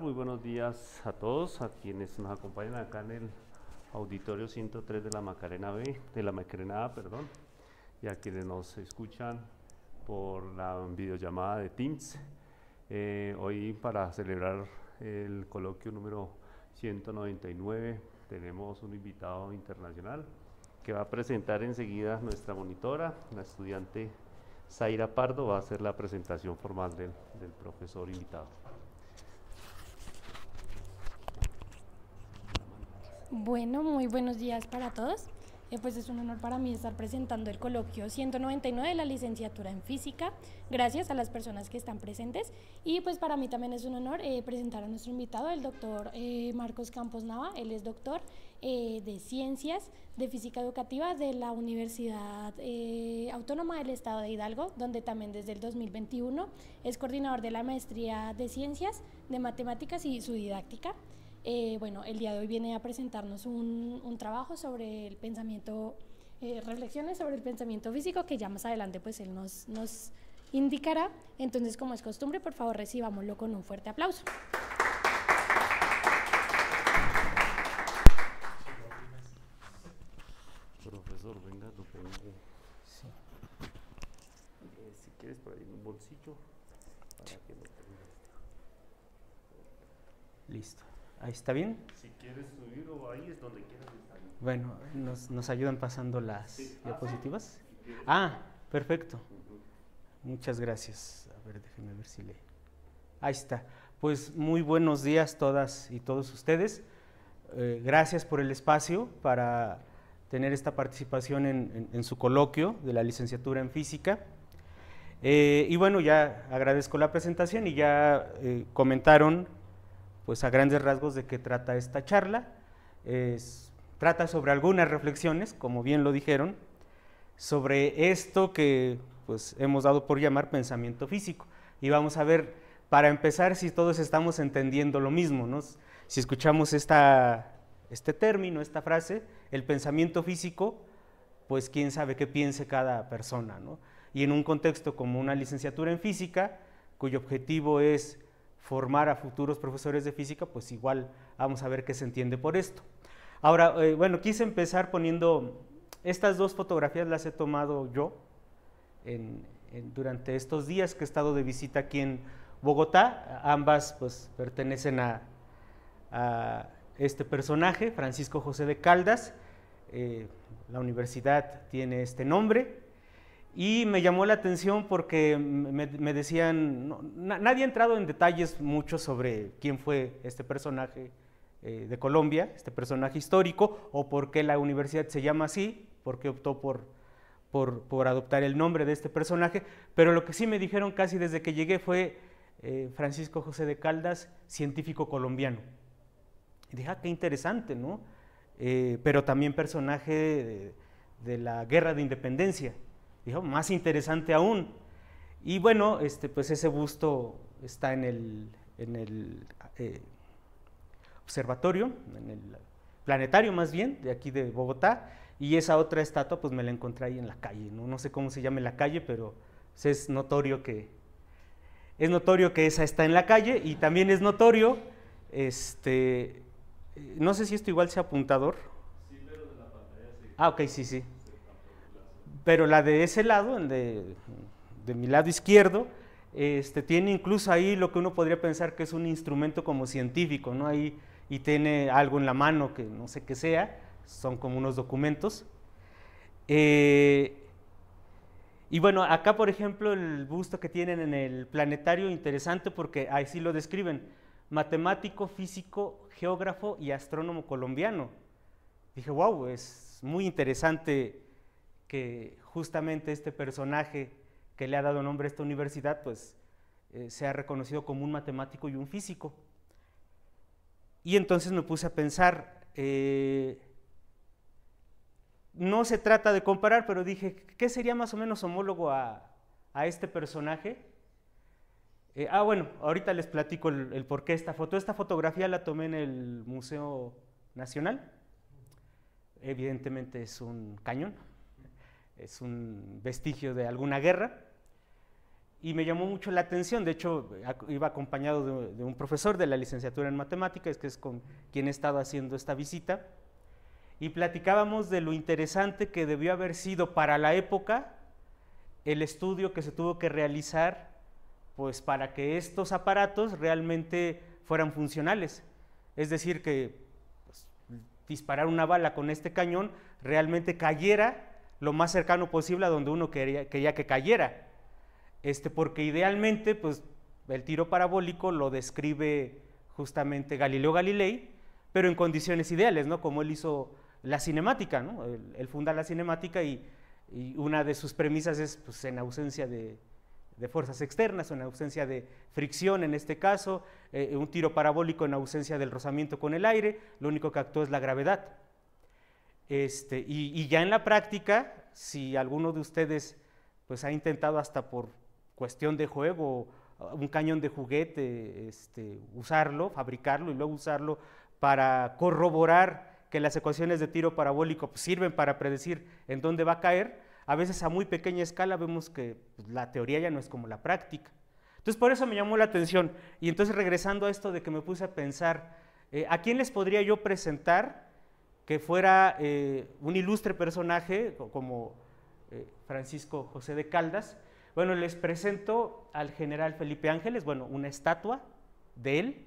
muy buenos días a todos, a quienes nos acompañan acá en el auditorio 103 de la Macarena B, de la Macarena perdón, y a quienes nos escuchan por la videollamada de Teams. Eh, hoy para celebrar el coloquio número 199 tenemos un invitado internacional que va a presentar enseguida nuestra monitora, la estudiante Zaira Pardo va a hacer la presentación formal del profesor invitado. Bueno, muy buenos días para todos. Eh, pues es un honor para mí estar presentando el coloquio 199 de la licenciatura en física, gracias a las personas que están presentes. Y pues para mí también es un honor eh, presentar a nuestro invitado, el doctor eh, Marcos Campos Nava. Él es doctor de Ciencias de Física Educativa de la Universidad Autónoma del Estado de Hidalgo, donde también desde el 2021 es coordinador de la Maestría de Ciencias de Matemáticas y su didáctica. Eh, bueno, el día de hoy viene a presentarnos un, trabajo sobre el pensamiento, eh, reflexiones sobre el pensamiento físico que ya más adelante pues él nos, nos indicará. Entonces, como es costumbre, por favor recibámoslo con un fuerte aplauso. ¿Ahí está bien? Si quieres subir o ahí es donde quieras estar. Bueno, nos, ayudan pasando las diapositivas. ah, perfecto. Muchas gracias. A ver, déjenme ver si le... Ahí está. Pues muy buenos días todas y todos ustedes. Eh, gracias por el espacio para tener esta participación en, su coloquio de la licenciatura en física. Eh, y bueno, ya agradezco la presentación y ya eh, comentaron pues a grandes rasgos de qué trata esta charla. trata sobre algunas reflexiones, como bien lo dijeron, sobre esto que pues, hemos dado por llamar pensamiento físico. Y vamos a ver, para empezar, si todos estamos entendiendo lo mismo, ¿no? si escuchamos esta, este término, esta frase, el pensamiento físico, pues quién sabe qué piense cada persona, Y en un contexto como una licenciatura en física, cuyo objetivo es formar a futuros profesores de física, pues igual vamos a ver qué se entiende por esto. Ahora, eh, bueno, quise empezar poniendo, estas dos fotografías las he tomado yo durante estos días que he estado de visita aquí en Bogotá, ambas pues pertenecen a, este personaje, Francisco José de Caldas, eh, la universidad tiene este nombre, y me llamó la atención porque me, decían, nadie ha entrado en detalles mucho sobre quién fue este personaje eh, de Colombia, este personaje histórico, o por qué la universidad se llama así, por qué optó por, por, adoptar el nombre de este personaje, pero lo que sí me dijeron casi desde que llegué fue eh, Francisco José de Caldas, científico colombiano. Y dije, ah, qué interesante, ¿no? Eh, pero también personaje de la Guerra de Independencia Dijo, más interesante aún. Y bueno, este, pues ese busto está en el, en el eh, observatorio, en el planetario más bien, de aquí de Bogotá. Y esa otra estatua pues me la encontré ahí en la calle, ¿no? sé cómo se llame la calle, pero pues, es notorio que... Es notorio que esa está en la calle y también es notorio, este, eh, no sé si esto igual sea apuntador. Sí, pero de la pantalla sí. Ah, ok, sí, sí pero la de ese lado, de, mi lado izquierdo, este, tiene incluso ahí lo que uno podría pensar que es un instrumento como científico, ¿no? Ahí, y tiene algo en la mano que no sé qué sea, son como unos documentos. Eh, y bueno, acá por ejemplo el busto que tienen en el planetario, interesante porque ahí sí lo describen, matemático, físico, geógrafo y astrónomo colombiano. Dije, wow, es muy interesante que justamente este personaje que le ha dado nombre a esta universidad, pues eh, se ha reconocido como un matemático y un físico. Y entonces me puse a pensar, eh, no se trata de comparar, pero dije, ¿qué sería más o menos homólogo a, este personaje? Eh, ah, bueno, ahorita les platico el, porqué por esta foto. Esta fotografía la tomé en el Museo Nacional. Evidentemente es un cañón es un vestigio de alguna guerra, y me llamó mucho la atención, de hecho iba acompañado de, un profesor de la licenciatura en matemáticas, que es con quien he estado haciendo esta visita, y platicábamos de lo interesante que debió haber sido para la época el estudio que se tuvo que realizar pues para que estos aparatos realmente fueran funcionales. Es decir, que pues, disparar una bala con este cañón realmente cayera lo más cercano posible a donde uno quería, que cayera. Este, porque idealmente, pues, el tiro parabólico lo describe justamente Galileo Galilei, pero en condiciones ideales, ¿no? Como él hizo la cinemática, ¿no? Él, funda la cinemática y, una de sus premisas es, pues, en ausencia de, fuerzas externas, en ausencia de fricción en este caso, eh, un tiro parabólico en ausencia del rozamiento con el aire, lo único que actúa es la gravedad. Este, y, ya en la práctica, si alguno de ustedes pues, ha intentado hasta por cuestión de juego uh, un cañón de juguete, este, usarlo, fabricarlo y luego usarlo para corroborar que las ecuaciones de tiro parabólico pues, sirven para predecir en dónde va a caer, a veces a muy pequeña escala vemos que pues, la teoría ya no es como la práctica. Entonces por eso me llamó la atención. Y entonces regresando a esto de que me puse a pensar, eh, ¿a quién les podría yo presentar que fuera eh, un ilustre personaje como eh, Francisco José de Caldas. Bueno, les presento al general Felipe Ángeles, bueno, una estatua de él.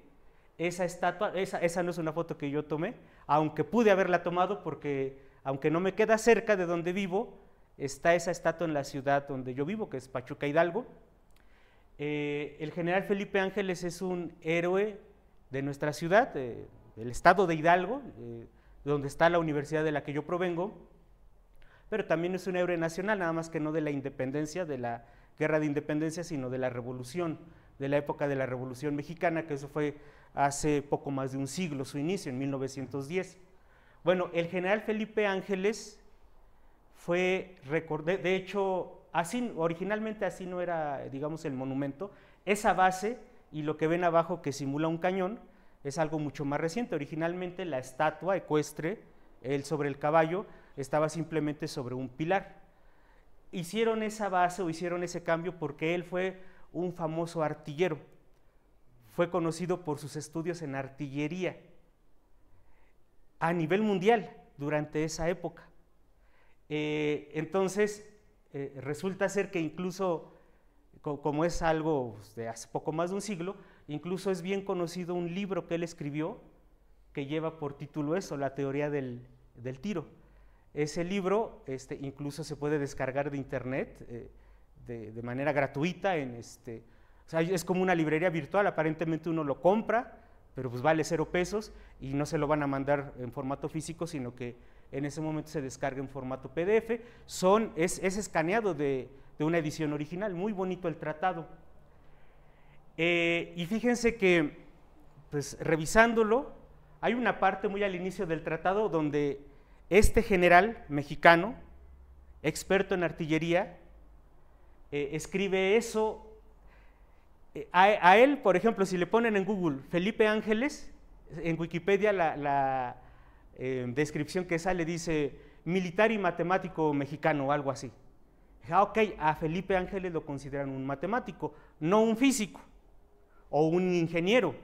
Esa estatua, esa, no es una foto que yo tomé, aunque pude haberla tomado porque, aunque no me queda cerca de donde vivo, está esa estatua en la ciudad donde yo vivo, que es Pachuca Hidalgo. Eh, el general Felipe Ángeles es un héroe de nuestra ciudad, del estado de Hidalgo, donde está la universidad de la que yo provengo, pero también es un héroe nacional, nada más que no de la independencia, de la guerra de independencia, sino de la revolución, de la época de la revolución mexicana, que eso fue hace poco más de un siglo, su inicio, en 1910. Bueno, el general Felipe Ángeles fue, de hecho, así, originalmente así no era, digamos, el monumento, esa base y lo que ven abajo que simula un cañón, es algo mucho más reciente. Originalmente la estatua ecuestre, él sobre el caballo, estaba simplemente sobre un pilar. Hicieron esa base o hicieron ese cambio porque él fue un famoso artillero. Fue conocido por sus estudios en artillería a nivel mundial durante esa época. Eh, entonces, eh, resulta ser que incluso, como es algo de hace poco más de un siglo, Incluso es bien conocido un libro que él escribió que lleva por título eso, la teoría del, tiro. Ese libro este, incluso se puede descargar de internet eh, de, manera gratuita. En este, es como una librería virtual, aparentemente uno lo compra, pero pues vale cero pesos y no se lo van a mandar en formato físico, sino que en ese momento se descarga en formato PDF. Son, es, escaneado de una edición original, muy bonito el tratado. Eh, y fíjense que, pues revisándolo, hay una parte muy al inicio del tratado donde este general mexicano, experto en artillería, eh, escribe eso. Eh, a, él, por ejemplo, si le ponen en Google Felipe Ángeles, en Wikipedia la, em, descripción que sale dice militar y matemático mexicano o algo así. Ah, ok, a Felipe Ángeles lo consideran un matemático, no un físico o un ingeniero.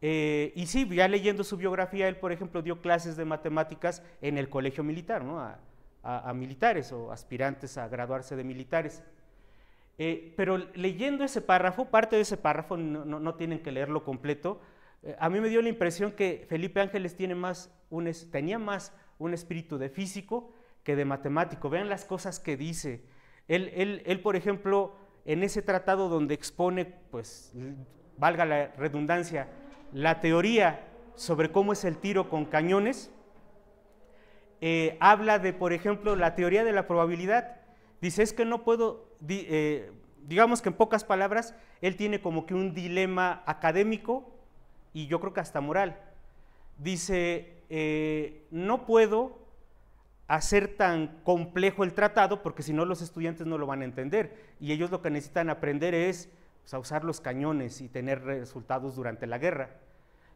Eh, y sí, ya leyendo su biografía, él, por ejemplo, dio clases de matemáticas en el colegio militar, ¿no? a, militares o aspirantes a graduarse de militares. Eh, pero leyendo ese párrafo, parte de ese párrafo, no, tienen que leerlo completo, eh, a mí me dio la impresión que Felipe Ángeles tiene más un, tenía más un espíritu de físico que de matemático. Vean las cosas que dice. Él, él por ejemplo, en ese tratado donde expone, pues, valga la redundancia, la teoría sobre cómo es el tiro con cañones, eh, habla de, por ejemplo, la teoría de la probabilidad. Dice, es que no puedo, eh, digamos que en pocas palabras, él tiene como que un dilema académico y yo creo que hasta moral. Dice, eh, no puedo hacer tan complejo el tratado porque si no los estudiantes no lo van a entender y ellos lo que necesitan aprender es pues, usar los cañones y tener resultados durante la guerra.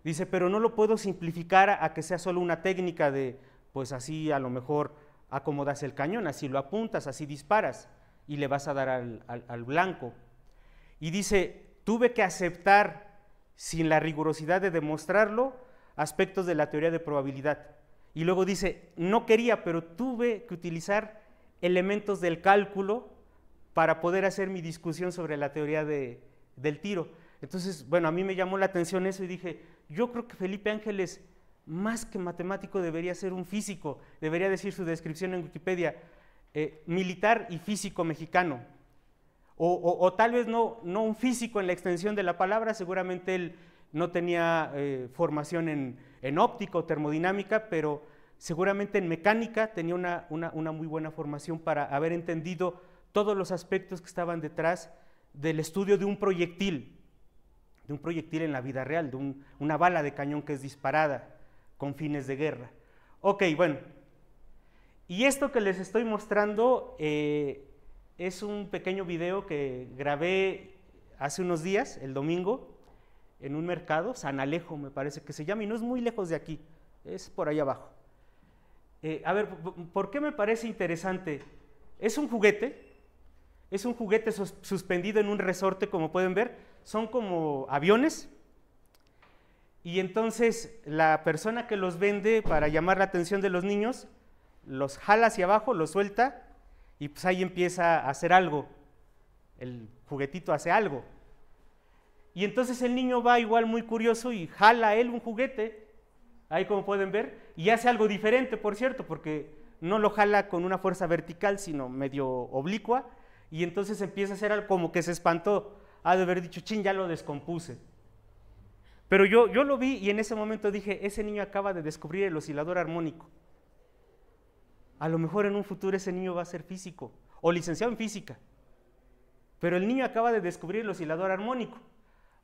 Dice, pero no lo puedo simplificar a, que sea solo una técnica de, pues así a lo mejor acomodas el cañón, así lo apuntas, así disparas y le vas a dar al blanco. Y dice, tuve que aceptar sin la rigurosidad de demostrarlo aspectos de la teoría de probabilidad y luego dice, no quería, pero tuve que utilizar elementos del cálculo para poder hacer mi discusión sobre la teoría del tiro. Entonces, bueno, a mí me llamó la atención eso y dije, yo creo que Felipe Ángeles, más que matemático, debería ser un físico, debería decir su descripción en Wikipedia, eh, militar y físico mexicano. O, tal vez no, no un físico en la extensión de la palabra, seguramente él no tenía eh, formación en, óptica o termodinámica, pero seguramente en mecánica tenía una, muy buena formación para haber entendido todos los aspectos que estaban detrás del estudio de un proyectil, de un proyectil en la vida real, de una bala de cañón que es disparada con fines de guerra. Ok, bueno. Y esto que les estoy mostrando eh, es un pequeño video que grabé hace unos días, el domingo, en un mercado, San Alejo me parece que se llama, y no es muy lejos de aquí, es por ahí abajo. Eh, a ver, ¿por qué me parece interesante? Es un juguete, es un juguete suspendido en un resorte, como pueden ver, son como aviones, y entonces la persona que los vende para llamar la atención de los niños, los jala hacia abajo, los suelta, y pues ahí empieza a hacer algo, el juguetito hace algo, y entonces el niño va igual muy curioso y jala él un juguete, ahí como pueden ver, y hace algo diferente, por cierto, porque no lo jala con una fuerza vertical, sino medio oblicua, y entonces empieza a hacer algo como que se espantó, ha de haber dicho, chin, ya lo descompuse. Pero yo, yo lo vi y en ese momento dije, ese niño acaba de descubrir el oscilador armónico. A lo mejor en un futuro ese niño va a ser físico o licenciado en física. Pero el niño acaba de descubrir el oscilador armónico.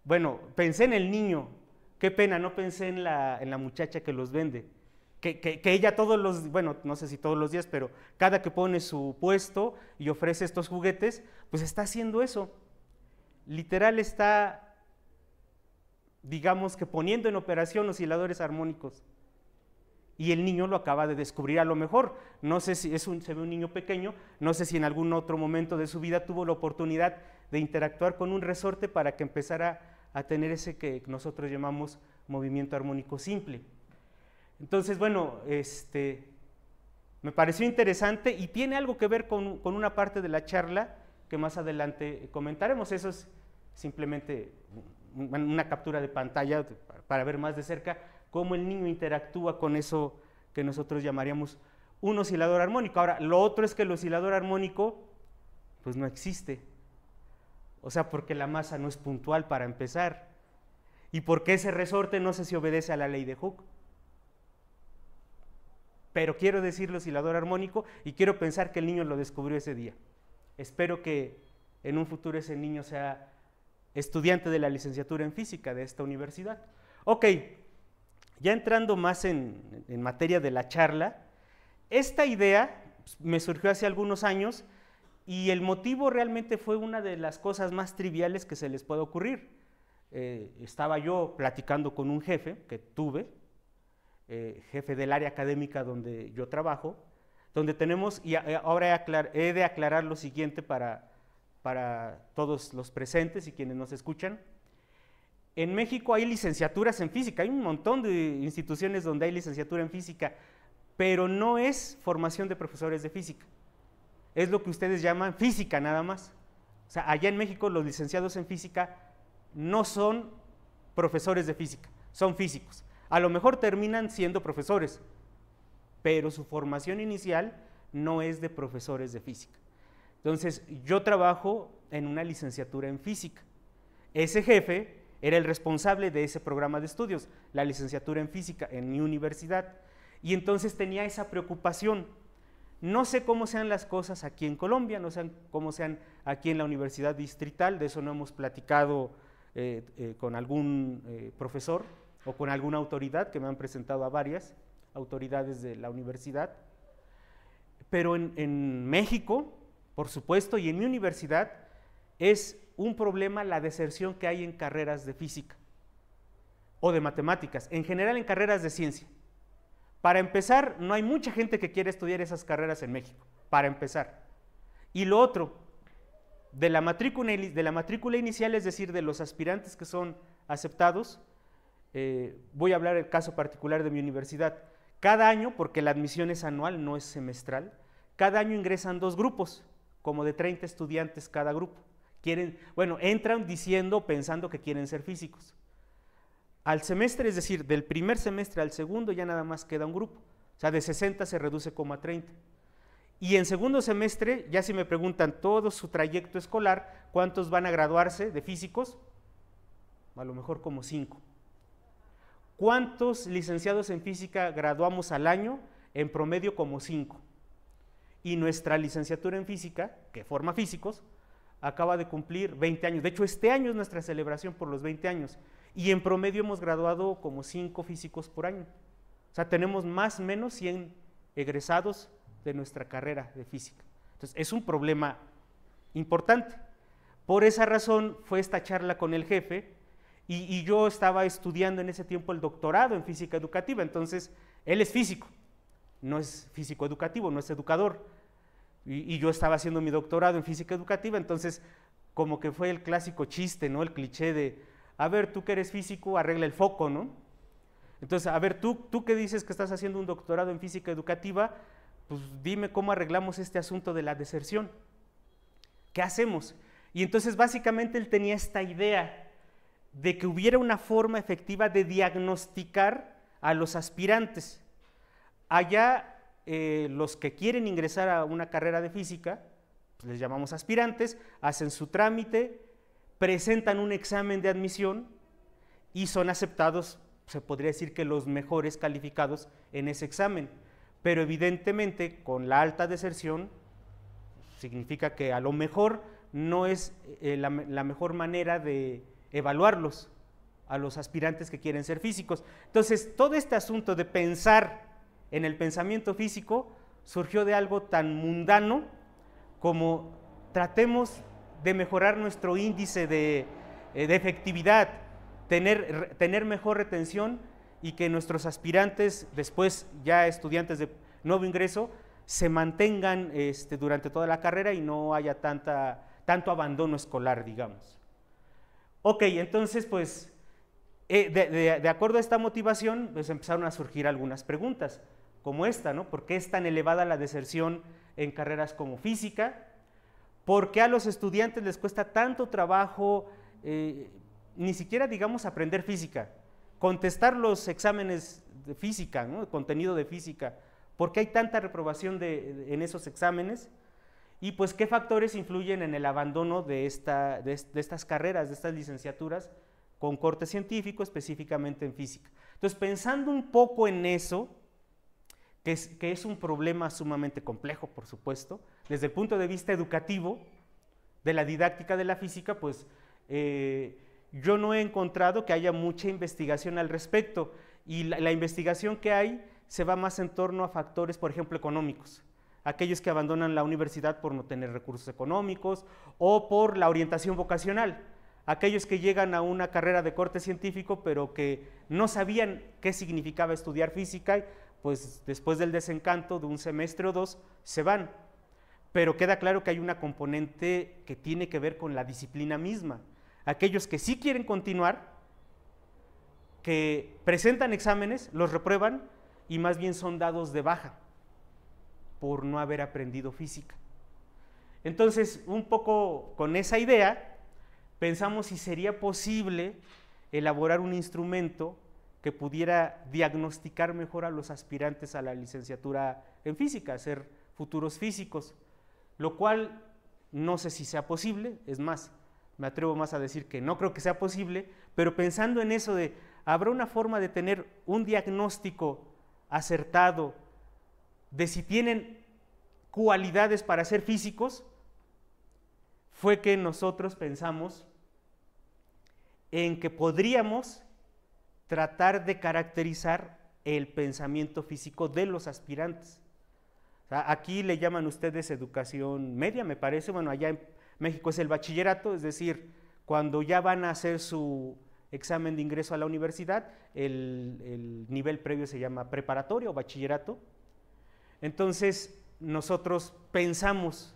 Bueno, pensé en el niño. Qué pena, no pensé en la, muchacha que los vende. Que, ella todos los, bueno, no sé si todos los días, pero cada que pone su puesto y ofrece estos juguetes, pues está haciendo eso. Literal está, digamos que poniendo en operación osciladores armónicos. Y el niño lo acaba de descubrir a lo mejor. No sé si es un, se ve un niño pequeño, no sé si en algún otro momento de su vida tuvo la oportunidad de interactuar con un resorte para que empezara a tener ese que nosotros llamamos movimiento armónico simple. Entonces, bueno, este, me pareció interesante y tiene algo que ver con, con una parte de la charla que más adelante comentaremos. Eso es simplemente una captura de pantalla para ver más de cerca cómo el niño interactúa con eso que nosotros llamaríamos un oscilador armónico. Ahora, lo otro es que el oscilador armónico pues no existe. O sea, porque la masa no es puntual para empezar. Y porque ese resorte no sé si obedece a la ley de Hooke. Pero quiero decirlo oscilador armónico y quiero pensar que el niño lo descubrió ese día. Espero que en un futuro ese niño sea estudiante de la licenciatura en física de esta universidad. Ok, ya entrando más en materia de la charla, esta idea pues, me surgió hace algunos años y el motivo realmente fue una de las cosas más triviales que se les puede ocurrir. Eh, estaba yo platicando con un jefe que tuve, eh, jefe del área académica donde yo trabajo, donde tenemos, y eh, ahora he, de aclarar lo siguiente para, para todos los presentes y quienes nos escuchan. En México hay licenciaturas en física, hay un montón de instituciones donde hay licenciatura en física, pero no es formación de profesores de física es lo que ustedes llaman física nada más. O sea, allá en México los licenciados en física no son profesores de física, son físicos. A lo mejor terminan siendo profesores, pero su formación inicial no es de profesores de física. Entonces, yo trabajo en una licenciatura en física. Ese jefe era el responsable de ese programa de estudios, la licenciatura en física en mi universidad. Y entonces tenía esa preocupación no sé cómo sean las cosas aquí en Colombia, no sé cómo sean aquí en la Universidad Distrital, de eso no hemos platicado eh, eh, con algún eh, profesor o con alguna autoridad, que me han presentado a varias autoridades de la universidad. Pero en México, por supuesto, y en mi universidad, es un problema la deserción que hay en carreras de física o de matemáticas, en general en carreras de ciencia. Para empezar, no hay mucha gente que quiere estudiar esas carreras en México, para empezar. Y lo otro, de la matrícula, de la matrícula inicial, es decir, de los aspirantes que son aceptados, eh, voy a hablar el caso particular de mi universidad. Cada año, porque la admisión es anual, no es semestral, cada año ingresan dos grupos, como de 30 estudiantes cada grupo. Quieren, bueno, entran diciendo, pensando que quieren ser físicos. Al semestre, es decir, del primer semestre al segundo ya nada más queda un grupo. O sea, de 60 se reduce como a 30. Y en segundo semestre, ya si me preguntan todo su trayecto escolar, ¿cuántos van a graduarse de físicos? A lo mejor como 5. ¿Cuántos licenciados en física graduamos al año? En promedio como 5. Y nuestra licenciatura en física, que forma físicos, acaba de cumplir 20 años. De hecho, este año es nuestra celebración por los 20 años y en promedio hemos graduado como cinco físicos por año. O sea, tenemos más o menos 100 egresados de nuestra carrera de física. Entonces, es un problema importante. Por esa razón fue esta charla con el jefe y, yo estaba estudiando en ese tiempo el doctorado en física educativa, entonces él es físico, no es físico educativo, no es educador. Y, y yo estaba haciendo mi doctorado en física educativa, entonces como que fue el clásico chiste, ¿no? El cliché de, a ver, tú que eres físico, arregla el foco, ¿no? Entonces, a ver, tú, tú que dices que estás haciendo un doctorado en física educativa, pues dime cómo arreglamos este asunto de la deserción. ¿Qué hacemos? Y entonces básicamente él tenía esta idea de que hubiera una forma efectiva de diagnosticar a los aspirantes. Allá eh, los que quieren ingresar a una carrera de física, pues, les llamamos aspirantes, hacen su trámite, presentan un examen de admisión y son aceptados, se podría decir que los mejores calificados en ese examen. Pero evidentemente con la alta deserción significa que a lo mejor no es eh, la, la mejor manera de evaluarlos a los aspirantes que quieren ser físicos. Entonces, todo este asunto de pensar en el pensamiento físico surgió de algo tan mundano como tratemos de mejorar nuestro índice de, eh, efectividad, tener, tener mejor retención y que nuestros aspirantes, después ya estudiantes de nuevo ingreso, se mantengan este, durante toda la carrera y no haya tanta, tanto abandono escolar, digamos. Ok, entonces pues eh, de, de, acuerdo a esta motivación, pues empezaron a surgir algunas preguntas, como esta, ¿no? ¿Por qué es tan elevada la deserción en carreras como física? ¿Por qué a los estudiantes les cuesta tanto trabajo, eh, ni siquiera digamos aprender física, contestar los exámenes de física, ¿no? El contenido de física? ¿Por qué hay tanta reprobación en esos exámenes? Y pues qué factores influyen en el abandono de, de estas carreras, de estas licenciaturas con corte científico, específicamente en física. Entonces, pensando un poco en eso, que es, un problema sumamente complejo, por supuesto. Desde el punto de vista educativo, de la didáctica de la física, pues eh, yo no he encontrado que haya mucha investigación al respecto. Y la, investigación que hay se va más en torno a factores, por ejemplo, económicos. Aquellos que abandonan la universidad por no tener recursos económicos o por la orientación vocacional. Aquellos que llegan a una carrera de corte científico pero que no sabían qué significaba estudiar física pues después del desencanto de un semestre o dos, se van. Pero queda claro que hay una componente que tiene que ver con la disciplina misma. Aquellos que sí quieren continuar, que presentan exámenes, los reprueban y más bien son dados de baja por no haber aprendido física. Entonces, un poco con esa idea, pensamos si sería posible elaborar un instrumento que pudiera diagnosticar mejor a los aspirantes a la licenciatura en física, ser futuros físicos, lo cual no sé si sea posible, es más, me atrevo más a decir que no creo que sea posible, pero pensando en eso de, ¿habrá una forma de tener un diagnóstico acertado de si tienen cualidades para ser físicos? Fue que nosotros pensamos en que podríamos tratar de caracterizar el pensamiento físico de los aspirantes. aquí le llaman ustedes educación media, me parece, bueno, allá en México es el bachillerato, es decir, cuando ya van a hacer su examen de ingreso a la universidad, el nivel previo se llama preparatorio o bachillerato. Entonces, nosotros pensamos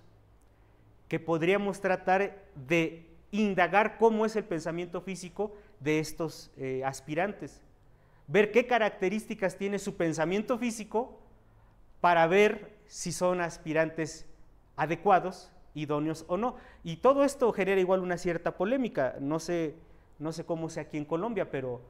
que podríamos tratar de indagar cómo es el pensamiento físico de estos eh, aspirantes. Ver qué características tiene su pensamiento físico para ver si son aspirantes adecuados, idóneos o no. Y todo esto genera igual una cierta polémica. No sé, no sé cómo sea aquí en Colombia, pero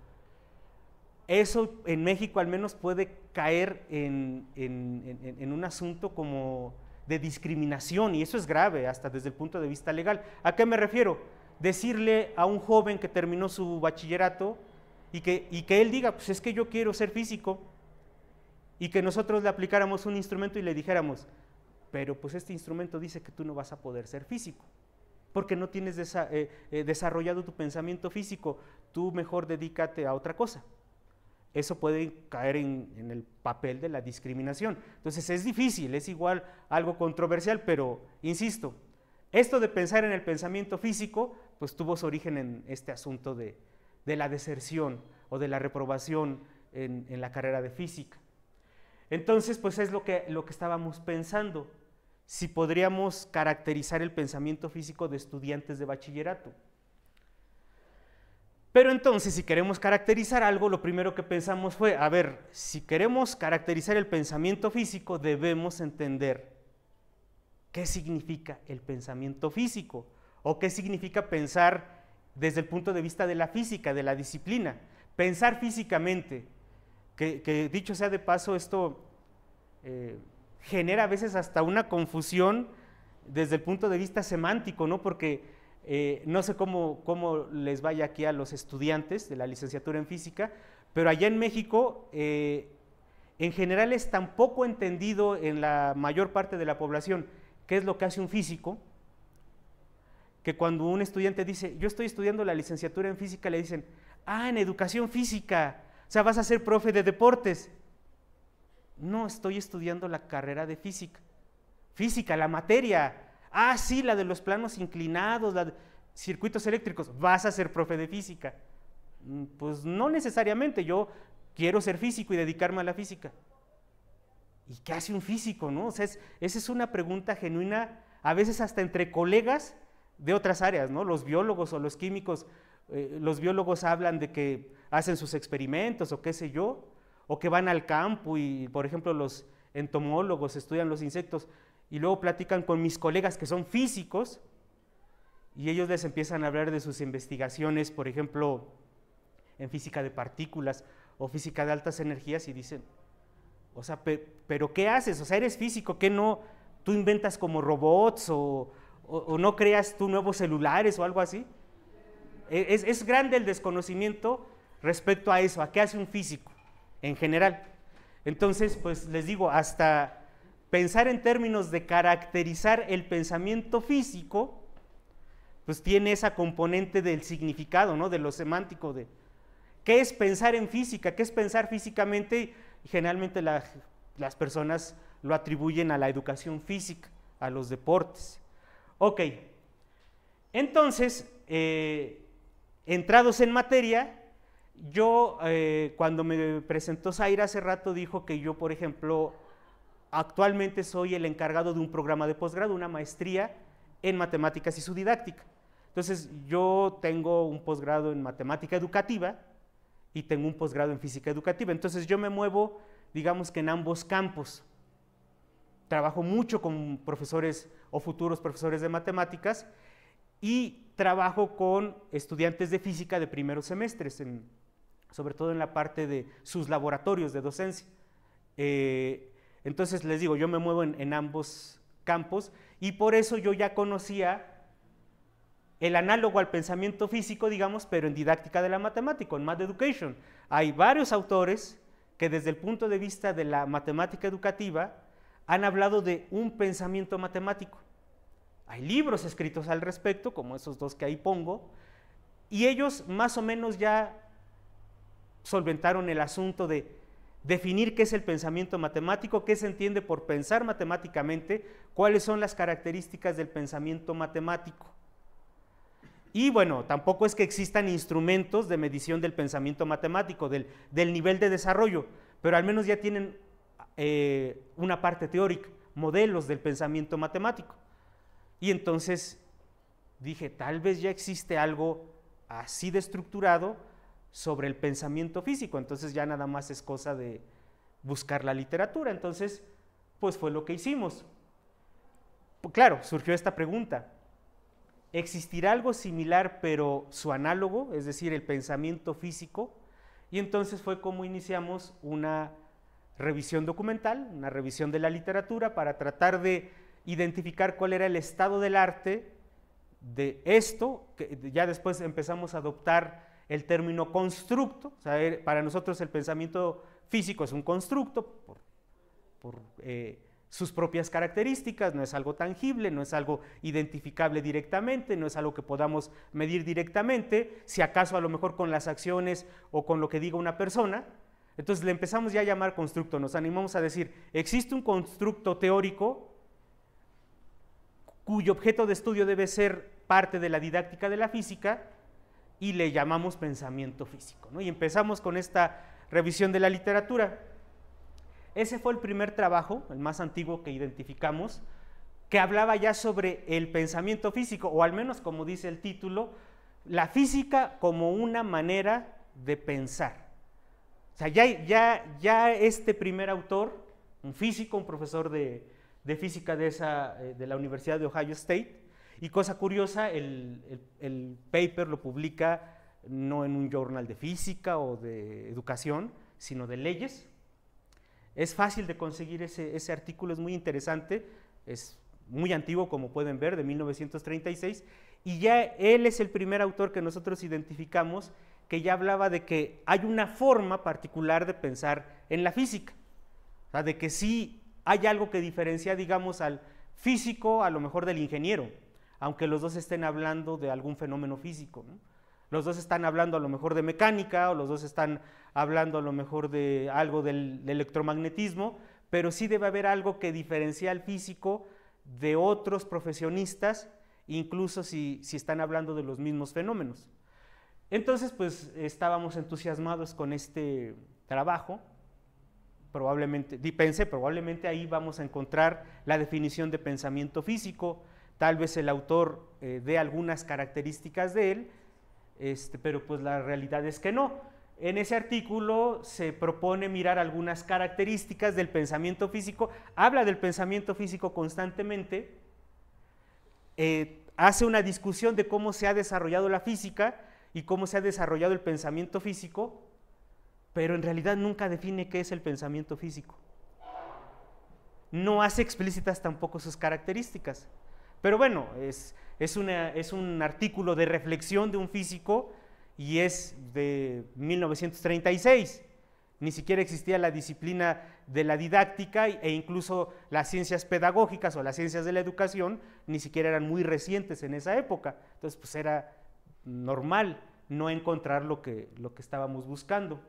eso en México al menos puede caer en, en un asunto como de discriminación y eso es grave hasta desde el punto de vista legal. ¿A qué me refiero? decirle a un joven que terminó su bachillerato y que, y que él diga, pues es que yo quiero ser físico, y que nosotros le aplicáramos un instrumento y le dijéramos, pero pues este instrumento dice que tú no vas a poder ser físico, porque no tienes eh, eh, desarrollado tu pensamiento físico, tú mejor dedícate a otra cosa. Eso puede caer en, en el papel de la discriminación. Entonces es difícil, es igual algo controversial, pero insisto, esto de pensar en el pensamiento físico pues tuvo su origen en este asunto de, la deserción o de la reprobación en, la carrera de física. Entonces, pues es lo que, lo que estábamos pensando, si podríamos caracterizar el pensamiento físico de estudiantes de bachillerato. Pero entonces, si queremos caracterizar algo, lo primero que pensamos fue, a ver, si queremos caracterizar el pensamiento físico, debemos entender qué significa el pensamiento físico o qué significa pensar desde el punto de vista de la física, de la disciplina, pensar físicamente, que, dicho sea de paso, esto eh, genera a veces hasta una confusión desde el punto de vista semántico, ¿no? Porque eh, no sé cómo, les vaya aquí a los estudiantes de la licenciatura en física, pero allá en México eh, en general es tan poco entendido en la mayor parte de la población qué es lo que hace un físico, que cuando un estudiante dice, yo estoy estudiando la licenciatura en física, le dicen, ah, en educación física, o sea, vas a ser profe de deportes. No, estoy estudiando la carrera de física. Física, la materia. Ah, sí, la de los planos inclinados, de circuitos eléctricos. Vas a ser profe de física. Mm, pues no necesariamente, yo quiero ser físico y dedicarme a la física. ¿Y qué hace un físico? No? esa es una pregunta genuina, a veces hasta entre colegas de otras áreas, ¿no? Los biólogos o los químicos, eh, los biólogos hablan de que hacen sus experimentos o qué sé yo, o que van al campo y, por ejemplo, los entomólogos estudian los insectos y luego platican con mis colegas que son físicos y ellos les empiezan a hablar de sus investigaciones, por ejemplo, en física de partículas o física de altas energías y dicen, o sea, pero, pero ¿qué haces? O sea, eres físico, ¿qué no? Tú inventas como robots o, o, no creas tú nuevos celulares o algo así. E, es, grande el desconocimiento respecto a eso, a qué hace un físico en general. Entonces, pues les digo, hasta pensar en términos de caracterizar el pensamiento físico, pues tiene esa componente del significado, ¿no? De lo semántico, de qué es pensar en física, qué es pensar físicamente. Y generalmente las personas lo atribuyen a la educación física, a los deportes. Ok, entonces, eh, entrados en materia, yo eh, cuando me presentó Zaira hace rato dijo que yo, por ejemplo, actualmente soy el encargado de un programa de posgrado, una maestría en matemáticas y su didáctica. Entonces, yo tengo un posgrado en matemática educativa y tengo un posgrado en física educativa. Entonces, yo me muevo, digamos que en ambos campos trabajo mucho con profesores o futuros profesores de matemáticas y trabajo con estudiantes de física de primeros semestres, sobre todo en la parte de sus laboratorios de docencia. Eh, entonces les digo, yo me muevo en, en ambos campos y por eso yo ya conocía el análogo al pensamiento físico, digamos, pero en didáctica de la matemática, en Math Education. Hay varios autores que desde el punto de vista de la matemática educativa han hablado de un pensamiento matemático. Hay libros escritos al respecto, como esos dos que ahí pongo, y ellos más o menos ya solventaron el asunto de definir qué es el pensamiento matemático, qué se entiende por pensar matemáticamente, cuáles son las características del pensamiento matemático. Y bueno, tampoco es que existan instrumentos de medición del pensamiento matemático, del, nivel de desarrollo, pero al menos ya tienen eh, una parte teórica, modelos del pensamiento matemático. Y entonces dije, tal vez ya existe algo así de estructurado sobre el pensamiento físico, entonces ya nada más es cosa de buscar la literatura. Entonces, pues fue lo que hicimos. claro, surgió esta pregunta. ¿Existirá algo similar pero su análogo, es decir, el pensamiento físico? Y entonces fue como iniciamos una revisión documental, una revisión de la literatura para tratar de identificar cuál era el estado del arte de esto, que ya después empezamos a adoptar el término constructo, eh, para nosotros el pensamiento físico es un constructo por, eh, sus propias características, no es algo tangible, no es algo identificable directamente, no es algo que podamos medir directamente, si acaso a lo mejor con las acciones o con lo que diga una persona, entonces le empezamos ya a llamar constructo, nos animamos a decir, existe un constructo teórico cuyo objeto de estudio debe ser parte de la didáctica de la física y le llamamos pensamiento físico. Y empezamos con esta revisión de la literatura. Ese fue el primer trabajo, el más antiguo que identificamos, que hablaba ya sobre el pensamiento físico, o al menos como dice el título, la física como una manera de pensar. O sea, ya, ya, ya este primer autor, un físico, un profesor de, de física de, esa, eh, de la Universidad de Ohio State, y cosa curiosa, el, el, el paper lo publica no en un journal de física o de educación, sino de leyes. Es fácil de conseguir ese, ese artículo, es muy interesante, es muy antiguo como pueden ver, de 1936, y ya él es el primer autor que nosotros identificamos que ya hablaba de que hay una forma particular de pensar en la física. de que sí hay algo que diferencia, digamos, al físico a lo mejor del ingeniero, aunque los dos estén hablando de algún fenómeno físico. Los dos están hablando a lo mejor de mecánica o los dos están hablando a lo mejor de algo del, electromagnetismo, pero sí debe haber algo que diferencia al físico de otros profesionistas, incluso si están hablando de los mismos fenómenos. Entonces, pues estábamos entusiasmados con este trabajo. Probablemente, pensé, probablemente ahí vamos a encontrar la definición de pensamiento físico. Tal vez el autor eh, dé algunas características de él, este, pero pues la realidad es que no. En ese artículo se propone mirar algunas características del pensamiento físico, habla del pensamiento físico constantemente, eh, hace una discusión de cómo se ha desarrollado la física y cómo se ha desarrollado el pensamiento físico, pero en realidad nunca define qué es el pensamiento físico. No hace explícitas tampoco sus características. Pero bueno, es, es, un artículo de reflexión de un físico y es de 1936. Ni siquiera existía la disciplina de la didáctica e incluso las ciencias pedagógicas o las ciencias de la educación ni siquiera eran muy recientes en esa época. Entonces, pues era normal no encontrar lo que, lo que estábamos buscando.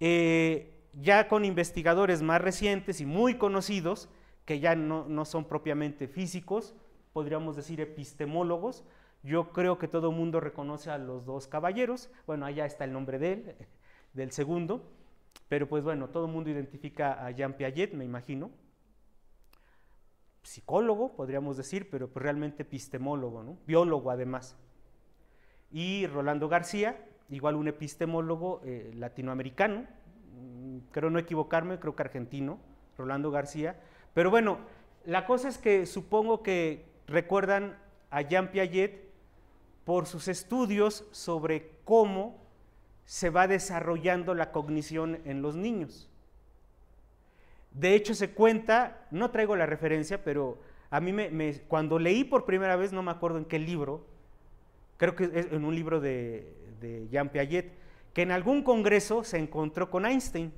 Eh, ya con investigadores más recientes y muy conocidos, que ya no, son propiamente físicos, podríamos decir epistemólogos, yo creo que todo el mundo reconoce a los dos caballeros, bueno, allá está el nombre de él, del segundo, pero pues bueno, todo el mundo identifica a Jean Piaget, me imagino, psicólogo, podríamos decir, pero pues, realmente epistemólogo, ¿no? biólogo además y Rolando García, igual un epistemólogo eh, latinoamericano, mm, creo no equivocarme, creo que argentino, Rolando García. Pero bueno, la cosa es que supongo que recuerdan a Jean Piaget por sus estudios sobre cómo se va desarrollando la cognición en los niños. De hecho, se cuenta, no traigo la referencia, pero a mí me, cuando leí por primera vez, no me acuerdo en qué libro, creo que es en un libro de, de Jean Piaget, que en algún congreso se encontró con Einstein.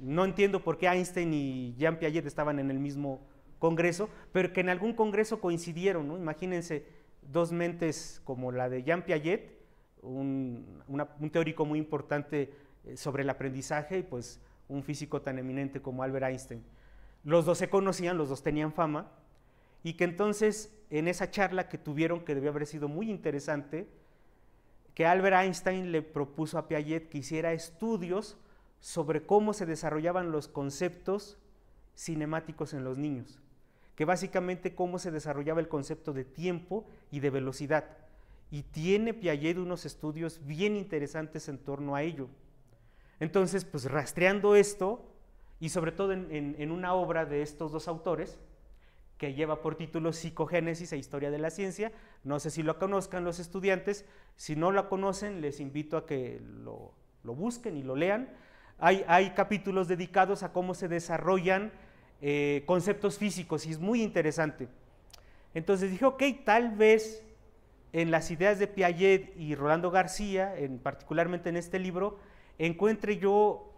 No entiendo por qué Einstein y Jean Piaget estaban en el mismo congreso, pero que en algún congreso coincidieron, ¿no? Imagínense dos mentes como la de Jean Piaget, un, un, teórico muy importante eh, sobre el aprendizaje y pues un físico tan eminente como Albert Einstein. Los dos se conocían, los dos tenían fama, y que entonces en esa charla que tuvieron, que debió haber sido muy interesante, que Albert Einstein le propuso a Piaget que hiciera estudios sobre cómo se desarrollaban los conceptos cinemáticos en los niños, que básicamente cómo se desarrollaba el concepto de tiempo y de velocidad. Y tiene Piaget unos estudios bien interesantes en torno a ello. Entonces, pues rastreando esto, y sobre todo en, en una obra de estos dos autores, que lleva por título Psicogénesis e Historia de la Ciencia. No sé si lo conozcan los estudiantes, si no lo conocen les invito a que lo, busquen y lo lean. Hay, hay, capítulos dedicados a cómo se desarrollan eh, conceptos físicos y es muy interesante. Entonces dije, ok, tal vez en las ideas de Piaget y Rolando García, en, particularmente en este libro, encuentre yo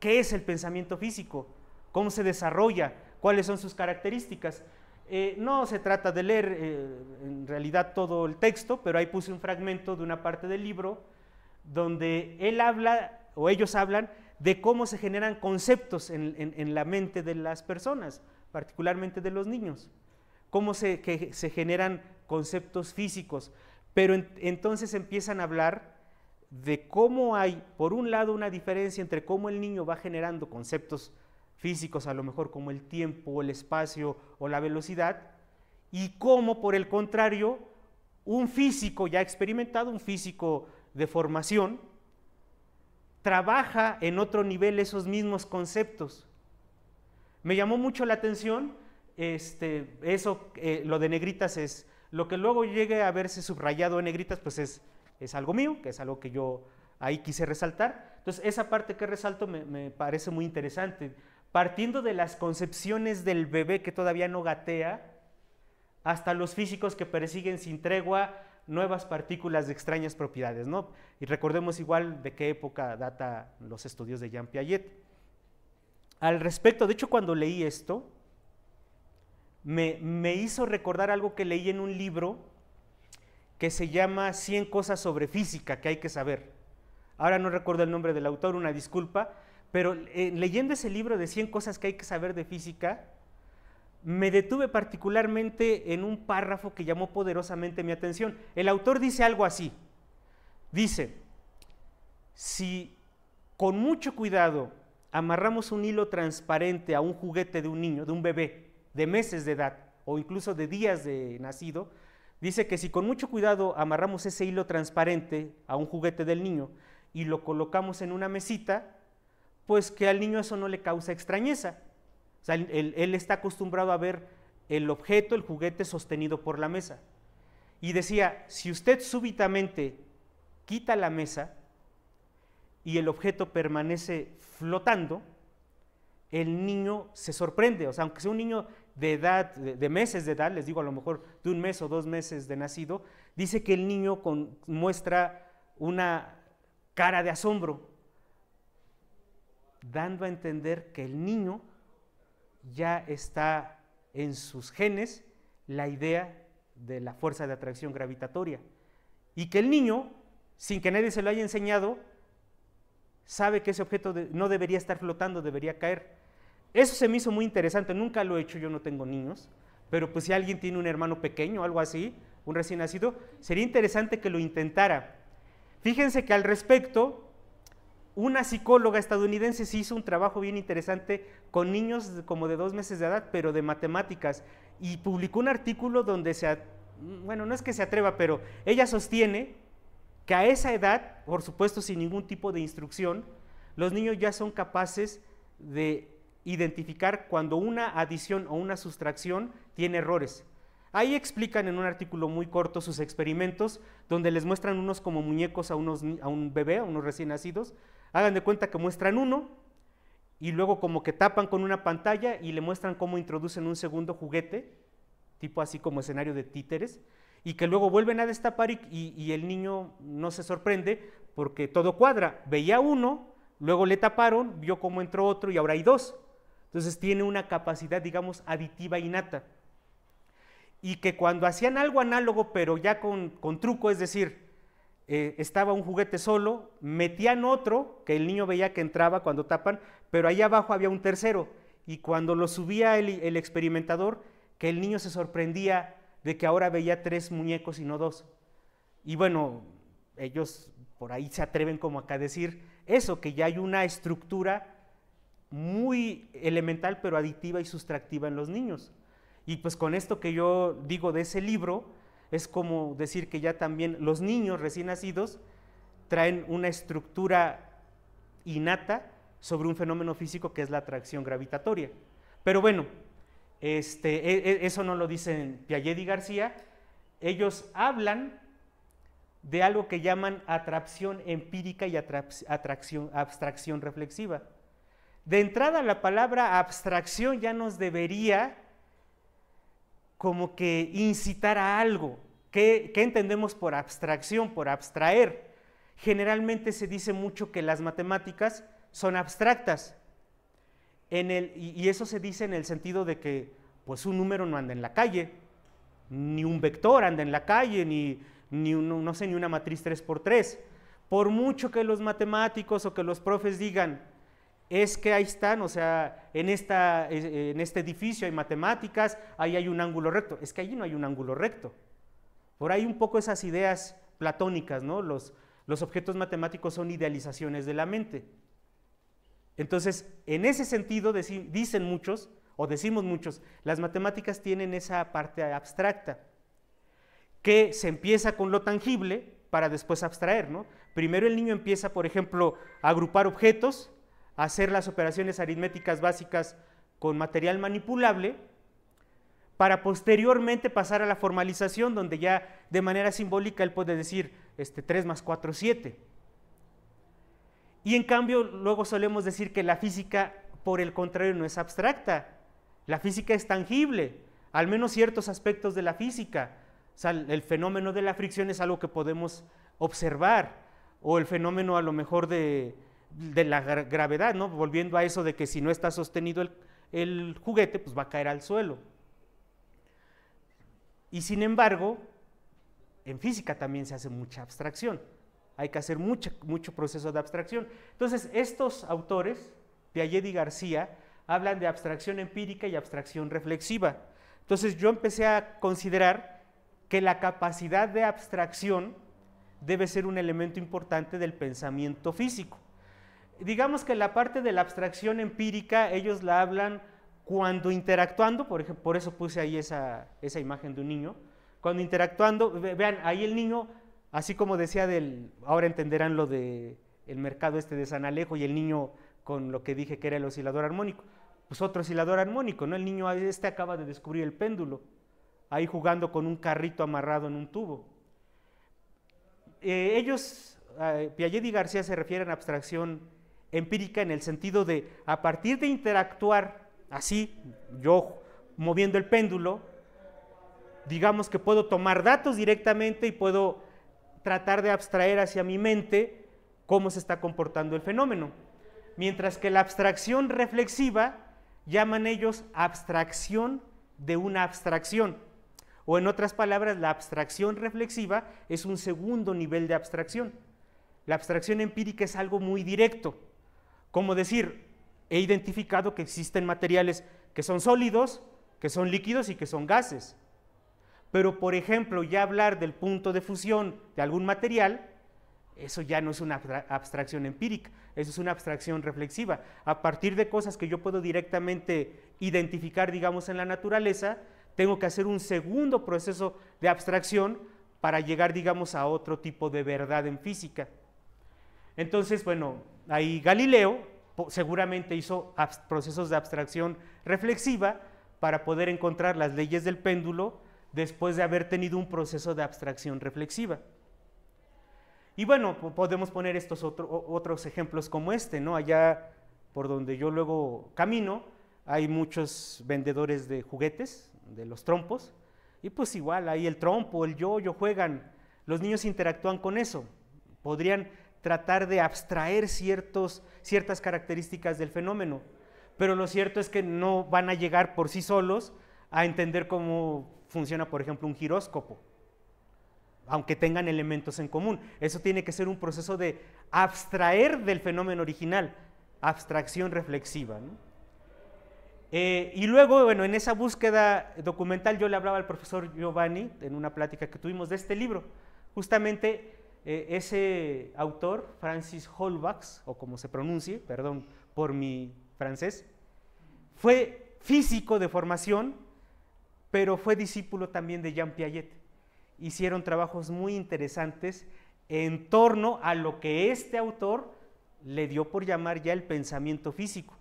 qué es el pensamiento físico, cómo se desarrolla, ¿Cuáles son sus características? Eh, no se trata de leer eh, en realidad todo el texto, pero ahí puse un fragmento de una parte del libro donde él habla o ellos hablan de cómo se generan conceptos en, la mente de las personas, particularmente de los niños, cómo se, generan conceptos físicos, pero entonces empiezan a hablar de cómo hay, por un lado, una diferencia entre cómo el niño va generando conceptos físicos a lo mejor como el tiempo, el espacio o la velocidad, y cómo por el contrario un físico ya experimentado, un físico de formación, trabaja en otro nivel esos mismos conceptos. Me llamó mucho la atención este, eso, eh, lo de negritas es, lo que luego llegue a verse subrayado en negritas, pues es, algo mío, que es algo que yo ahí quise resaltar. Entonces, esa parte que resalto me parece muy interesante partiendo de las concepciones del bebé que todavía no gatea, hasta los físicos que persiguen sin tregua nuevas partículas de extrañas propiedades, ¿no? Y recordemos igual de qué época data los estudios de Jean Piaget. Al respecto, de hecho cuando leí esto, me, me hizo recordar algo que leí en un libro que se llama 100 cosas sobre física que hay que saber. Ahora no recuerdo el nombre del autor, una disculpa, pero eh, leyendo ese libro de 100 cosas que hay que saber de física, me detuve particularmente en un párrafo que llamó poderosamente mi atención. El autor dice algo así. Dice, si con mucho cuidado amarramos un hilo transparente a un juguete de un niño, de un bebé, de meses de edad o incluso de días de nacido, dice que si con mucho cuidado amarramos ese hilo transparente a un juguete del niño y lo colocamos en una mesita, pues que al niño eso no le causa extrañeza. O sea, él, está acostumbrado a ver el objeto, el juguete sostenido por la mesa. Y decía, si usted súbitamente quita la mesa y el objeto permanece flotando, el niño se sorprende. O sea, aunque sea un niño de edad, de, meses de edad, les digo a lo mejor de un mes o dos meses de nacido, dice que el niño muestra una cara de asombro dando a entender que el niño ya está en sus genes la idea de la fuerza de atracción gravitatoria y que el niño, sin que nadie se lo haya enseñado, sabe que ese objeto no debería estar flotando, debería caer. Eso se me hizo muy interesante, nunca lo he hecho, yo no tengo niños, pero pues si alguien tiene un hermano pequeño, algo así, un recién nacido, sería interesante que lo intentara. Fíjense que al respecto, una psicóloga estadounidense se hizo un trabajo bien interesante con niños como de dos meses de edad, pero de matemáticas, y publicó un artículo donde se, bueno, no es que se atreva, pero ella sostiene que a esa edad, por supuesto sin ningún tipo de instrucción, los niños ya son capaces de identificar cuando una adición o una sustracción tiene errores. Ahí explican en un artículo muy corto sus experimentos, donde les muestran unos como muñecos a, unos, a un bebé, a unos recién nacidos, Hagan de cuenta que muestran uno y luego como que tapan con una pantalla y le muestran cómo introducen un segundo juguete, tipo así como escenario de títeres, y que luego vuelven a destapar y, el niño no se sorprende porque todo cuadra. Veía uno, luego le taparon, vio cómo entró otro y ahora hay dos. Entonces tiene una capacidad, digamos, aditiva innata. Y que cuando hacían algo análogo, pero ya con, con truco, es decir, eh, estaba un juguete solo, metían otro, que el niño veía que entraba cuando tapan, pero ahí abajo había un tercero. Y cuando lo subía el, el experimentador, que el niño se sorprendía de que ahora veía tres muñecos y no dos. Y bueno, ellos por ahí se atreven como acá a decir eso, que ya hay una estructura muy elemental, pero aditiva y sustractiva en los niños. Y pues con esto que yo digo de ese libro, es como decir que ya también los niños recién nacidos traen una estructura innata sobre un fenómeno físico que es la atracción gravitatoria. Pero bueno, este, e, e, eso no lo dicen Piaget y García, ellos hablan de algo que llaman atracción empírica y atracción, abstracción reflexiva. De entrada, la palabra abstracción ya nos debería como que incitar a algo. ¿Qué, entendemos por abstracción, por abstraer? Generalmente se dice mucho que las matemáticas son abstractas. y eso se dice en el sentido de que pues un número no anda en la calle, ni un vector anda en la calle, ni, no sé, ni una matriz 3x3. Por mucho que los matemáticos o que los profes digan, es que ahí están, o sea, en, esta, en este edificio hay matemáticas, ahí hay un ángulo recto. Es que allí no hay un ángulo recto. Por ahí un poco esas ideas platónicas, ¿no? Los, los objetos matemáticos son idealizaciones de la mente. Entonces, en ese sentido, dicen muchos, o decimos muchos, las matemáticas tienen esa parte abstracta, que se empieza con lo tangible para después abstraer, ¿no? Primero el niño empieza, por ejemplo, a agrupar objetos, hacer las operaciones aritméticas básicas con material manipulable, para posteriormente pasar a la formalización, donde ya de manera simbólica él puede decir este, 3 más 4, 7. Y en cambio, luego solemos decir que la física, por el contrario, no es abstracta. La física es tangible, al menos ciertos aspectos de la física. el fenómeno de la fricción es algo que podemos observar, o el fenómeno a lo mejor de, de la gravedad, ¿no? Volviendo a eso de que si no está sostenido el, juguete, pues va a caer al suelo. Y sin embargo, en física también se hace mucha abstracción. Hay que hacer mucho, mucho proceso de abstracción. Entonces, estos autores, Piaget y García, hablan de abstracción empírica y abstracción reflexiva. Entonces, yo empecé a considerar que la capacidad de abstracción debe ser un elemento importante del pensamiento físico digamos que la parte de la abstracción empírica ellos la hablan cuando interactuando, por, ejemplo, por eso puse ahí esa, esa, imagen de un niño, cuando interactuando, vean, ahí el niño, así como decía del, ahora entenderán lo de el mercado este de San Alejo y el niño con lo que dije que era el oscilador armónico, pues otro oscilador armónico, ¿no? El niño ah, este acaba de descubrir el péndulo, ahí jugando con un carrito amarrado en un tubo. Eh, ellos, eh, Piaget y García se refieren a abstracción empírica en el sentido de, a partir de interactuar así, yo moviendo el péndulo, digamos que puedo tomar datos directamente y puedo tratar de abstraer hacia mi mente cómo se está comportando el fenómeno. Mientras que la abstracción reflexiva llaman ellos abstracción de una abstracción. O en otras palabras, la abstracción reflexiva es un segundo nivel de abstracción. La abstracción empírica es algo muy directo. Como decir, he identificado que existen materiales que son sólidos, que son líquidos y que son gases. Pero, por ejemplo, ya hablar del punto de fusión de algún material, eso ya no es una abstracción empírica, eso es una abstracción reflexiva. A partir de cosas que yo puedo directamente identificar, digamos, en la naturaleza, tengo que hacer un segundo proceso de abstracción para llegar, digamos, a otro tipo de verdad en física. Entonces, bueno, ahí Galileo seguramente hizo procesos de abstracción reflexiva para poder encontrar las leyes del péndulo después de haber tenido un proceso de abstracción reflexiva. Y bueno, podemos poner estos otros ejemplos como este, ¿no? Allá por donde yo luego camino, hay muchos vendedores de juguetes, de los trompos, y pues igual, ahí el trompo, el yo-yo juegan, los niños interactúan con eso. Podrían tratar de abstraer ciertos, ciertas características del fenómeno. Pero lo cierto es que no van a llegar por sí solos a entender cómo funciona, por ejemplo, un giróscopo, aunque tengan elementos en común. Eso tiene que ser un proceso de abstraer del fenómeno original, abstracción reflexiva. Eh, y luego, bueno, en esa búsqueda documental yo le hablaba al profesor Giovanni en una plática que tuvimos de este libro, justamente eh, ese autor, Francis Holbach, o como se pronuncie, perdón por mi francés, fue físico de formación, pero fue discípulo también de Jean Piaget. Hicieron trabajos muy interesantes en torno a lo que este autor le dio por llamar ya el pensamiento físico.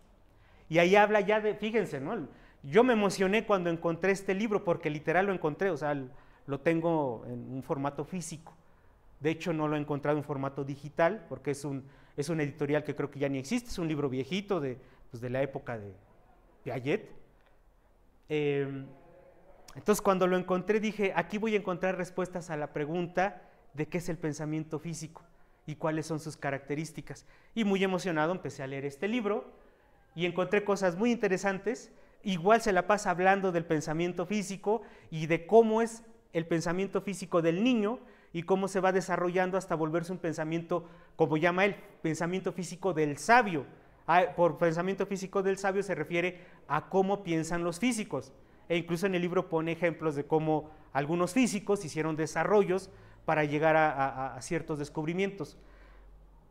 Y ahí habla ya de, fíjense, ¿no? Yo me emocioné cuando encontré este libro, porque literal lo encontré, o sea, lo tengo en un formato físico. De hecho, no lo he encontrado en formato digital, porque es un, editorial que creo que ya ni existe, es un libro viejito de, pues, la época de Piaget. Em, entonces, cuando lo encontré, dije, aquí voy a encontrar respuestas a la pregunta de qué es el pensamiento físico y cuáles son sus características. Y muy emocionado empecé a leer este libro y encontré cosas muy interesantes. Igual se la pasa hablando del pensamiento físico y de cómo es el pensamiento físico del niño, y cómo se va desarrollando hasta volverse un pensamiento, como llama él, pensamiento físico del sabio. Por pensamiento físico del sabio se refiere a cómo piensan los físicos. E incluso en el libro pone ejemplos de cómo algunos físicos hicieron desarrollos para llegar a, ciertos descubrimientos.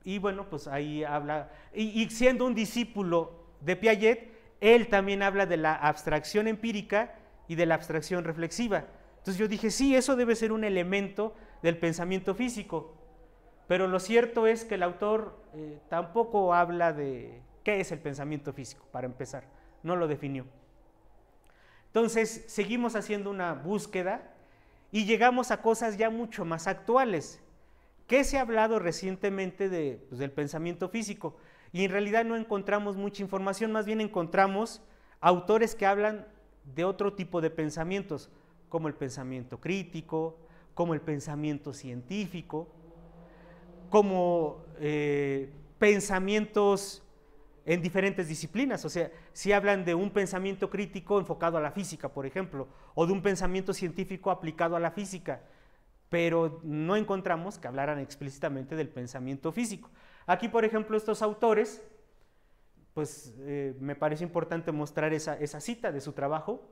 Y bueno, pues ahí habla, y, y siendo un discípulo de Piaget, él también habla de la abstracción empírica y de la abstracción reflexiva. Entonces yo dije, sí, eso debe ser un elemento del pensamiento físico. Pero lo cierto es que el autor eh, tampoco habla de qué es el pensamiento físico, para empezar, no lo definió. Entonces, seguimos haciendo una búsqueda y llegamos a cosas ya mucho más actuales. ¿Qué se ha hablado recientemente pues, del pensamiento físico? Y en realidad no encontramos mucha información, más bien encontramos autores que hablan de otro tipo de pensamientos, como el pensamiento crítico, como el pensamiento científico, como eh, pensamientos en diferentes disciplinas. O sea, si hablan de un pensamiento crítico enfocado a la física, por ejemplo, o de un pensamiento científico aplicado a la física, pero no encontramos que hablaran explícitamente del pensamiento físico. Aquí, por ejemplo, estos autores, pues eh, me parece importante mostrar esa cita de su trabajo,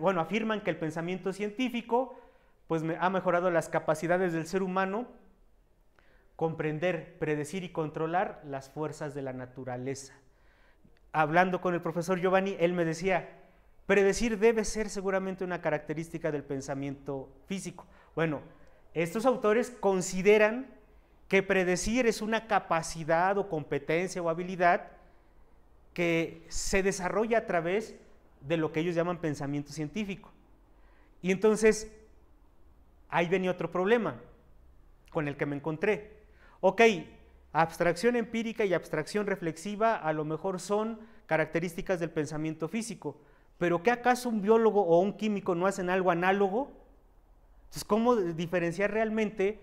bueno, afirman que el pensamiento científico pues ha mejorado las capacidades del ser humano comprender, predecir y controlar las fuerzas de la naturaleza. Hablando con el profesor Giovanni, él me decía, predecir debe ser seguramente una característica del pensamiento físico. Bueno, estos autores consideran que predecir es una capacidad o competencia o habilidad que se desarrolla a través de lo que ellos llaman pensamiento científico. Y entonces, ahí venía otro problema con el que me encontré. Ok, abstracción empírica y abstracción reflexiva a lo mejor son características del pensamiento físico, pero ¿qué acaso un biólogo o un químico no hacen algo análogo? Entonces, ¿cómo diferenciar realmente?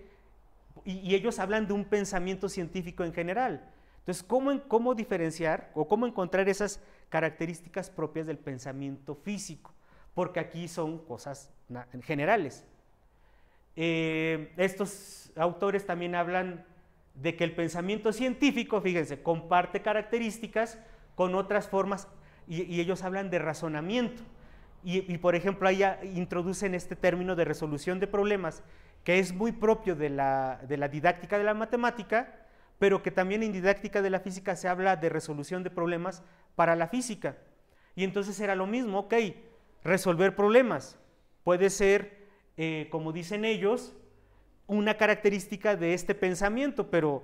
Y, ellos hablan de un pensamiento científico en general. Entonces, ¿cómo, ¿cómo diferenciar o cómo encontrar esas características propias del pensamiento físico, porque aquí son cosas generales. Eh, estos autores también hablan de que el pensamiento científico, fíjense, comparte características con otras formas y, ellos hablan de razonamiento. Y, por ejemplo, ahí introducen este término de resolución de problemas que es muy propio de la, de la, didáctica de la matemática, pero que también en didáctica de la física se habla de resolución de problemas para la física. Y entonces era lo mismo, ok, resolver problemas puede ser, eh, como dicen ellos, una característica de este pensamiento, pero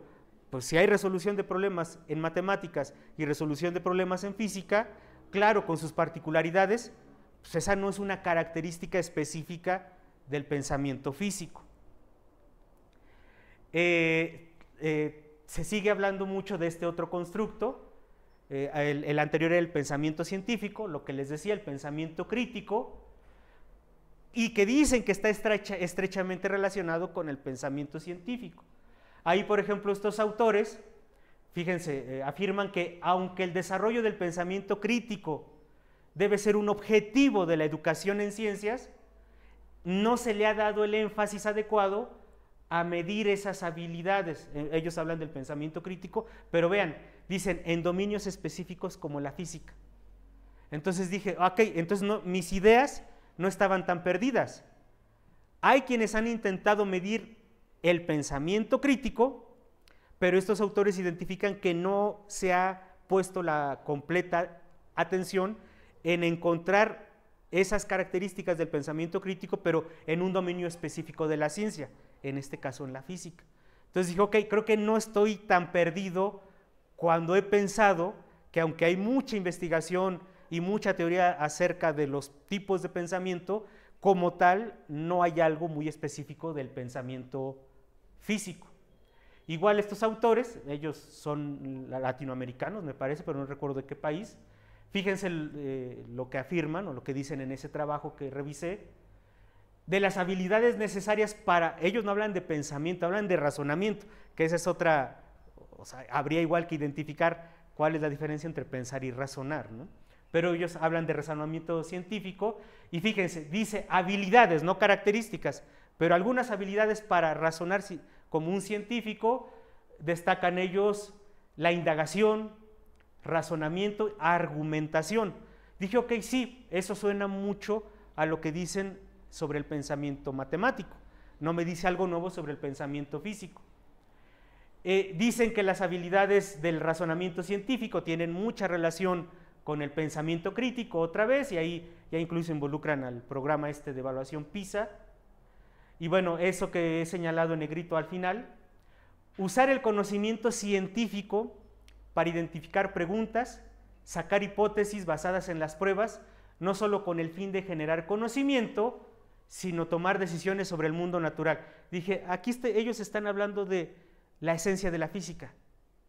pues, si hay resolución de problemas en matemáticas y resolución de problemas en física, claro, con sus particularidades, pues esa no es una característica específica del pensamiento físico. Eh, eh, se sigue hablando mucho de este otro constructo, eh, el, anterior era el pensamiento científico, lo que les decía, el pensamiento crítico, y que dicen que está estrechamente relacionado con el pensamiento científico. Ahí, por ejemplo, estos autores, fíjense, eh, afirman que aunque el desarrollo del pensamiento crítico debe ser un objetivo de la educación en ciencias, no se le ha dado el énfasis adecuado a medir esas habilidades. Eh, ellos hablan del pensamiento crítico, pero vean, dicen en dominios específicos como la física. Entonces dije, ok, entonces mis ideas no estaban tan perdidas. Hay quienes han intentado medir el pensamiento crítico, pero estos autores identifican que no se ha puesto la completa atención en encontrar esas características del pensamiento crítico, pero en un dominio específico de la ciencia, en este caso en la física. Entonces dije, ok, creo que no estoy tan perdido cuando he pensado que aunque hay mucha investigación y mucha teoría acerca de los tipos de pensamiento, como tal no hay algo muy específico del pensamiento físico. Igual estos autores, ellos son latinoamericanos, me parece, pero no recuerdo de qué país, fíjense eh, lo que afirman o lo que dicen en ese trabajo que revisé, de las habilidades necesarias para, ellos no hablan de pensamiento, hablan de razonamiento, que esa es otra habría igual que identificar cuál es la diferencia entre pensar y razonar, ¿no? Pero ellos hablan de razonamiento científico y fíjense, dice habilidades, no características, pero algunas habilidades para razonar como un científico destacan ellos la indagación, razonamiento, argumentación. Dije, ok, sí, eso suena mucho a lo que dicen sobre el pensamiento matemático. No me dice algo nuevo sobre el pensamiento físico. Eh, dicen que las habilidades del razonamiento científico tienen mucha relación con el pensamiento crítico otra vez y ahí ya incluso involucran al programa este de evaluación PISA. Y bueno, eso que he señalado en negrito al final, usar el conocimiento científico para identificar preguntas, sacar hipótesis basadas en las pruebas, no solo con el fin de generar conocimiento, sino tomar decisiones sobre el mundo natural. Dije, aquí este, ellos están hablando de la esencia de la física,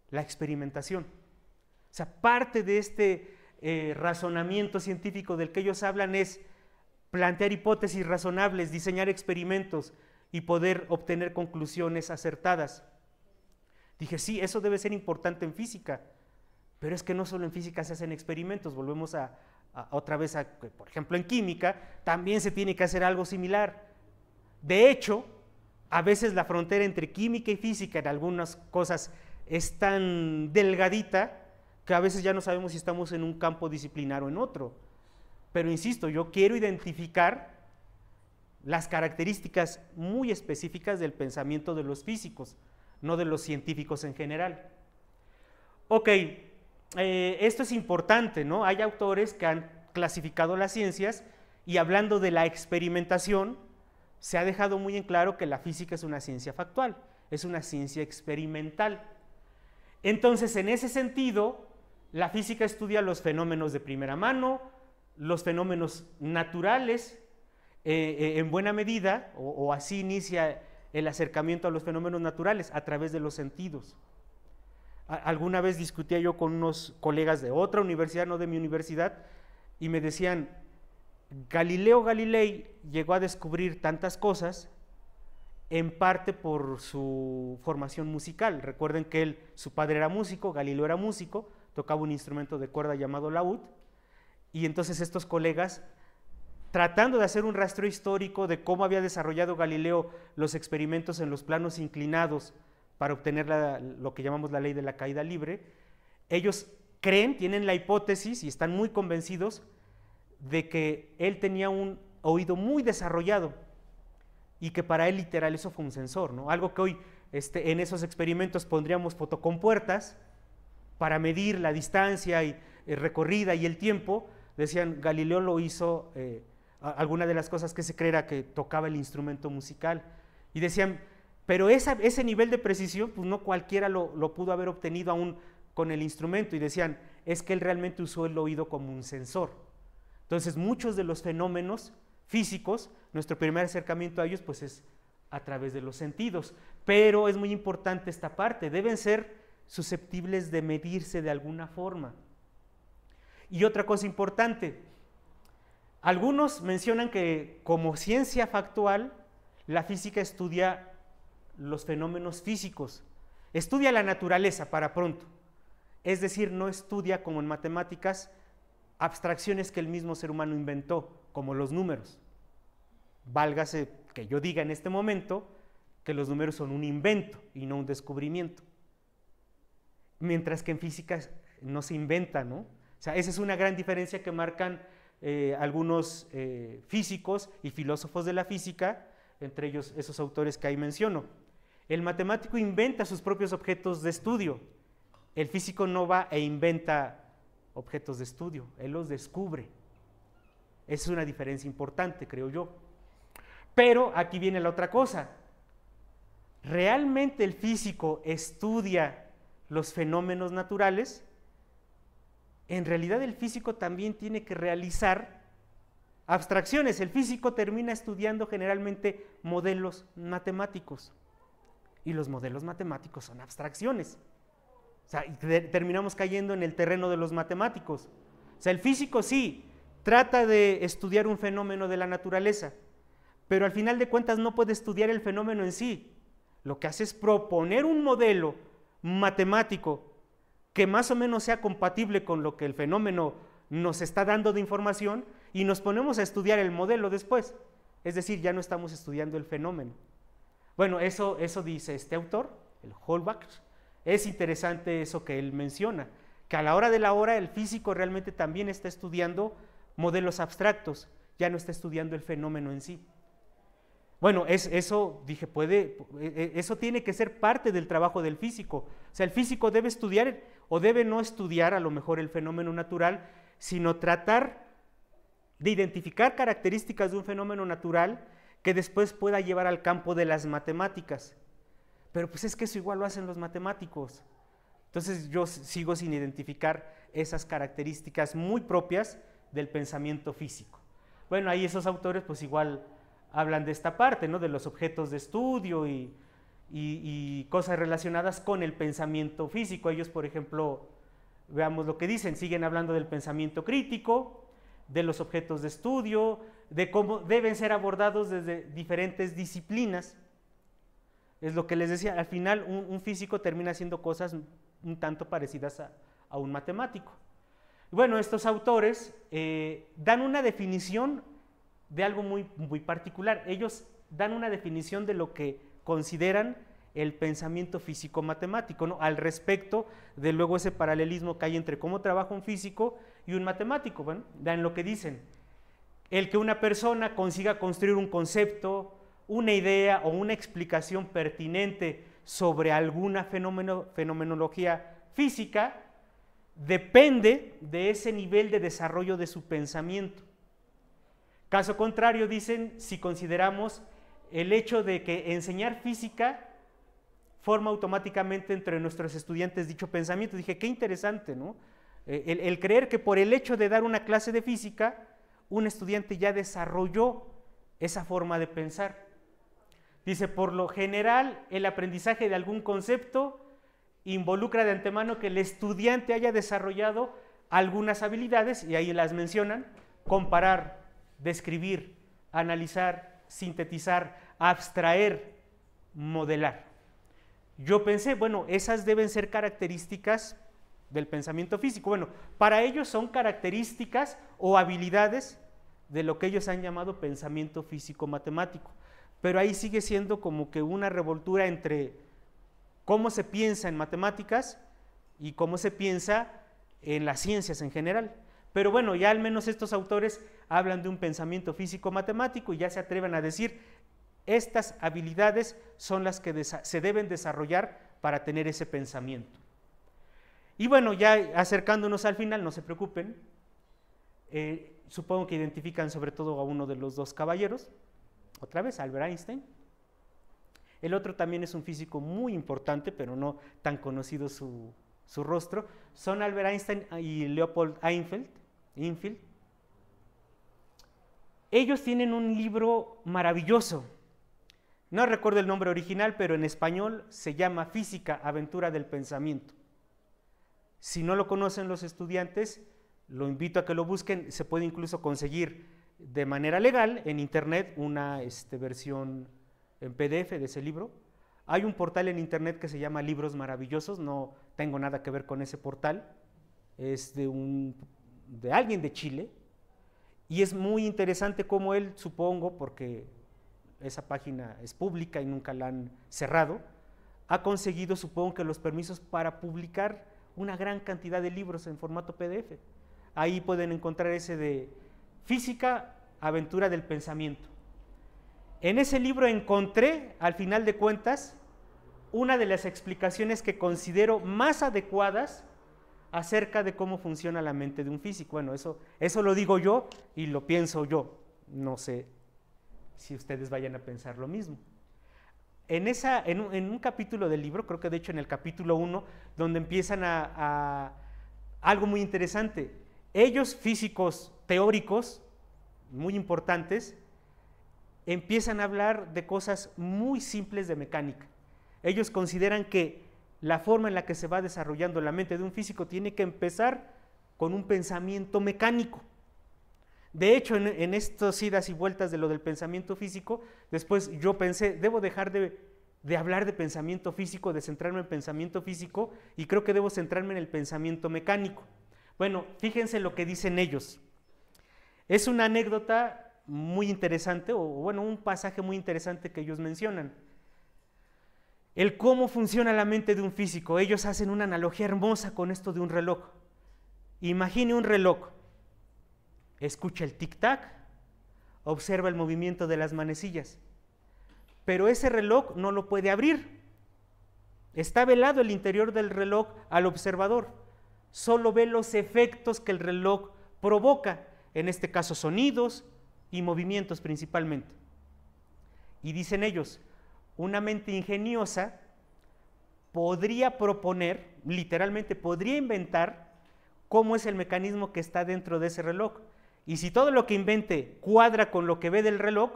la experimentación. O sea, parte de este eh, razonamiento científico del que ellos hablan es plantear hipótesis razonables, diseñar experimentos y poder obtener conclusiones acertadas. Dije, sí, eso debe ser importante en física, pero es que no solo en física se hacen experimentos, volvemos a, otra vez a, por ejemplo, en química también se tiene que hacer algo similar. De hecho, a veces la frontera entre química y física en algunas cosas es tan delgadita que a veces ya no sabemos si estamos en un campo disciplinar o en otro. Pero insisto, yo quiero identificar las características muy específicas del pensamiento de los físicos, no de los científicos en general. Ok, eh, esto es importante, ¿no? Hay autores que han clasificado las ciencias y hablando de la experimentación, se ha dejado muy en claro que la física es una ciencia factual, es una ciencia experimental. Entonces, en ese sentido, la física estudia los fenómenos de primera mano, los fenómenos naturales, eh, eh, en buena medida, o, así inicia el acercamiento a los fenómenos naturales a través de los sentidos. alguna vez discutía yo con unos colegas de otra universidad, no de mi universidad, y me decían, Galileo Galilei llegó a descubrir tantas cosas en parte por su formación musical. Recuerden que él, su padre era músico, Galileo era músico, tocaba un instrumento de cuerda llamado laúd, y entonces estos colegas, tratando de hacer un rastro histórico de cómo había desarrollado Galileo los experimentos en los planos inclinados para obtener lo que llamamos la ley de la caída libre, ellos creen, tienen la hipótesis y están muy convencidos de que él tenía un oído muy desarrollado y que para él literal eso fue un sensor, Algo que hoy este, en esos experimentos pondríamos fotocompuertas para medir la distancia y eh, recorrida y el tiempo. Decían, Galileo lo hizo, eh, alguna de las cosas que se cree que tocaba el instrumento musical. Y decían, pero ese nivel de precisión, pues, no cualquiera lo pudo haber obtenido aún con el instrumento. Y decían, es que él realmente usó el oído como un sensor. Entonces, muchos de los fenómenos físicos, nuestro primer acercamiento a ellos pues es a través de los sentidos, pero es muy importante esta parte, deben ser susceptibles de medirse de alguna forma. Y otra cosa importante, algunos mencionan que como ciencia factual, la física estudia los fenómenos físicos, estudia la naturaleza para pronto, es decir, no estudia como en matemáticas abstracciones que el mismo ser humano inventó, como los números. Válgase que yo diga en este momento que los números son un invento y no un descubrimiento. Mientras que en física no se inventa, ¿no? O sea, esa es una gran diferencia que marcan eh, algunos eh, físicos y filósofos de la física, entre ellos esos autores que ahí menciono. El matemático inventa sus propios objetos de estudio. El físico no va e inventa objetos de estudio, él los descubre. es una diferencia importante, creo yo. Pero aquí viene la otra cosa. ¿Realmente el físico estudia los fenómenos naturales? En realidad el físico también tiene que realizar abstracciones. El físico termina estudiando generalmente modelos matemáticos. Y los modelos matemáticos son abstracciones sea, terminamos cayendo en el terreno de los matemáticos. O sea, el físico sí trata de estudiar un fenómeno de la naturaleza, pero al final de cuentas no puede estudiar el fenómeno en sí. Lo que hace es proponer un modelo matemático que más o menos sea compatible con lo que el fenómeno nos está dando de información y nos ponemos a estudiar el modelo después. Es decir, ya no estamos estudiando el fenómeno. Bueno, eso, eso dice este autor, el Holbach, es interesante eso que él menciona, que a la hora de la hora el físico realmente también está estudiando modelos abstractos, ya no está estudiando el fenómeno en sí. Bueno, es, eso dije, puede, e, e, eso tiene que ser parte del trabajo del físico. O sea, el físico debe estudiar o debe no estudiar a lo mejor el fenómeno natural, sino tratar de identificar características de un fenómeno natural que después pueda llevar al campo de las matemáticas. Pero pues es que eso igual lo hacen los matemáticos. Entonces yo sigo sin identificar esas características muy propias del pensamiento físico. Bueno, ahí esos autores pues igual hablan de esta parte, ¿no? De los objetos de estudio y cosas relacionadas con el pensamiento físico. Ellos, por ejemplo, veamos lo que dicen, siguen hablando del pensamiento crítico, de los objetos de estudio, de cómo deben ser abordados desde diferentes disciplinas. Es lo que les decía, al final un, físico termina haciendo cosas un tanto parecidas a, un matemático. Bueno, estos autores eh, dan una definición de algo muy, muy particular. Ellos dan una definición de lo que consideran el pensamiento físico-matemático, al respecto de luego ese paralelismo que hay entre cómo trabaja un físico y un matemático. Bueno, dan lo que dicen. El que una persona consiga construir un concepto, una idea o una explicación pertinente sobre alguna fenomenología física, depende de ese nivel de desarrollo de su pensamiento. Caso contrario, dicen, si consideramos el hecho de que enseñar física forma automáticamente entre nuestros estudiantes dicho pensamiento. Dije, qué interesante, ¿no? Eh, el creer que por el hecho de dar una clase de física, un estudiante ya desarrolló esa forma de pensar. Dice, por lo general, el aprendizaje de algún concepto involucra de antemano que el estudiante haya desarrollado algunas habilidades, y ahí las mencionan, comparar, describir, analizar, sintetizar, abstraer, modelar. Yo pensé, bueno, esas deben ser características del pensamiento físico. Bueno, para ellos son características o habilidades de lo que ellos han llamado pensamiento físico matemático pero ahí sigue siendo como que una revoltura entre cómo se piensa en matemáticas y cómo se piensa en las ciencias en general. Pero bueno, ya al menos estos autores hablan de un pensamiento físico-matemático y ya se atreven a decir, estas habilidades son las que se deben desarrollar para tener ese pensamiento. Y bueno, ya acercándonos al final, no se preocupen, eh, supongo que identifican sobre todo a uno de los dos caballeros, otra vez, Albert Einstein. El otro también es un físico muy importante, pero no tan conocido su, rostro. Son Albert Einstein y Leopold Einfeld. Ellos tienen un libro maravilloso. No recuerdo el nombre original, pero en español se llama Física, Aventura del Pensamiento. Si no lo conocen los estudiantes, lo invito a que lo busquen. Se puede incluso conseguir de manera legal en Internet una este, versión en PDF de ese libro. Hay un portal en Internet que se llama Libros Maravillosos, no tengo nada que ver con ese portal, es de, un, de alguien de Chile, y es muy interesante cómo él, supongo, porque esa página es pública y nunca la han cerrado, ha conseguido, supongo que los permisos para publicar una gran cantidad de libros en formato PDF. Ahí pueden encontrar ese de Física, aventura del pensamiento. En ese libro encontré, al final de cuentas, una de las explicaciones que considero más adecuadas acerca de cómo funciona la mente de un físico. Bueno, eso, eso lo digo yo y lo pienso yo. No sé si ustedes vayan a pensar lo mismo. En, esa, en, un, capítulo del libro, creo que de hecho en el capítulo 1, donde empiezan a algo muy interesante. Ellos físicos teóricos muy importantes empiezan a hablar de cosas muy simples de mecánica. Ellos consideran que la forma en la que se va desarrollando la mente de un físico tiene que empezar con un pensamiento mecánico. De hecho, en, estas idas y vueltas de lo del pensamiento físico, después yo pensé, debo dejar de, de hablar de pensamiento físico, de centrarme en pensamiento físico, y creo que debo centrarme en el pensamiento mecánico. Bueno, fíjense lo que dicen ellos. Es una anécdota muy interesante, o bueno, un pasaje muy interesante que ellos mencionan. El cómo funciona la mente de un físico. Ellos hacen una analogía hermosa con esto de un reloj. Imagine un reloj. Escucha el tic-tac, observa el movimiento de las manecillas. Pero ese reloj no lo puede abrir. Está velado el interior del reloj al observador. Solo ve los efectos que el reloj provoca en este caso sonidos y movimientos principalmente. Y dicen ellos, una mente ingeniosa podría proponer, literalmente podría inventar cómo es el mecanismo que está dentro de ese reloj. Y si todo lo que invente cuadra con lo que ve del reloj,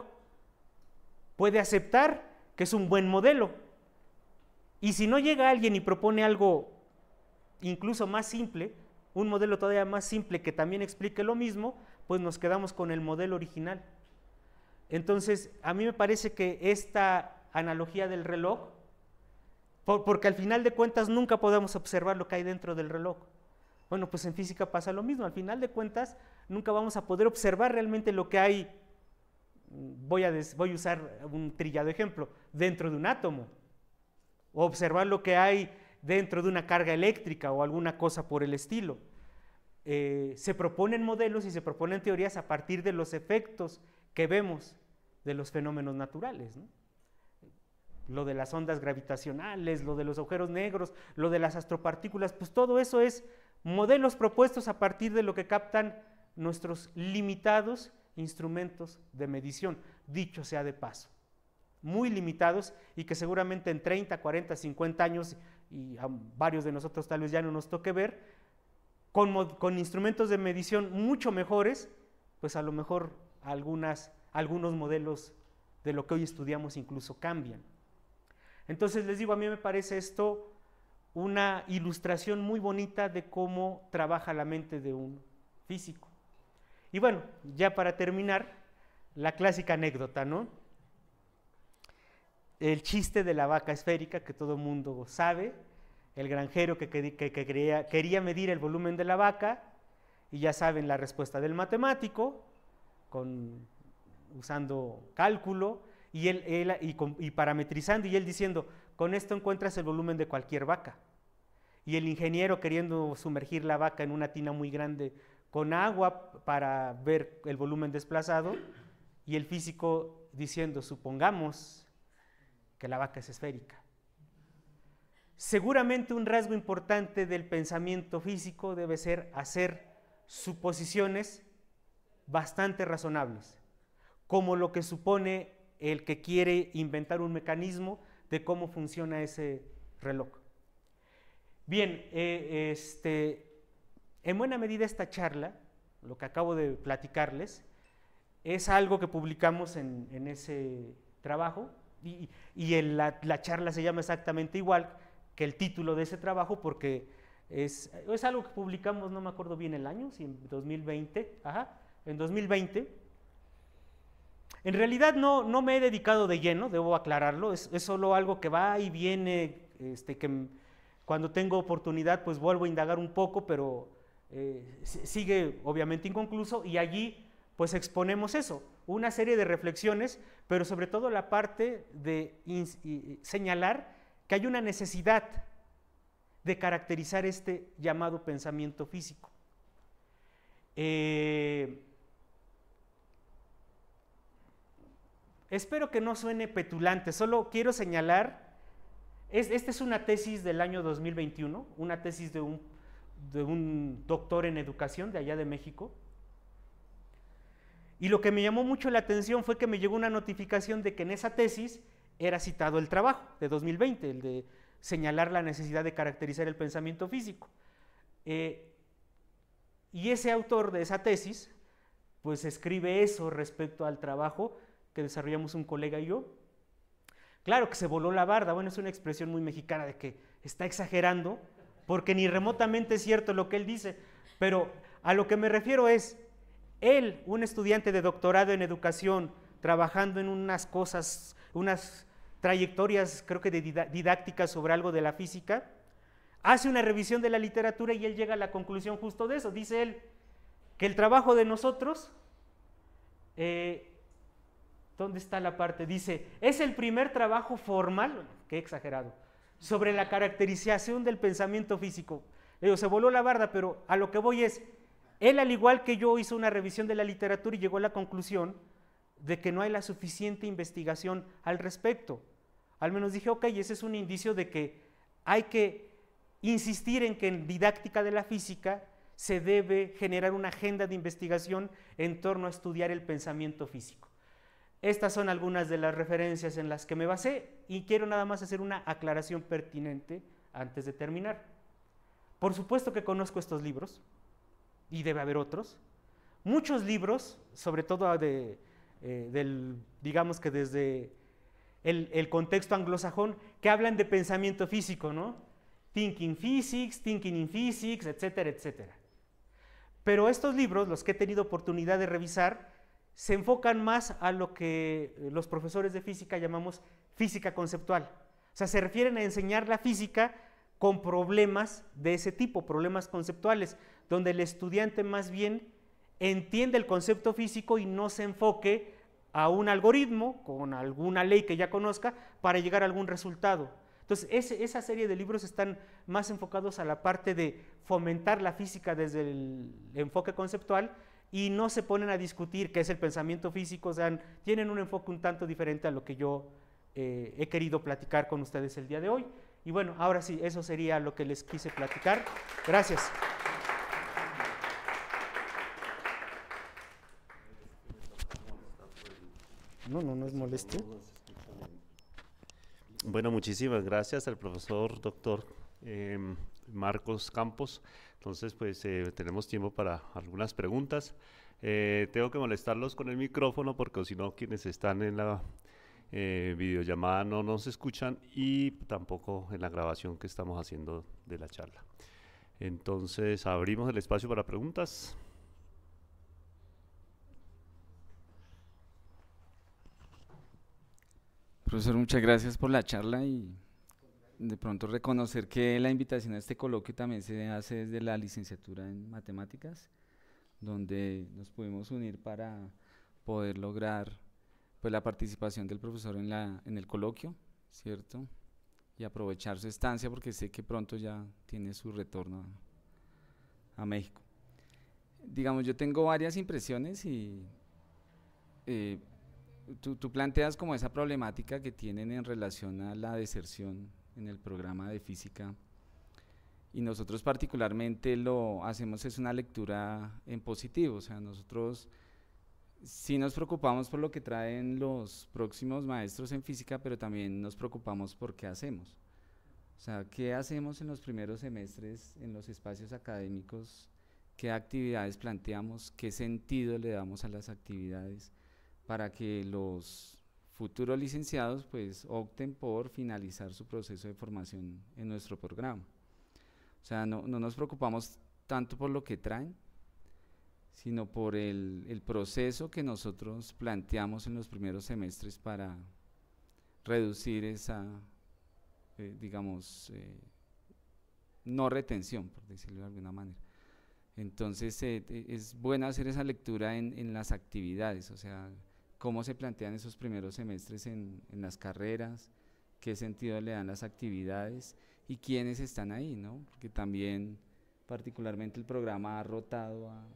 puede aceptar que es un buen modelo. Y si no llega alguien y propone algo incluso más simple, un modelo todavía más simple que también explique lo mismo, pues nos quedamos con el modelo original. Entonces, a mí me parece que esta analogía del reloj, porque al final de cuentas nunca podemos observar lo que hay dentro del reloj. Bueno, pues en física pasa lo mismo. Al final de cuentas, nunca vamos a poder observar realmente lo que hay. voy a usar un trillado ejemplo, dentro de un átomo. O observar lo que hay dentro de una carga eléctrica o alguna cosa por el estilo. Eh, se proponen modelos y se proponen teorías a partir de los efectos que vemos de los fenómenos naturales. Lo de las ondas gravitacionales, lo de los agujeros negros, lo de las astropartículas, pues todo eso es modelos propuestos a partir de lo que captan nuestros limitados instrumentos de medición, dicho sea de paso muy limitados y que seguramente en 30, 40, 50 años, y a varios de nosotros tal vez ya no nos toque ver, con, instrumentos de medición mucho mejores, pues a lo mejor algunos modelos de lo que hoy estudiamos incluso cambian. Entonces les digo, a mí me parece esto una ilustración muy bonita de cómo trabaja la mente de un físico. Y bueno, ya para terminar, la clásica anécdota, ¿no? El chiste de la vaca esférica que todo mundo sabe, el granjero que, quería, medir el volumen de la vaca, y ya saben la respuesta del matemático, con, usando cálculo, y, y parametrizando, y él diciendo, con esto encuentras el volumen de cualquier vaca. Y el ingeniero queriendo sumergir la vaca en una tina muy grande con agua para ver el volumen desplazado, y el físico diciendo, supongamos que la vaca es esférica. Seguramente un rasgo importante del pensamiento físico debe ser hacer suposiciones bastante razonables, como lo que supone el que quiere inventar un mecanismo de cómo funciona ese reloj. Bien, eh, este, en buena medida esta charla, lo que acabo de platicarles, es algo que publicamos en, ese trabajo y, la charla se llama exactamente igual, que el título de ese trabajo porque es, es algo que publicamos, no me acuerdo bien el año, si en 2020, ajá, en 2020. En realidad no, no me he dedicado de lleno, debo aclararlo, es, es solo algo que va y viene, este, que cuando tengo oportunidad pues vuelvo a indagar un poco, pero eh, sigue obviamente inconcluso y allí pues exponemos eso, una serie de reflexiones, pero sobre todo la parte de señalar que hay una necesidad de caracterizar este llamado pensamiento físico. Eh, espero que no suene petulante, solo quiero señalar, esta es una tesis del año 2021, una tesis de un doctor en educación de allá de México. Y lo que me llamó mucho la atención fue que me llegó una notificación de que en esa tesis era citado el trabajo de 2020, el de señalar la necesidad de caracterizar el pensamiento físico. Eh, y ese autor de esa tesis, pues escribe eso respecto al trabajo que desarrollamos un colega y yo. Claro que se voló la barda, bueno, es una expresión muy mexicana de que está exagerando, porque ni remotamente es cierto lo que él dice, pero a lo que me refiero es, él, un estudiante de doctorado en educación, trabajando en unas cosas unas trayectorias, creo que de didácticas sobre algo de la física, hace una revisión de la literatura y él llega a la conclusión justo de eso. Dice él que el trabajo de nosotros, eh, ¿dónde está la parte? Dice, es el primer trabajo formal, qué exagerado, sobre la caracterización del pensamiento físico. Le digo, se voló la barda, pero a lo que voy es, él al igual que yo hizo una revisión de la literatura y llegó a la conclusión de que no hay la suficiente investigación al respecto. Al menos dije, ok, ese es un indicio de que hay que insistir en que en didáctica de la física se debe generar una agenda de investigación en torno a estudiar el pensamiento físico. Estas son algunas de las referencias en las que me basé y quiero nada más hacer una aclaración pertinente antes de terminar. Por supuesto que conozco estos libros y debe haber otros. Muchos libros, sobre todo de, eh, del, digamos que desde el, el, contexto anglosajón, que hablan de pensamiento físico, ¿no? Thinking Physics, Thinking in Physics, etcétera, etcétera. Pero estos libros, los que he tenido oportunidad de revisar, se enfocan más a lo que eh, los profesores de física llamamos física conceptual. O sea, se refieren a enseñar la física con problemas de ese tipo, problemas conceptuales, donde el estudiante más bien entiende el concepto físico y no se enfoque a un algoritmo con alguna ley que ya conozca para llegar a algún resultado. Entonces, esa serie de libros están más enfocados a la parte de fomentar la física desde el enfoque conceptual y no se ponen a discutir qué es el pensamiento físico, o sea, tienen un enfoque un tanto diferente a lo que yo eh, he querido platicar con ustedes el día de hoy. Y bueno, ahora sí, eso sería lo que les quise platicar. Gracias. No, no, no es Bueno, muchísimas gracias al profesor doctor eh, Marcos Campos. Entonces, pues eh, tenemos tiempo para algunas preguntas. Eh, tengo que molestarlos con el micrófono porque si no, quienes están en la videollamada no nos escuchan y tampoco en la grabación que estamos haciendo de la charla. Entonces, abrimos el espacio para preguntas. Profesor, muchas gracias por la charla y de pronto reconocer que la invitación a este coloquio también se hace desde la licenciatura en matemáticas, donde nos pudimos unir para poder lograr pues, la participación del profesor en, la, en el coloquio, ¿cierto? Y aprovechar su estancia porque sé que pronto ya tiene su retorno a, México. Digamos, yo tengo varias impresiones y eh, tú, planteas como esa problemática que tienen en relación a la deserción en el programa de física y nosotros particularmente lo hacemos es una lectura en positivo, o sea, nosotros sí nos preocupamos por lo que traen los próximos maestros en física, pero también nos preocupamos por qué hacemos. O sea, ¿qué hacemos en los primeros semestres en los espacios académicos? ¿Qué actividades planteamos? ¿Qué sentido le damos a las actividades? para que los futuros licenciados pues opten por finalizar su proceso de formación en nuestro programa. O sea, no, nos preocupamos tanto por lo que traen, sino por el, proceso que nosotros planteamos en los primeros semestres para reducir esa, eh, digamos, eh, no retención, por decirlo de alguna manera. Entonces, eh, es bueno hacer esa lectura en, en las actividades, o sea, cómo se plantean esos primeros semestres en, las carreras, qué sentido le dan las actividades y quiénes están ahí, ¿no? Porque también particularmente el programa ha rotado a,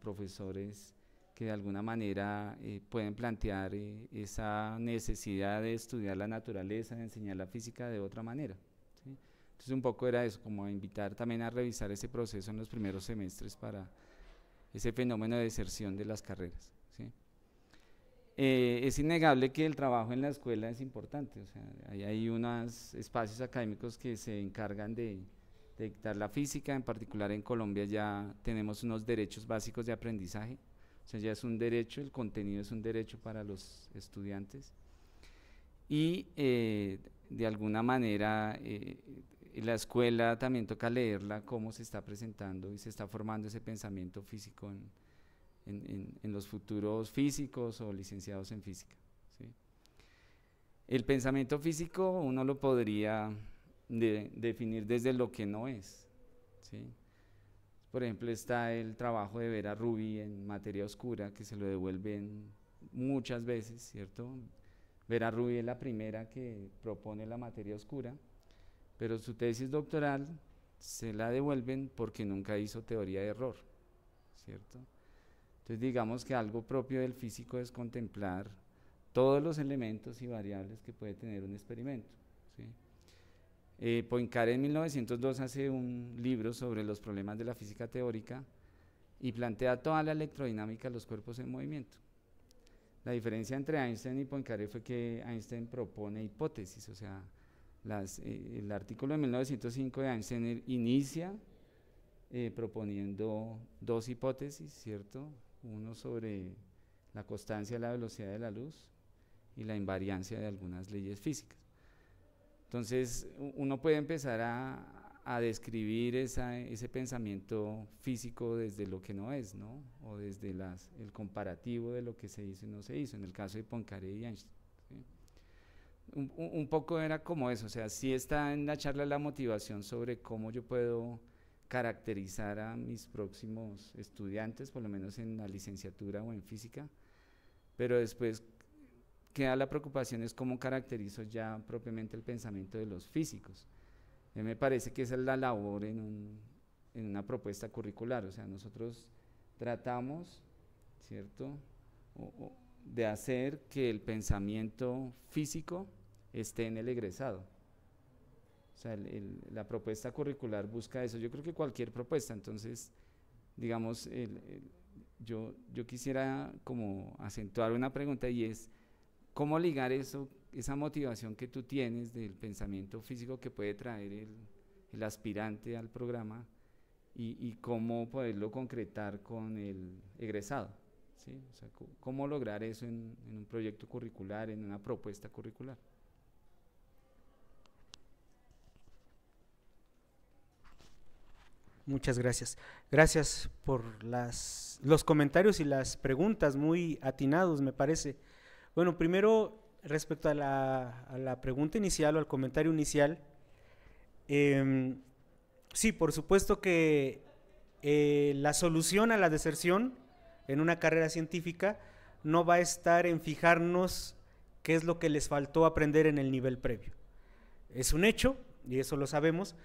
profesores que de alguna manera eh, pueden plantear eh, esa necesidad de estudiar la naturaleza, de enseñar la física de otra manera. Entonces un poco era eso, como invitar también a revisar ese proceso en los primeros semestres para ese fenómeno de deserción de las carreras. ¿sí? Eh, es innegable que el trabajo en la escuela es importante. O sea, hay, hay unos espacios académicos que se encargan de, dictar la física, en particular en Colombia ya tenemos unos derechos básicos de aprendizaje. O sea, ya es un derecho, el contenido es un derecho para los estudiantes. Y eh, de alguna manera eh, la escuela también toca leerla, cómo se está presentando y se está formando ese pensamiento físico en, en, los futuros físicos o licenciados en física. ¿sí? El pensamiento físico uno lo podría definir desde lo que no es. ¿sí? Por ejemplo, está el trabajo de Vera Rubí en materia oscura, que se lo devuelven muchas veces, ¿cierto? Vera Rubí es la primera que propone la materia oscura, pero su tesis doctoral se la devuelven porque nunca hizo teoría de error, ¿cierto? Entonces digamos que algo propio del físico es contemplar todos los elementos y variables que puede tener un experimento. Eh, Poincaré en 1902 hace un libro sobre los problemas de la física teórica y plantea toda la electrodinámica de los cuerpos en movimiento. La diferencia entre Einstein y Poincaré fue que Einstein propone hipótesis, o sea, eh, el artículo de 1905 de Einstein inicia eh, proponiendo dos hipótesis, ¿cierto? uno sobre la constancia de la velocidad de la luz y la invariancia de algunas leyes físicas. Entonces uno puede empezar a, describir ese pensamiento físico desde lo que no es, ¿no? o desde las, el comparativo de lo que se hizo y no se hizo, en el caso de Poincaré y Einstein. Un, un, poco era como eso, o sea, sí está en la charla la motivación sobre cómo yo puedo caracterizar a mis próximos estudiantes, por lo menos en la licenciatura o en física, pero después queda la preocupación es cómo caracterizo ya propiamente el pensamiento de los físicos. Eh, me parece que esa es la labor en, un, en una propuesta curricular, o sea, nosotros tratamos, ¿cierto?, de hacer que el pensamiento físico esté en el egresado o sea, la propuesta curricular busca eso. Yo creo que cualquier propuesta, entonces, digamos, yo, yo quisiera como acentuar una pregunta y es, ¿cómo ligar eso, esa motivación que tú tienes del pensamiento físico que puede traer el, aspirante al programa y, cómo poderlo concretar con el egresado? ¿sí? ¿Cómo lograr eso en un proyecto curricular, en una propuesta curricular? Muchas gracias. Gracias por las, los comentarios y las preguntas muy atinados, me parece. Bueno, primero, respecto a la, pregunta inicial o al comentario inicial, em, sí, por supuesto que eh, la solución a la deserción en una carrera científica no va a estar en fijarnos qué es lo que les faltó aprender en el nivel previo. Es un hecho, y eso lo sabemos,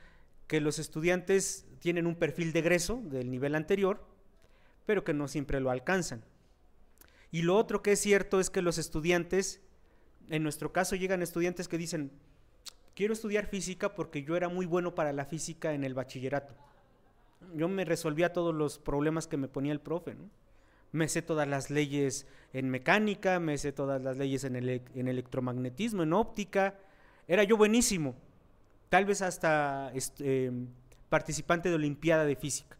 que los estudiantes tienen un perfil de egreso del nivel anterior, pero que no siempre lo alcanzan. Y lo otro que es cierto es que los estudiantes, en nuestro caso llegan estudiantes que dicen, quiero estudiar física porque yo era muy bueno para la física en el bachillerato. Yo me resolvía todos los problemas que me ponía el profe, Me sé todas las leyes en mecánica, me sé todas las leyes en, electromagnetismo, en óptica. Era yo buenísimo. Tal vez hasta... Este, participante de Olimpiada de Física.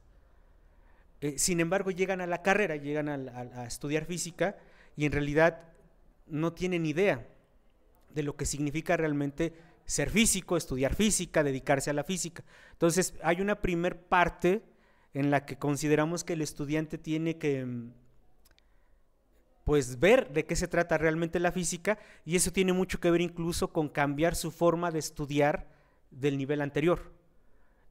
Eh, sin embargo, llegan a la carrera, llegan a, a, estudiar física y en realidad no tienen idea de lo que significa realmente ser físico, estudiar física, dedicarse a la física. Entonces, hay una primer parte en la que consideramos que el estudiante tiene que mm, pues ver de qué se trata realmente la física y eso tiene mucho que ver incluso con cambiar su forma de estudiar del nivel anterior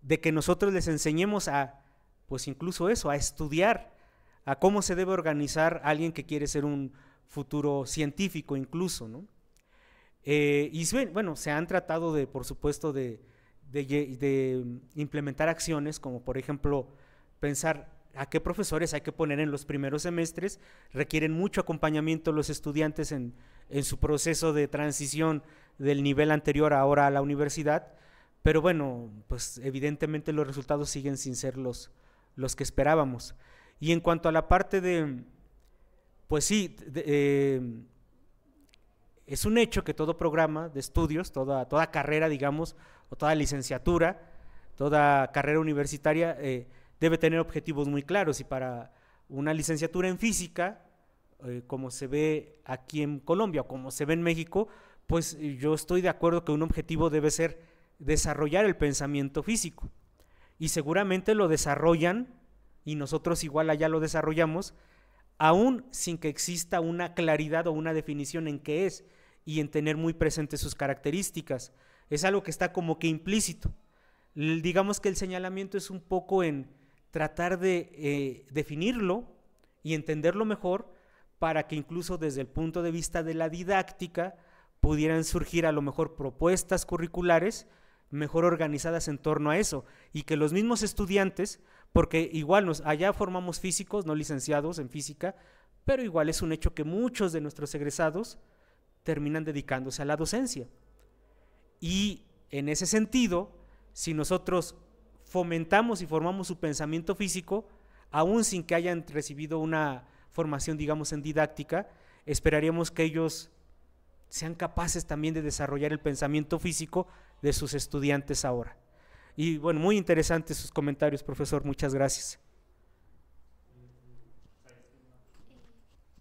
de que nosotros les enseñemos a, pues incluso eso, a estudiar, a cómo se debe organizar alguien que quiere ser un futuro científico incluso, ¿no? Eh, y bueno, se han tratado de, por supuesto, de, implementar acciones como, por ejemplo, pensar a qué profesores hay que poner en los primeros semestres. Requieren mucho acompañamiento los estudiantes en su proceso de transición del nivel anterior ahora a la universidad. Pero bueno, pues evidentemente los resultados siguen sin ser los, los que esperábamos. Y en cuanto a la parte de, pues sí, eh, es un hecho que todo programa de estudios, toda, toda carrera, digamos, o toda licenciatura, toda carrera universitaria, eh, debe tener objetivos muy claros. Y para una licenciatura en física, eh, como se ve aquí en Colombia o como se ve en México, pues yo estoy de acuerdo que un objetivo debe ser desarrollar el pensamiento físico. Y seguramente lo desarrollan, y nosotros igual allá lo desarrollamos, aún sin que exista una claridad o una definición en qué es y en tener muy presentes sus características. Es algo que está como que implícito. digamos que el señalamiento es un poco en tratar de eh, definirlo y entenderlo mejor para que incluso desde el punto de vista de la didáctica pudieran surgir a lo mejor propuestas curriculares mejor organizadas en torno a eso y que los mismos estudiantes, porque igual nos, allá formamos físicos, no licenciados en física, pero igual es un hecho que muchos de nuestros egresados terminan dedicándose a la docencia. Y en ese sentido, si nosotros fomentamos y formamos su pensamiento físico, aún sin que hayan recibido una formación, digamos, en didáctica, esperaríamos que ellos sean capaces también de desarrollar el pensamiento físico de sus estudiantes ahora. Y bueno, muy interesantes sus comentarios, profesor. Muchas gracias.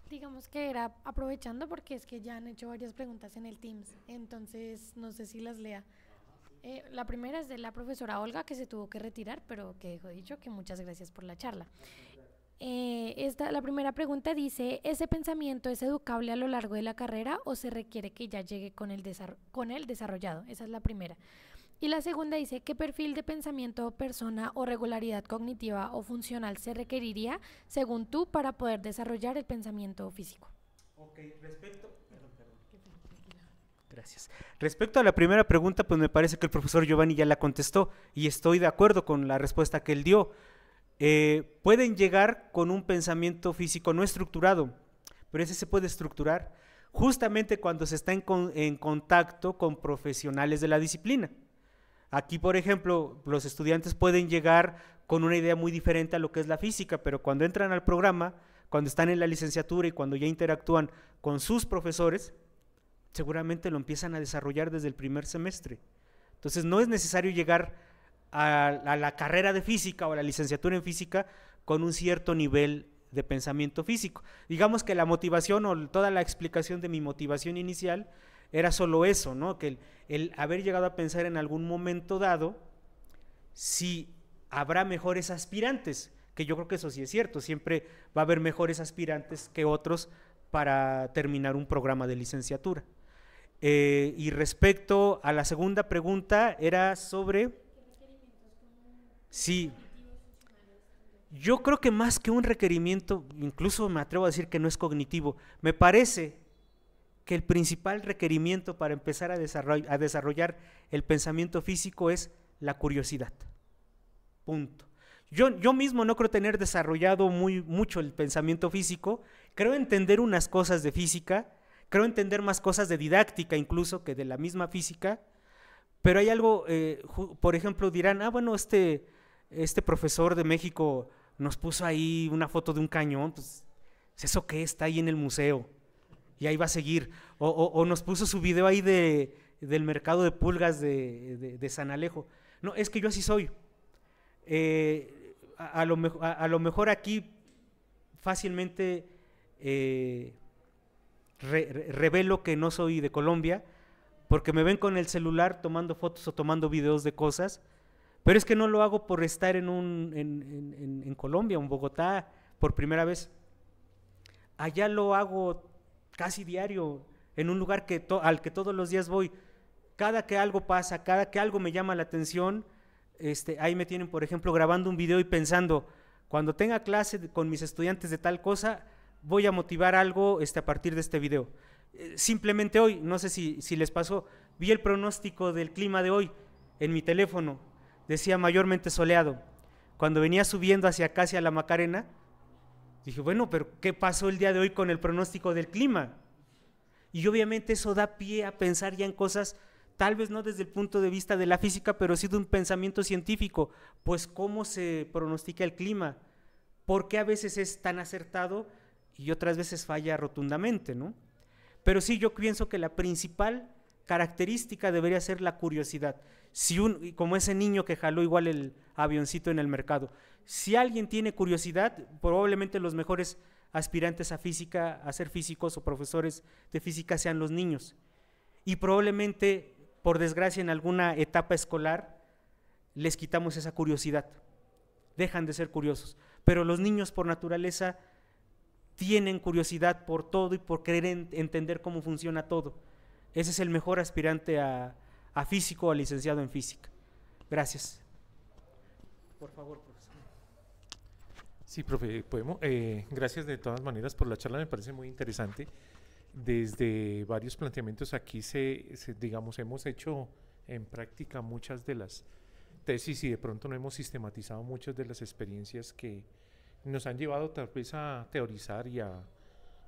Digamos que era aprovechando porque es que ya han hecho varias preguntas en el Teams, entonces no sé si las lea. Eh, la primera es de la profesora Olga que se tuvo que retirar, pero que dejó dicho que muchas gracias por la charla. Eh, esta, la primera pregunta dice, ¿ese pensamiento es educable a lo largo de la carrera o se requiere que ya llegue con el, con el desarrollado? Esa es la primera. Y la segunda dice, ¿qué perfil de pensamiento, persona o regularidad cognitiva o funcional se requeriría, según tú, para poder desarrollar el pensamiento físico? Ok, respecto... Gracias. Respecto a la primera pregunta, pues me parece que el profesor Giovanni ya la contestó y estoy de acuerdo con la respuesta que él dio. Eh, pueden llegar con un pensamiento físico no estructurado, pero ese se puede estructurar justamente cuando se está en, en contacto con profesionales de la disciplina. Aquí, por ejemplo, los estudiantes pueden llegar con una idea muy diferente a lo que es la física, pero cuando entran al programa, cuando están en la licenciatura y cuando ya interactúan con sus profesores, seguramente lo empiezan a desarrollar desde el primer semestre. Entonces, no es necesario llegar a, la carrera de física o la licenciatura en física con un cierto nivel de pensamiento físico. Digamos que la motivación o toda la explicación de mi motivación inicial era solo eso, ¿no? Que el, haber llegado a pensar en algún momento dado si habrá mejores aspirantes, que yo creo que eso sí es cierto, siempre va a haber mejores aspirantes que otros para terminar un programa de licenciatura. Eh, y respecto a la segunda pregunta, era sobre... Sí. Yo creo que más que un requerimiento, incluso me atrevo a decir que no es cognitivo, me parece que el principal requerimiento para empezar a, desarrollar el pensamiento físico es la curiosidad. Punto. Yo, yo, mismo no creo tener desarrollado muy, mucho el pensamiento físico, creo entender unas cosas de física, creo entender más cosas de didáctica incluso que de la misma física, pero hay algo, eh, por ejemplo, dirán, ah, bueno, este este profesor de México nos puso ahí una foto de un cañón, pues ¿eso qué? Está ahí en el museo y ahí va a seguir. O, nos puso su video ahí de, del mercado de pulgas de, de, San Alejo. No, es que yo así soy. Eh, a, lo mejor aquí fácilmente eh, revelo que no soy de Colombia, porque me ven con el celular tomando fotos o tomando videos de cosas pero es que no lo hago por estar en, Colombia, en Bogotá, por primera vez. Allá lo hago casi diario, en un lugar al que todos los días voy. Cada que algo pasa, cada que algo me llama la atención, este, ahí me tienen, por ejemplo, grabando un video y pensando, cuando tenga clase con mis estudiantes de tal cosa, voy a motivar algo este, a partir de este video. Eh, simplemente hoy, no sé si les pasó, vi el pronóstico del clima de hoy en mi teléfono decía mayormente soleado. Cuando venía subiendo hacia acá, hacia la Macarena, dije, bueno, pero ¿qué pasó el día de hoy con el pronóstico del clima? Y obviamente eso da pie a pensar ya en cosas, tal vez no desde el punto de vista de la física, pero sí de un pensamiento científico, pues cómo se pronostica el clima, por qué a veces es tan acertado y otras veces falla rotundamente, ¿no? Pero sí, yo pienso que la principal característica debería ser la curiosidad como ese niño que jaló igual el avioncito en el mercado. Si alguien tiene curiosidad, probablemente los mejores aspirantes a física, a ser físicos o profesores de física sean los niños. Y probablemente, por desgracia, en alguna etapa escolar les quitamos esa curiosidad. Dejan de ser curiosos. Pero los niños por naturaleza tienen curiosidad por todo y por querer entender cómo funciona todo. Ese es el mejor aspirante a, a físico o licenciado en física. Gracias. Por favor, profesor. Sí, profe, podemos. Eh, gracias de todas maneras por la charla, me parece muy interesante. Desde varios planteamientos aquí se, digamos, hemos hecho en práctica muchas de las tesis y de pronto no hemos sistematizado muchas de las experiencias que nos han llevado tal vez a teorizar y a,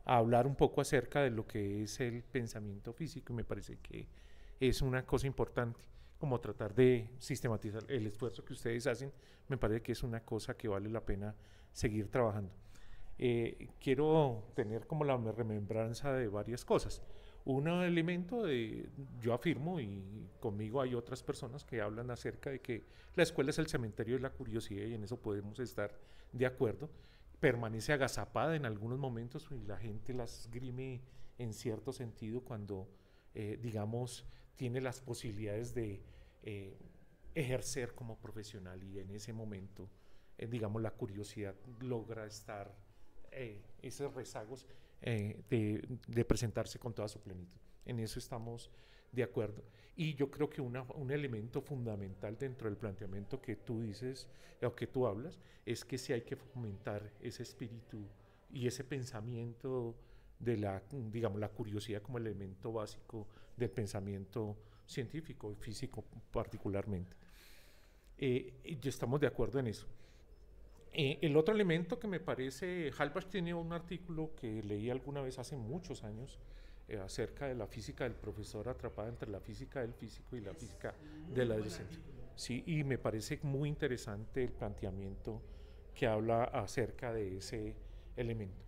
hablar un poco acerca de lo que es el pensamiento físico. me parece que es una cosa importante, como tratar de sistematizar el esfuerzo que ustedes hacen, me parece que es una cosa que vale la pena seguir trabajando. Eh, quiero tener como la remembranza de varias cosas. Un elemento de, yo afirmo, y conmigo hay otras personas que hablan acerca de que la escuela es el cementerio de la curiosidad y en eso podemos estar de acuerdo. Permanece agazapada en algunos momentos y la gente las grime en cierto sentido cuando, eh, digamos, tiene las posibilidades de eh, ejercer como profesional y en ese momento, eh, digamos, la curiosidad logra estar, eh, esos rezagos de, presentarse con toda su plenitud. En eso estamos de acuerdo. Y yo creo que un elemento fundamental dentro del planteamiento que tú dices o que tú hablas es que si hay que fomentar ese espíritu y ese pensamiento de la, digamos, la curiosidad como elemento básico del pensamiento científico y físico particularmente. Eh, y estamos de acuerdo en eso. Eh, el otro elemento que me parece, Halbach tiene un artículo que leí alguna vez hace muchos años eh, acerca de la física del profesor atrapada entre la física del físico y la física la la Sí, y me parece muy interesante el planteamiento que habla acerca de ese elemento.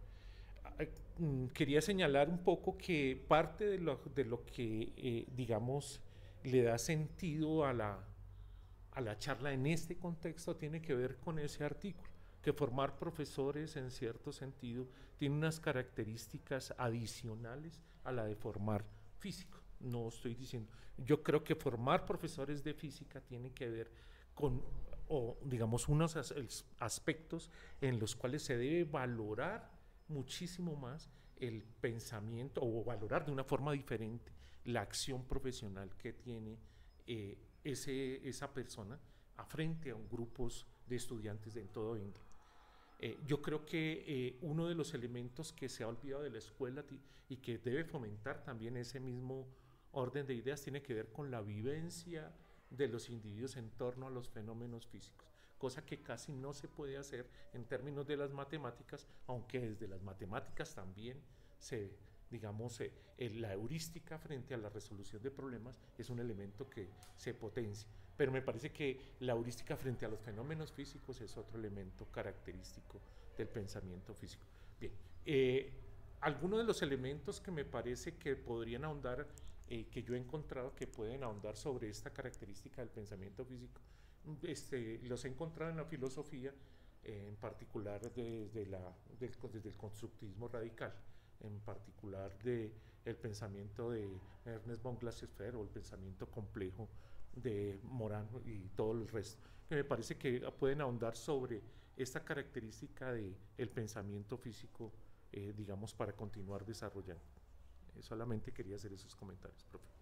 Mm, quería señalar un poco que parte de lo, de lo que, eh, digamos, le da sentido a la, a la charla en este contexto tiene que ver con ese artículo, que formar profesores en cierto sentido tiene unas características adicionales a la de formar físico. No estoy diciendo, yo creo que formar profesores de física tiene que ver con, o digamos, unos aspectos en los cuales se debe valorar muchísimo más el pensamiento o valorar de una forma diferente la acción profesional que tiene eh, esa persona a frente a un grupos de estudiantes de en todo el eh, yo creo que eh, uno de los elementos que se ha olvidado de la escuela y que debe fomentar también ese mismo orden de ideas tiene que ver con la vivencia de los individuos en torno a los fenómenos físicos cosa que casi no se puede hacer en términos de las matemáticas, aunque desde las matemáticas también se, digamos, la heurística frente a la resolución de problemas es un elemento que se potencia. Pero me parece que la heurística frente a los fenómenos físicos es otro elemento característico del pensamiento físico. Bien, eh, algunos de los elementos que me parece que podrían ahondar, eh, que yo he encontrado que pueden ahondar sobre esta característica del pensamiento físico, este, los he encontrado en la filosofía, eh, en particular desde, el constructivismo radical, en particular de el pensamiento de Ernest von Glasser o el pensamiento complejo de Morán y todo el resto. Que me parece que pueden ahondar sobre esta característica del el pensamiento físico, eh, digamos, para continuar desarrollando. Eh, solamente quería hacer esos comentarios, profe.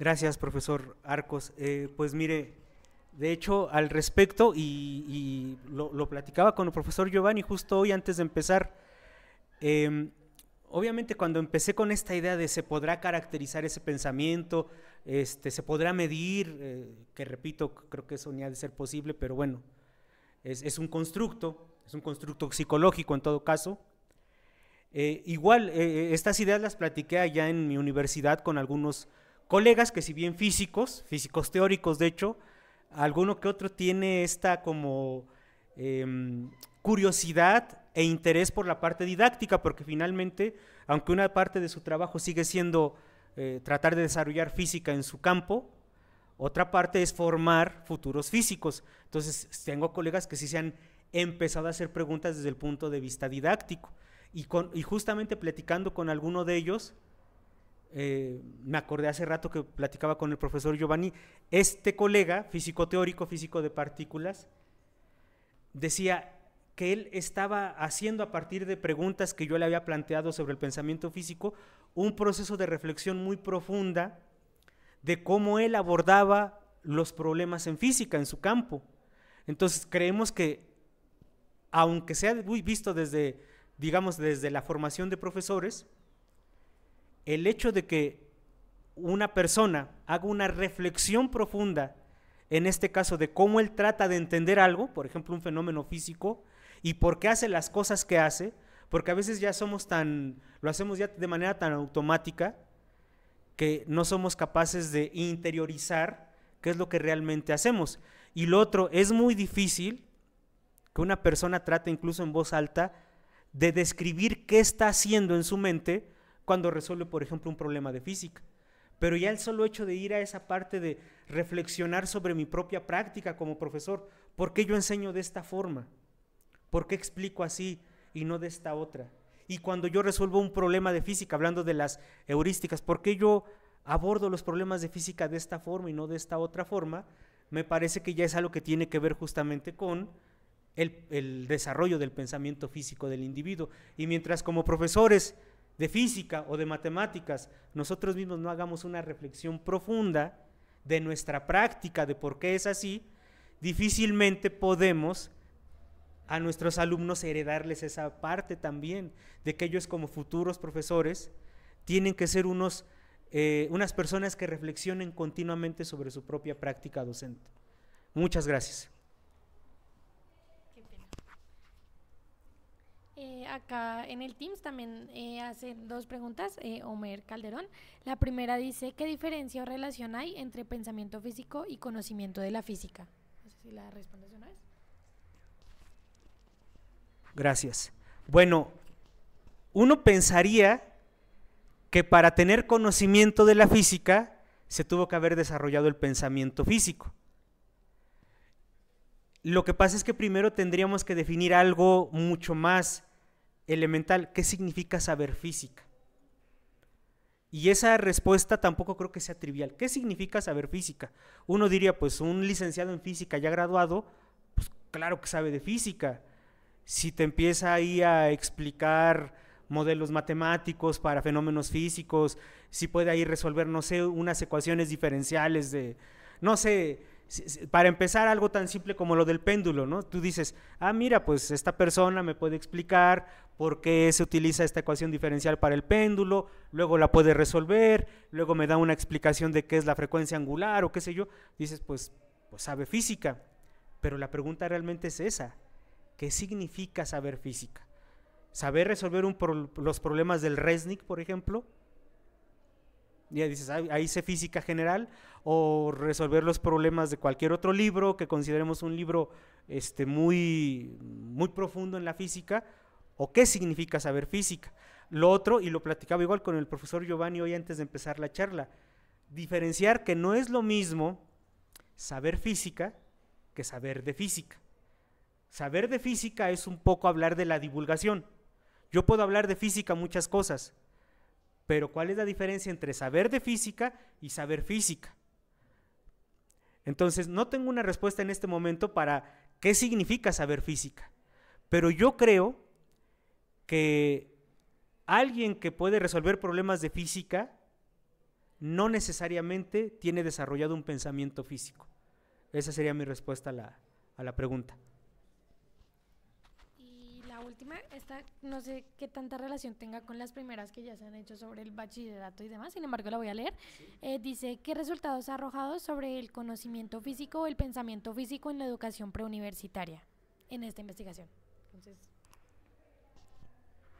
Gracias, profesor Arcos. Eh, pues mire, de hecho, al respecto, y, lo, platicaba con el profesor Giovanni justo hoy antes de empezar, em, obviamente cuando empecé con esta idea de se podrá caracterizar ese pensamiento, este, se podrá medir, eh, que repito, creo que eso ni ha de ser posible, pero bueno, es, un constructo, es un constructo psicológico en todo caso. Eh, igual, estas ideas las platiqué allá en mi universidad con algunos colegas que si bien físicos, físicos teóricos de hecho, alguno que otro tiene esta como em, curiosidad e interés por la parte didáctica, porque finalmente, aunque una parte de su trabajo sigue siendo eh, tratar de desarrollar física en su campo, otra parte es formar futuros físicos. Entonces, tengo colegas que sí se han empezado a hacer preguntas desde el punto de vista didáctico. Y, con, y justamente platicando con alguno de ellos, eh, me acordé hace rato que platicaba con el profesor Giovanni, este colega, físico teórico, físico de partículas, decía que él estaba haciendo a partir de preguntas que yo le había planteado sobre el pensamiento físico, un proceso de reflexión muy profunda de cómo él abordaba los problemas en física, en su campo. Entonces creemos que, aunque sea muy visto desde, digamos, desde la formación de profesores, el hecho de que una persona haga una reflexión profunda, en este caso de cómo él trata de entender algo, por ejemplo, un fenómeno físico, y por qué hace las cosas que hace, porque a veces ya somos tan, lo hacemos ya de manera tan automática que no somos capaces de interiorizar qué es lo que realmente hacemos. Y lo otro, es muy difícil que una persona trate incluso en voz alta de describir qué está haciendo en su mente, cuando resuelve, por ejemplo, un problema de física. Pero ya el solo hecho de ir a esa parte de reflexionar sobre mi propia práctica como profesor, ¿por qué yo enseño de esta forma? ¿Por qué explico así y no de esta otra? Y cuando yo resuelvo un problema de física, hablando de las heurísticas, ¿por qué yo abordo los problemas de física de esta forma y no de esta otra forma? Me parece que ya es algo que tiene que ver justamente con el, el desarrollo del pensamiento físico del individuo. Y mientras como profesores de física o de matemáticas, nosotros mismos no hagamos una reflexión profunda de nuestra práctica, de por qué es así, difícilmente podemos a nuestros alumnos heredarles esa parte también, de que ellos como futuros profesores tienen que ser unos, eh, unas personas que reflexionen continuamente sobre su propia práctica docente. Muchas gracias. Eh, acá en el Teams también eh, hace dos preguntas, Omer eh, Homer Calderón. La primera dice, ¿qué diferencia o relación hay entre pensamiento físico y conocimiento de la física? No sé si la respondes una vez. Gracias. Bueno, uno pensaría que para tener conocimiento de la física se tuvo que haber desarrollado el pensamiento físico. Lo que pasa es que primero tendríamos que definir algo mucho más elemental, ¿qué significa saber física? Y esa respuesta tampoco creo que sea trivial. ¿Qué significa saber física? Uno diría, pues un licenciado en física ya graduado, pues claro que sabe de física. Si te empieza ahí a explicar modelos matemáticos para fenómenos físicos, si puede ahí resolver, no sé, unas ecuaciones diferenciales de, no sé, para empezar algo tan simple como lo del péndulo, ¿no? Tú dices, ah, mira, pues esta persona me puede explicar por qué se utiliza esta ecuación diferencial para el péndulo, luego la puede resolver, luego me da una explicación de qué es la frecuencia angular o qué sé yo. Dices, pues, pues sabe física, pero la pregunta realmente es esa, ¿qué significa saber física? Saber resolver los problemas del Resnick, por ejemplo, ya dices, ahí, sé física general, o resolver los problemas de cualquier otro libro que consideremos un libro este, muy, muy profundo en la física, o qué significa saber física. Lo otro, y lo platicaba igual con el profesor Giovanni hoy antes de empezar la charla, diferenciar que no es lo mismo saber física que saber de física. Saber de física es un poco hablar de la divulgación. Yo puedo hablar de física muchas cosas, pero ¿cuál es la diferencia entre saber de física y saber física? Entonces, no tengo una respuesta en este momento para qué significa saber física. Pero yo creo que alguien que puede resolver problemas de física no necesariamente tiene desarrollado un pensamiento físico. Esa sería mi respuesta a la, a la pregunta última, esta no sé qué tanta relación tenga con las primeras que ya se han hecho sobre el bachillerato y demás, sin embargo la voy a leer. Eh, dice, ¿qué resultados ha arrojado sobre el conocimiento físico o el pensamiento físico en la educación preuniversitaria en esta investigación?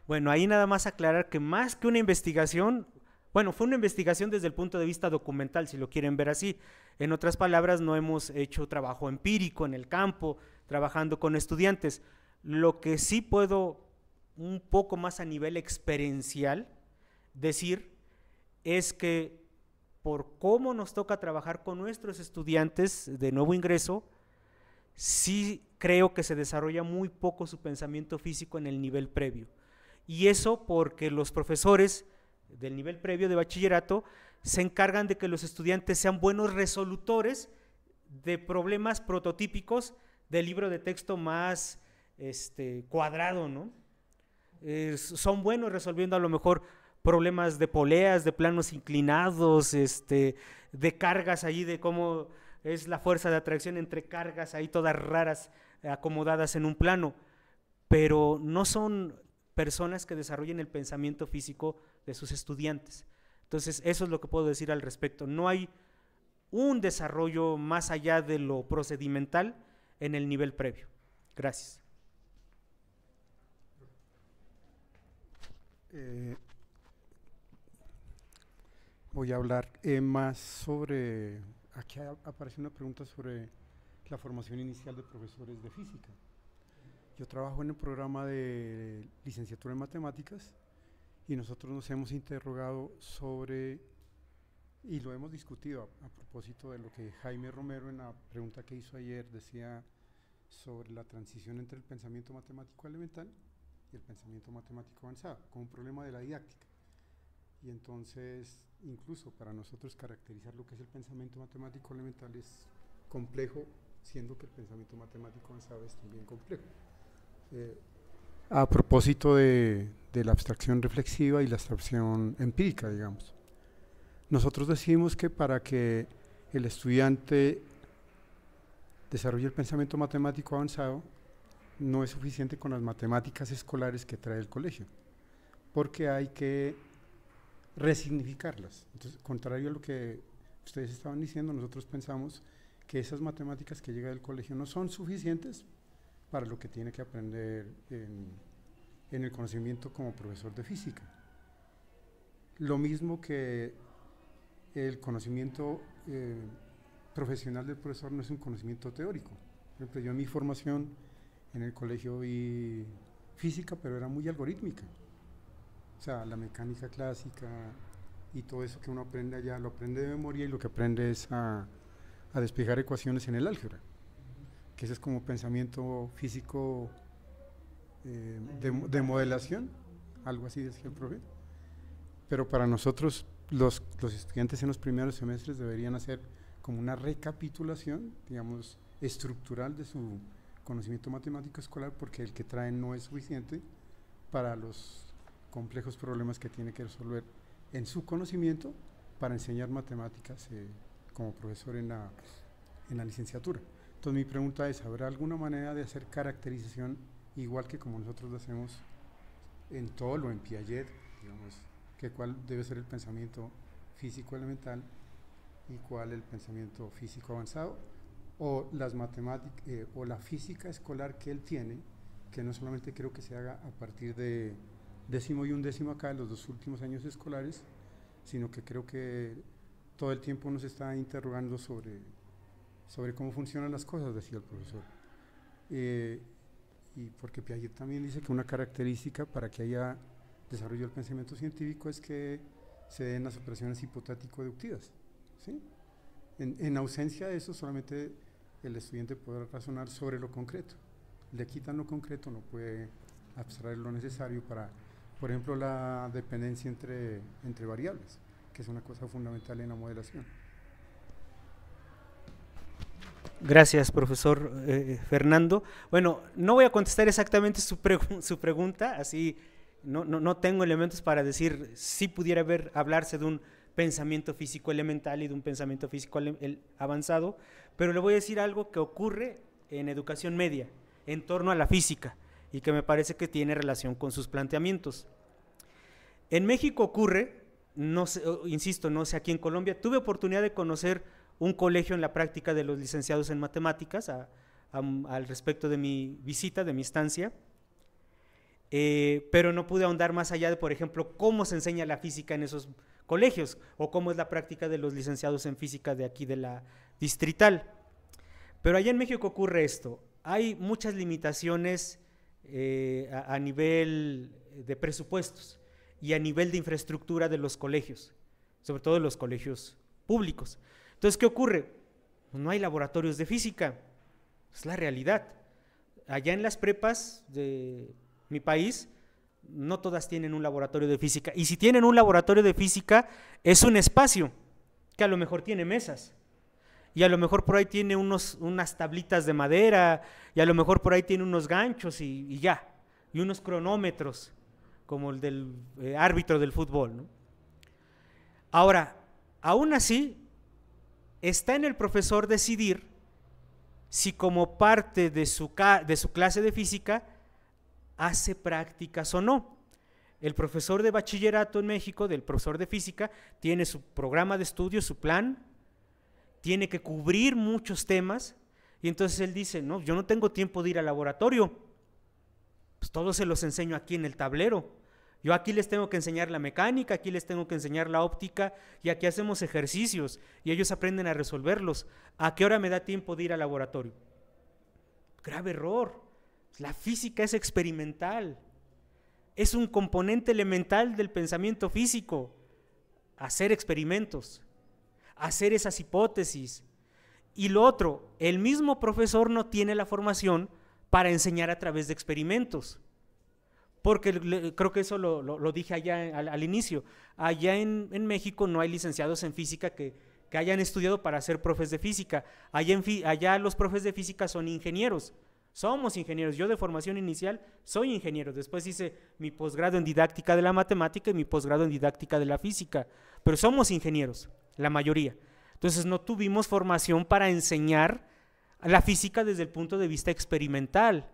Bueno, ahí nada más aclarar que más que una investigación, bueno, fue una investigación desde el punto de vista documental, si lo quieren ver así. En otras palabras, no hemos hecho trabajo empírico en el campo, trabajando con estudiantes. Lo que sí puedo un poco más a nivel experiencial decir es que por cómo nos toca trabajar con nuestros estudiantes de nuevo ingreso, sí creo que se desarrolla muy poco su pensamiento físico en el nivel previo. Y eso porque los profesores del nivel previo de bachillerato se encargan de que los estudiantes sean buenos resolutores de problemas prototípicos del libro de texto más este, cuadrado, ¿no? son buenos resolviendo a lo mejor problemas de poleas, de planos inclinados, este, de cargas ahí de cómo es la fuerza de atracción entre cargas ahí todas raras acomodadas en un plano, pero no son personas que desarrollen el pensamiento físico de sus estudiantes. Entonces, eso es lo que puedo decir al respecto. No hay un desarrollo más allá de lo procedimental en el nivel previo. Gracias. Eh, voy a hablar eh, más sobre, aquí aparece una pregunta sobre la formación inicial de profesores de física. Yo trabajo en el programa de licenciatura en matemáticas y nosotros nos hemos interrogado sobre, y lo hemos discutido a propósito de lo que Jaime Romero en la pregunta que hizo ayer decía sobre la transición entre el pensamiento matemático elemental y el pensamiento matemático avanzado, como un problema de la didáctica. Y entonces, incluso para nosotros caracterizar lo que es el pensamiento matemático elemental es complejo, siendo que el pensamiento matemático avanzado es también complejo. Eh, a propósito de, de, la abstracción reflexiva y la abstracción empírica, digamos. Nosotros decimos que para que el estudiante desarrolle el pensamiento matemático avanzado, no es suficiente con las matemáticas escolares que trae el colegio, porque hay que resignificarlas. Entonces, contrario a lo que ustedes estaban diciendo, nosotros pensamos que esas matemáticas que llega del colegio no son suficientes para lo que tiene que aprender en, el conocimiento como profesor de física. Lo mismo que el conocimiento eh, profesional del profesor no es un conocimiento teórico. yo en mi formación en el colegio vi física, pero era muy algorítmica. O sea, la mecánica clásica y todo eso que uno aprende allá, lo aprende de memoria y lo que aprende es a, a despejar ecuaciones en el álgebra. Que ese es como pensamiento físico eh, de, de, modelación, algo así decía el profe. Pero para nosotros, los, los estudiantes en los primeros semestres deberían hacer como una recapitulación, digamos, estructural de su conocimiento matemático escolar porque el que traen no es suficiente para los complejos problemas que tiene que resolver en su conocimiento para enseñar matemáticas eh, como profesor en la, en la licenciatura. Entonces mi pregunta es, ¿habrá alguna manera de hacer caracterización igual que como nosotros lo hacemos en todo lo en Piaget, digamos, que cuál debe ser el pensamiento físico elemental y cuál el pensamiento físico avanzado? o, las matemáticas eh, o la física escolar que él tiene, que no solamente creo que se haga a partir de décimo y un décimo acá, los dos últimos años escolares, sino que creo que todo el tiempo nos está interrogando sobre, sobre cómo funcionan las cosas, decía el profesor. Eh, y porque Piaget también dice que una característica para que haya desarrollo del pensamiento científico es que se den las operaciones hipotético-deductivas. ¿sí? En, en ausencia de eso, solamente el estudiante podrá razonar sobre lo concreto. Le quitan lo concreto, no puede abstraer lo necesario para, por ejemplo, la dependencia entre, entre variables, que es una cosa fundamental en la modelación. Gracias, profesor eh, eh, Fernando. Bueno, no voy a contestar exactamente su, pregunta, así no, no, no, tengo elementos para decir si pudiera haber, hablarse de un pensamiento físico elemental y de un pensamiento físico avanzado, pero le voy a decir algo que ocurre en educación media, en torno a la física, y que me parece que tiene relación con sus planteamientos. En México ocurre, insisto, no sé aquí en Colombia, tuve oportunidad de conocer un colegio en la práctica de los licenciados en matemáticas al respecto de mi visita, de mi estancia, eh, pero no pude ahondar más allá de, por ejemplo, cómo se enseña la física en esos colegios o cómo es la práctica de los licenciados en física de aquí de la distrital. Pero allá en México ocurre esto. Hay muchas limitaciones eh, a, a, nivel de presupuestos y a nivel de infraestructura de los colegios, sobre todo de los colegios públicos. Entonces, ¿qué ocurre? No hay laboratorios de física, es la realidad. Allá en las prepas de mi país no todas tienen un laboratorio de física. Y si tienen un laboratorio de física, es un espacio que a lo mejor tiene mesas. Y a lo mejor por ahí tiene unos, unas tablitas de madera, y a lo mejor por ahí tiene unos ganchos y, ya, y unos cronómetros, como el del eh, árbitro del fútbol. Ahora, aún así, está en el profesor decidir si como parte de su clase de física hace prácticas o no. El profesor de bachillerato en México, del profesor de física, tiene su programa de estudio, su plan, tiene que cubrir muchos temas, y entonces él dice, no, yo no tengo tiempo de ir al laboratorio, pues todos se los enseño aquí en el tablero. Yo aquí les tengo que enseñar la mecánica, aquí les tengo que enseñar la óptica y aquí hacemos ejercicios y ellos aprenden a resolverlos. ¿A qué hora me da tiempo de ir al laboratorio? Grave error. La física es experimental. Es un componente elemental del pensamiento físico. Hacer experimentos, hacer esas hipótesis. Y lo otro, el mismo profesor no tiene la formación para enseñar a través de experimentos. Porque creo que eso lo, dije allá al, inicio. Allá en, México no hay licenciados en física que, hayan estudiado para ser profes de física. allá los profes de física son ingenieros. Somos ingenieros. Yo de formación inicial soy ingeniero. Después hice mi posgrado en didáctica de la matemática y mi posgrado en didáctica de la física. Pero somos ingenieros, la mayoría. Entonces no tuvimos formación para enseñar la física desde el punto de vista experimental.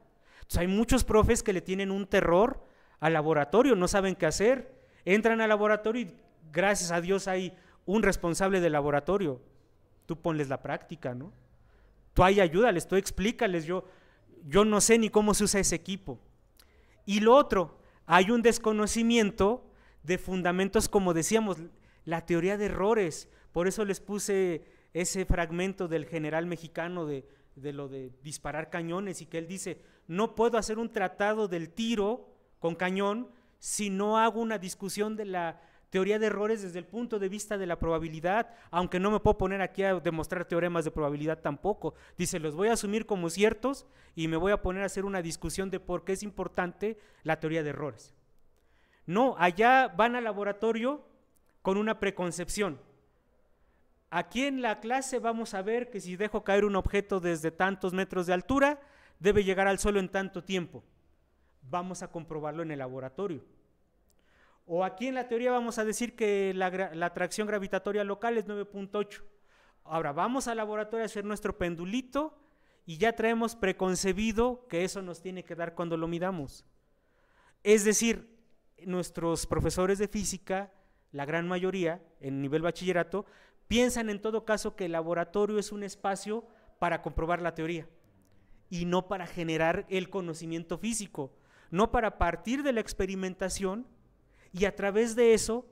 hay muchos profes que le tienen un terror al laboratorio, no saben qué hacer. Entran al laboratorio y gracias a Dios hay un responsable del laboratorio. Tú ponles la práctica, ¿no? Tú ahí ayúdales, tú explícales. Yo, yo no sé ni cómo se usa ese equipo. Y lo otro, hay un desconocimiento de fundamentos, como decíamos, la teoría de errores. Por eso les puse ese fragmento del general mexicano de, de lo de disparar cañones y que él dice, no puedo hacer un tratado del tiro con cañón si no hago una discusión de la teoría de errores desde el punto de vista de la probabilidad, aunque no me puedo poner aquí a demostrar teoremas de probabilidad tampoco. Dice, los voy a asumir como ciertos y me voy a poner a hacer una discusión de por qué es importante la teoría de errores. No, allá van al laboratorio con una preconcepción. Aquí en la clase vamos a ver que si dejo caer un objeto desde tantos metros de altura, debe llegar al suelo en tanto tiempo. Vamos a comprobarlo en el laboratorio o aquí en la teoría vamos a decir que la, atracción gravitatoria local es 9.8. Ahora vamos al laboratorio a hacer nuestro pendulito y ya traemos preconcebido que eso nos tiene que dar cuando lo midamos. Es decir, nuestros profesores de física, la gran mayoría, en nivel bachillerato, piensan en todo caso que el laboratorio es un espacio para comprobar la teoría y no para generar el conocimiento físico, no para partir de la experimentación y a través de eso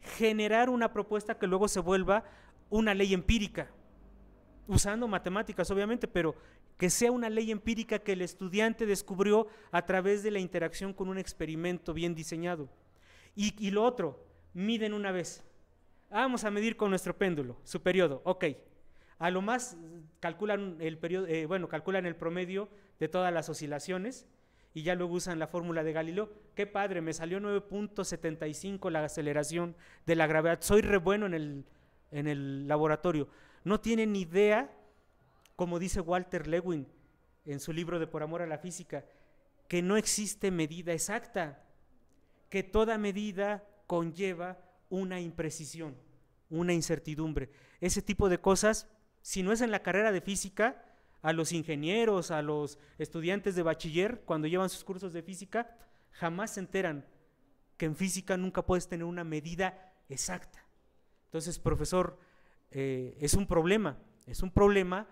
generar una propuesta que luego se vuelva una ley empírica, usando matemáticas obviamente, pero que sea una ley empírica que el estudiante descubrió a través de la interacción con un experimento bien diseñado. Y, lo otro, miden una vez. Ah, vamos a medir con nuestro péndulo, su periodo, ok. A lo más calculan eh, bueno, calculan el promedio de todas las oscilaciones y ya luego usan la fórmula de Galileo. Qué padre, me salió 9.75 la aceleración de la gravedad. Soy re bueno en el, en el laboratorio. No tienen idea, como dice Walter Lewin en su libro de Por Amor a la Física, que no existe medida exacta, que toda medida conlleva una imprecisión, una incertidumbre. Ese tipo de cosas, si no es en la carrera de física, a los ingenieros, a los estudiantes de bachiller cuando llevan sus cursos de física, jamás se enteran que en física nunca puedes tener una medida exacta. Entonces, profesor, eh, es un problema, es un problema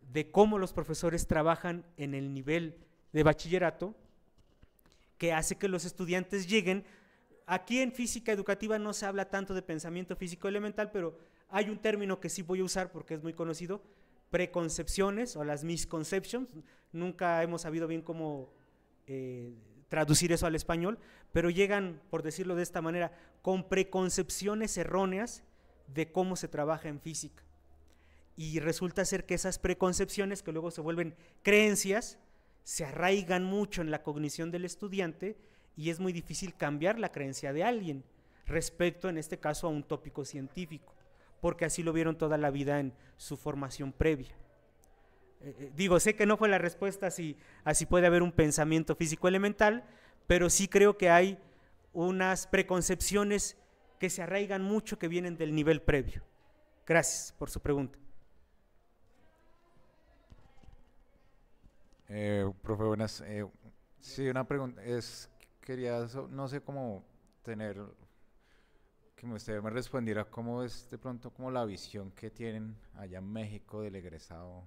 de cómo los profesores trabajan en el nivel de bachillerato que hace que los estudiantes lleguen. Aquí en física educativa no se habla tanto de pensamiento físico elemental, pero hay un término que sí voy a usar porque es muy conocido, preconcepciones o las misconceptions, nunca hemos sabido bien cómo eh, traducir eso al español, pero llegan, por decirlo de esta manera, con preconcepciones erróneas de cómo se trabaja en física. Y resulta ser que esas preconcepciones que luego se vuelven creencias, se arraigan mucho en la cognición del estudiante y es muy difícil cambiar la creencia de alguien respecto, en este caso, a un tópico científico porque así lo vieron toda la vida en su formación previa. Eh, eh, digo, sé que no fue la respuesta si así puede haber un pensamiento físico elemental, pero sí creo que hay unas preconcepciones que se arraigan mucho que vienen del nivel previo. Gracias por su pregunta. Eh, profe, buenas. sí, una pregunta. Es, quería, no sé cómo tener que usted me respondiera cómo es de pronto como la visión que tienen allá en México del egresado,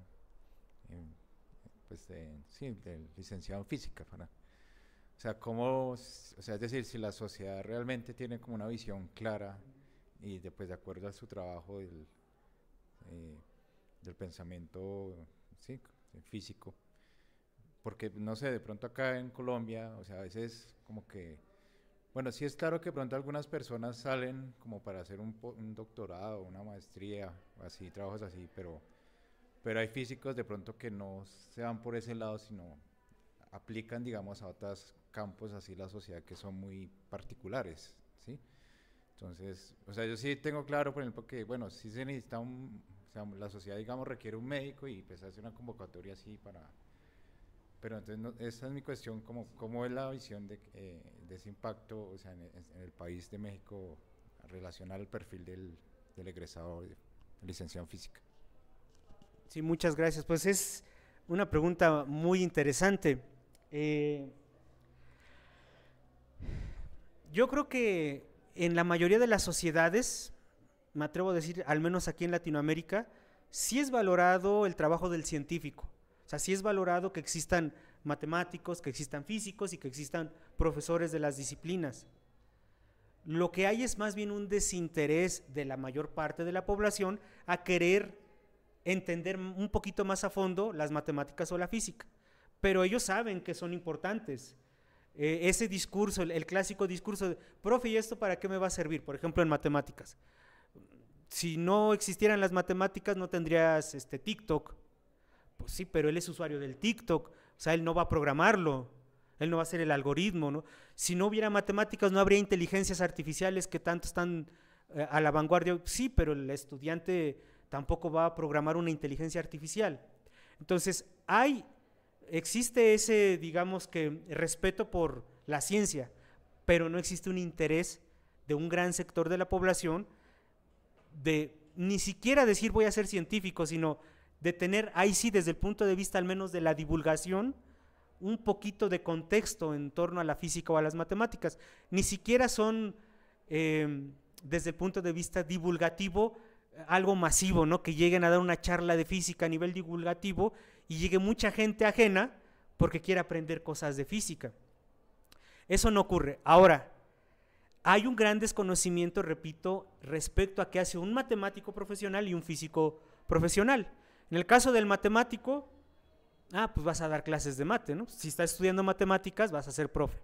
eh, pues de, sí, del licenciado en física, para, o sea, cómo, o sea, es decir, si la sociedad realmente tiene como una visión clara y después de acuerdo a su trabajo del, eh, del pensamiento sí, eh, físico, porque no sé, de pronto acá en Colombia, o sea, a veces como que bueno, sí es claro que pronto algunas personas salen como para hacer un, doctorado, una maestría, así, trabajos así, pero, pero hay físicos de pronto que no se van por ese lado, sino aplican, digamos, a otros campos así la sociedad que son muy particulares, ¿sí? Entonces, o sea, yo sí tengo claro, por ejemplo, que, bueno, sí se necesita un, o sea, la sociedad, digamos, requiere un médico y pues hace una convocatoria así para pero entonces, esa es mi cuestión, como, ¿cómo es la visión de, eh, ese impacto en, el país de México relacionado al perfil del, egresado licenciado en física? Sí, muchas gracias. Pues es una pregunta muy interesante. Eh, yo creo que en la mayoría de las sociedades, me atrevo a decir, al menos aquí en Latinoamérica, sí es valorado el trabajo del científico así es valorado que existan matemáticos, que existan físicos y que existan profesores de las disciplinas. Lo que hay es más bien un desinterés de la mayor parte de la población a querer entender un poquito más a fondo las matemáticas o la física. Pero ellos saben que son importantes. Eh, ese discurso, el, clásico discurso de, profe, ¿y esto para qué me va a servir? Por ejemplo, en matemáticas. Si no existieran las matemáticas, no tendrías este, TikTok, pues sí, pero él es usuario del TikTok, o sea, él no va a programarlo, él no va a hacer el algoritmo, ¿no? Si no hubiera matemáticas, no habría inteligencias artificiales que tanto están eh, a la vanguardia. Sí, pero el estudiante tampoco va a programar una inteligencia artificial. Entonces, hay, existe ese, digamos que, respeto por la ciencia, pero no existe un interés de un gran sector de la población de ni siquiera decir voy a ser científico, sino de tener, ahí sí, desde el punto de vista al menos de la divulgación, un poquito de contexto en torno a la física o a las matemáticas. Ni siquiera son, em, desde el punto de vista divulgativo, algo masivo, ¿no? Que lleguen a dar una charla de física a nivel divulgativo y llegue mucha gente ajena porque quiere aprender cosas de física. Eso no ocurre. Ahora, hay un gran desconocimiento, repito, respecto a qué hace un matemático profesional y un físico profesional. En el caso del matemático, ah, pues vas a dar clases de mate, ¿no? Si estás estudiando matemáticas, vas a ser profe.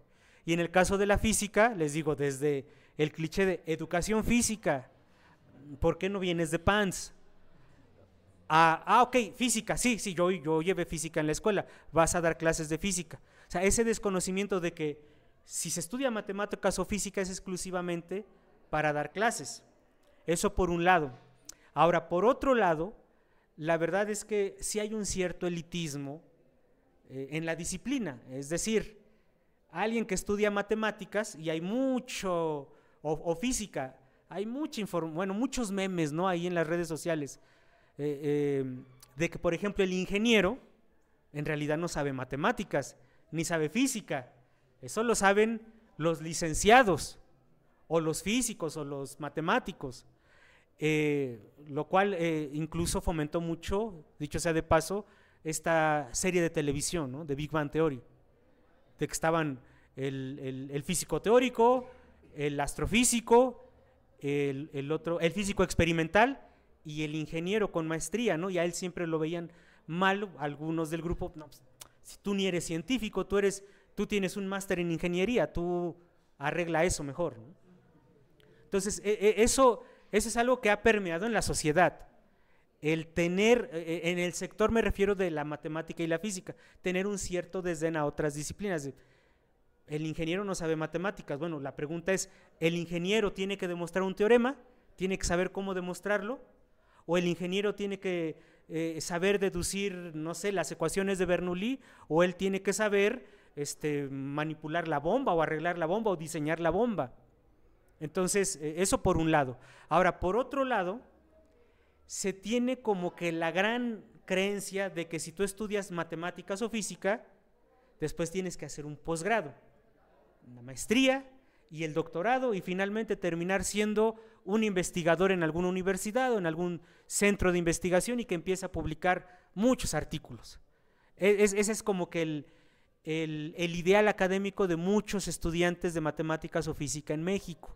Y en el caso de la física, les digo, desde el cliché de educación física, ¿por qué no vienes de PANS? Ah, ah, ok, física, sí, sí, yo, yo llevé física en la escuela, vas a dar clases de física. O sea, ese desconocimiento de que si se estudia matemáticas o física es exclusivamente para dar clases. Eso por un lado. Ahora, por otro lado, la verdad es que sí hay un cierto elitismo eh, en la disciplina. Es decir, alguien que estudia matemáticas y hay mucho, o, física, hay mucha bueno, muchos memes ¿no? ahí en las redes sociales, eh, eh, de que, por ejemplo, el ingeniero en realidad no sabe matemáticas, ni sabe física. Eso lo saben los licenciados, o los físicos, o los matemáticos. Eh, lo cual eh, incluso fomentó mucho, dicho sea de paso, esta serie de televisión, de Big Bang Theory, de que estaban el, el, físico teórico, el astrofísico, el, otro, el físico experimental y el ingeniero con maestría, ¿no? Y a él siempre lo veían mal algunos del grupo. No, pues, si tú ni eres científico, tú eres, tú tienes un máster en ingeniería, tú arregla eso mejor. Entonces, e, e, eso eso es algo que ha permeado en la sociedad. El tener, eh, eh, en el sector me refiero de la matemática y la física, tener un cierto desdén a otras disciplinas. El ingeniero no sabe matemáticas. Bueno, la pregunta es, ¿el ingeniero tiene que demostrar un teorema? ¿Tiene que saber cómo demostrarlo? ¿O el ingeniero tiene que eh, saber deducir, no sé, las ecuaciones de Bernoulli? ¿O él tiene que saber este, manipular la bomba o arreglar la bomba o diseñar la bomba? Entonces, eh, eso por un lado. Ahora, por otro lado, se tiene como que la gran creencia de que si tú estudias matemáticas o física, después tienes que hacer un posgrado, una maestría y el doctorado y finalmente terminar siendo un investigador en alguna universidad o en algún centro de investigación y que empieza a publicar muchos artículos. E, ese es como que el ideal académico de muchos estudiantes de matemáticas o física en México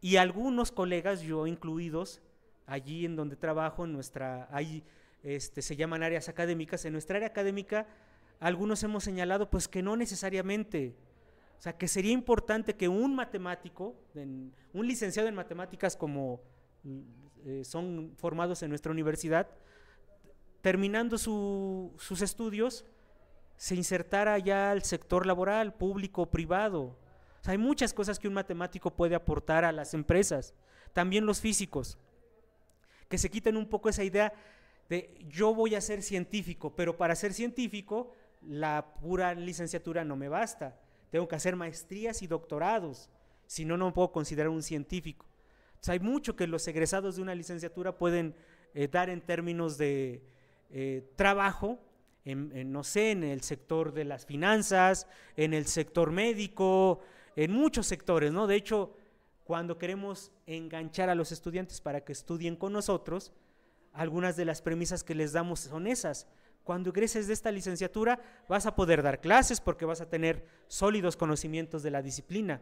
y algunos colegas, yo incluidos, allí en donde trabajo, en nuestra, ahí este, se llaman áreas académicas, en nuestra área académica algunos hemos señalado pues que no necesariamente, o sea, que sería importante que un matemático, un licenciado en matemáticas como mm, eh, son formados en nuestra universidad, terminando sus estudios, se insertara ya al sector laboral, público, privado, hay muchas cosas que un matemático puede aportar a las empresas, también los físicos, que se quiten un poco esa idea de yo voy a ser científico, pero para ser científico la pura licenciatura no me basta, tengo que hacer maestrías y doctorados, si no, no me puedo considerar un científico. hay mucho que los egresados de una licenciatura pueden eh, dar en términos de eh, trabajo no sé, en el sector de las finanzas, en el sector médico, en muchos sectores, ¿no? De hecho, cuando queremos enganchar a los estudiantes para que estudien con nosotros, algunas de las premisas que les damos son esas. Cuando ingreses de esta licenciatura vas a poder dar clases porque vas a tener sólidos conocimientos de la disciplina.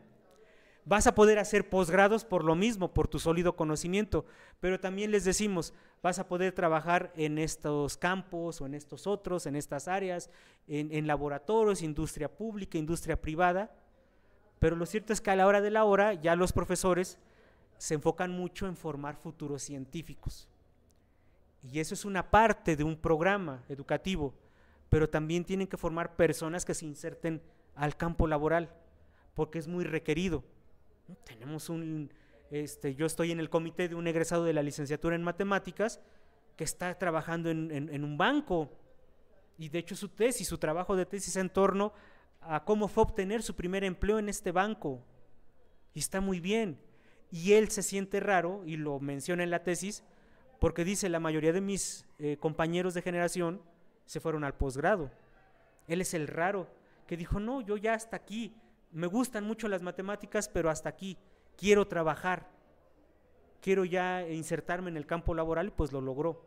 Vas a poder hacer posgrados por lo mismo, por tu sólido conocimiento, pero también les decimos, vas a poder trabajar en estos campos o en estos otros, en estas áreas, en, en laboratorios, industria pública, industria privada, pero lo cierto es que a la hora de la hora ya los profesores se enfocan mucho en formar futuros científicos. Y eso es una parte de un programa educativo, pero también tienen que formar personas que se inserten al campo laboral, porque es muy requerido. Tenemos un, este, yo estoy en el comité de un egresado de la licenciatura en matemáticas que está trabajando en, un banco, y de hecho su tesis, su trabajo de tesis en torno a cómo fue obtener su primer empleo en este banco. Y está muy bien. Y él se siente raro, y lo menciona en la tesis, porque dice, la mayoría de mis eh, compañeros de generación se fueron al posgrado. Él es el raro, que dijo, no, yo ya hasta aquí, me gustan mucho las matemáticas, pero hasta aquí, quiero trabajar, quiero ya insertarme en el campo laboral, pues lo logró.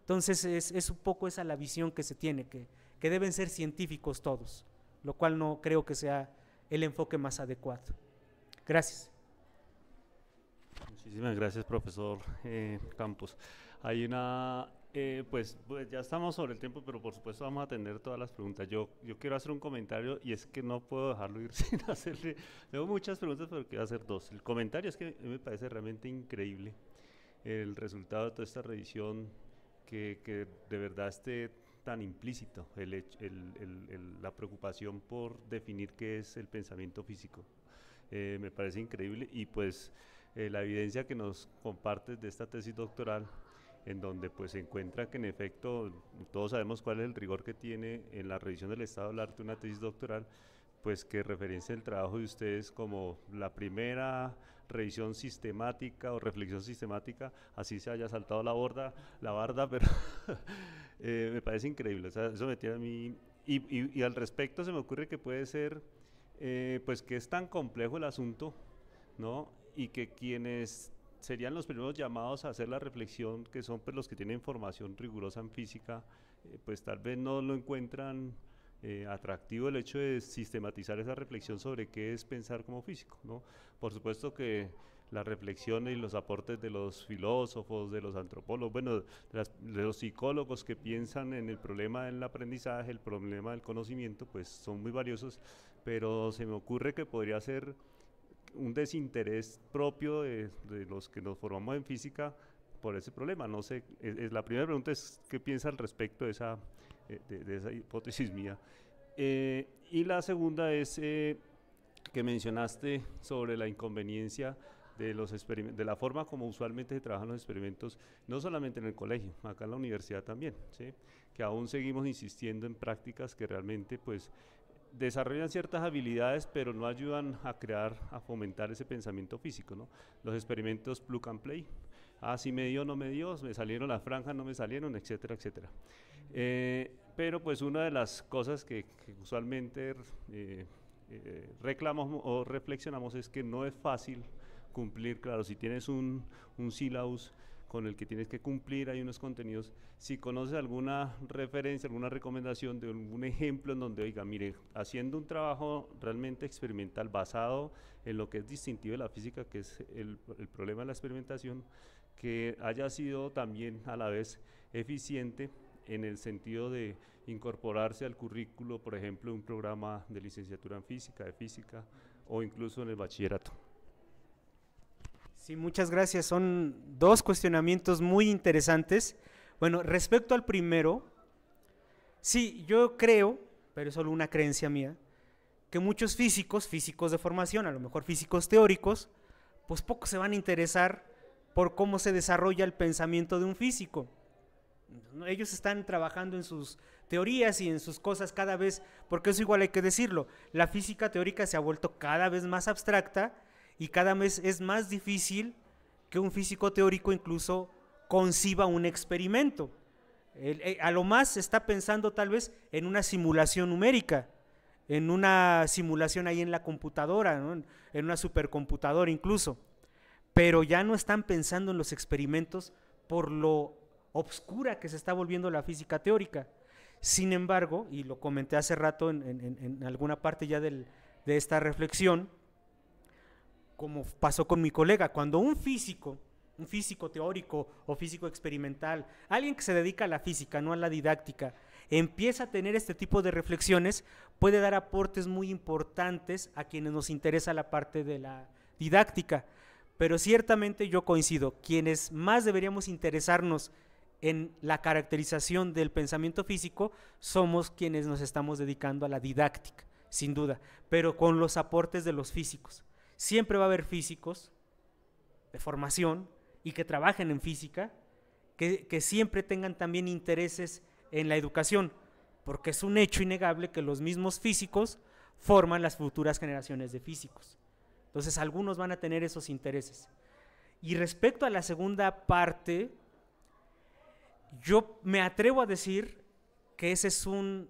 Entonces es, un poco esa la visión que se tiene, que deben ser científicos todos lo cual no creo que sea el enfoque más adecuado. Gracias. Muchísimas gracias, profesor eh, Campos. Hay una, eh, pues, pues, ya estamos sobre el tiempo, pero por supuesto vamos a atender todas las preguntas. Yo, yo quiero hacer un comentario y es que no puedo dejarlo ir sin hacerle. Tengo muchas preguntas, pero quiero hacer dos. El comentario es que me parece realmente increíble el resultado de toda esta revisión, que, que de verdad esté tan implícito el, la preocupación por definir qué es el pensamiento físico. Eh, me parece increíble y pues eh, la evidencia que nos compartes de esta tesis doctoral en donde pues se encuentra que en efecto todos sabemos cuál es el rigor que tiene en la revisión del estado del arte una tesis doctoral, pues que referencia el trabajo de ustedes como la primera revisión sistemática o reflexión sistemática, así se haya saltado la borda, la barda, pero eh, me parece increíble, o eso me tiene a mí... Y, al respecto se me ocurre que puede ser, eh, pues que es tan complejo el asunto, ¿no? Y que quienes serían los primeros llamados a hacer la reflexión, que son pues, los que tienen formación rigurosa en física, eh, pues tal vez no lo encuentran eh, atractivo el hecho de sistematizar esa reflexión sobre qué es pensar como físico. ¿no? Por supuesto que las reflexiones y los aportes de los filósofos, de los antropólogos, bueno, de, los psicólogos que piensan en el problema del aprendizaje, el problema del conocimiento, pues son muy valiosos, pero se me ocurre que podría ser un desinterés propio de, los que nos formamos en física por ese problema. No sé, es, la primera pregunta es qué piensa al respecto de esa eh, de, esa hipótesis mía. Eh, y la segunda es eh, que mencionaste sobre la inconveniencia de, los de la forma como usualmente se trabajan los experimentos, no solamente en el colegio, acá en la universidad también, ¿sí? que aún seguimos insistiendo en prácticas que realmente pues desarrollan ciertas habilidades, pero no ayudan a crear, a fomentar ese pensamiento físico. ¿no? Los experimentos plug and play, ah, si me dio, no me dio, me salieron las franjas, no me salieron, etcétera, etcétera. Eh, pero pues una de las cosas que, usualmente eh, eh, reclamamos o reflexionamos es que no es fácil cumplir, claro, si tienes un, un sílabus con el que tienes que cumplir, hay unos contenidos, si conoces alguna referencia, alguna recomendación de algún ejemplo en donde, oiga, mire, haciendo un trabajo realmente experimental basado en lo que es distintivo de la física, que es el, el problema de la experimentación, que haya sido también a la vez eficiente en el sentido de incorporarse al currículo, por ejemplo, un programa de licenciatura en física, de física o incluso en el bachillerato. Sí, muchas gracias. Son dos cuestionamientos muy interesantes. Bueno, respecto al primero, sí, yo creo, pero es solo una creencia mía, que muchos físicos, físicos de formación, a lo mejor físicos teóricos, pues poco se van a interesar por cómo se desarrolla el pensamiento de un físico. Ellos están trabajando en sus teorías y en sus cosas cada vez, porque eso igual hay que decirlo, la física teórica se ha vuelto cada vez más abstracta y cada vez es más difícil que un físico teórico incluso conciba un experimento. Eh, a lo más está pensando tal vez en una simulación numérica, en una simulación ahí en la computadora, en una supercomputadora incluso pero ya no están pensando en los experimentos por lo obscura que se está volviendo la física teórica. Sin embargo, y lo comenté hace rato en, alguna parte ya de esta reflexión, como pasó con mi colega, cuando un físico, un físico teórico o físico experimental, alguien que se dedica a la física, no a la didáctica, empieza a tener este tipo de reflexiones, puede dar aportes muy importantes a quienes nos interesa la parte de la didáctica. Pero ciertamente yo coincido, quienes más deberíamos interesarnos en la caracterización del pensamiento físico somos quienes nos estamos dedicando a la didáctica, sin duda, pero con los aportes de los físicos. Siempre va a haber físicos de formación y que trabajen en física, que, siempre tengan también intereses en la educación, porque es un hecho innegable que los mismos físicos forman las futuras generaciones de físicos. Entonces algunos van a tener esos intereses. Y respecto a la segunda parte, yo me atrevo a decir que ese es un,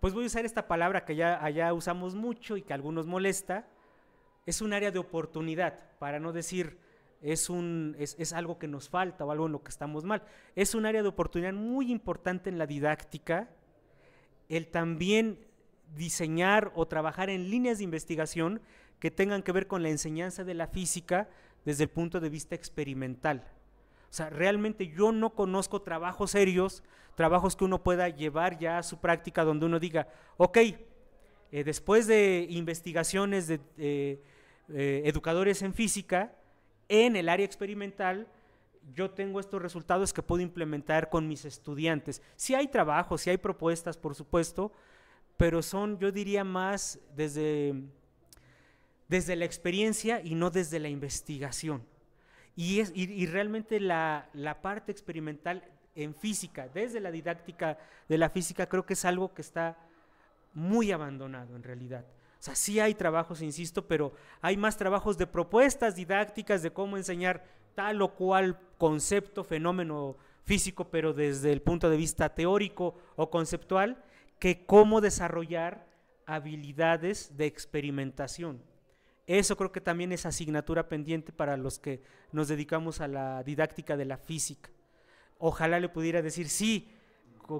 pues voy a usar esta palabra que ya allá usamos mucho y que a algunos molesta, es un área de oportunidad, para no decir es, un, es, es, algo que nos falta o algo en lo que estamos mal. Es un área de oportunidad muy importante en la didáctica, el también diseñar o trabajar en líneas de investigación que tengan que ver con la enseñanza de la física desde el punto de vista experimental. O sea, realmente yo no conozco trabajos serios, trabajos que uno pueda llevar ya a su práctica donde uno diga, ok, eh, después de investigaciones de eh, eh, educadores en física, en el área experimental, yo tengo estos resultados que puedo implementar con mis estudiantes. Si hay trabajos, si hay propuestas, por supuesto, pero son, yo diría, más desde, desde la experiencia y no desde la investigación. Y, es, y, realmente la, la, parte experimental en física, desde la didáctica de la física, creo que es algo que está muy abandonado en realidad. O sea, sí hay trabajos, insisto, pero hay más trabajos de propuestas didácticas de cómo enseñar tal o cual concepto, fenómeno físico, pero desde el punto de vista teórico o conceptual, que cómo desarrollar habilidades de experimentación. Eso creo que también es asignatura pendiente para los que nos dedicamos a la didáctica de la física. Ojalá le pudiera decir, sí,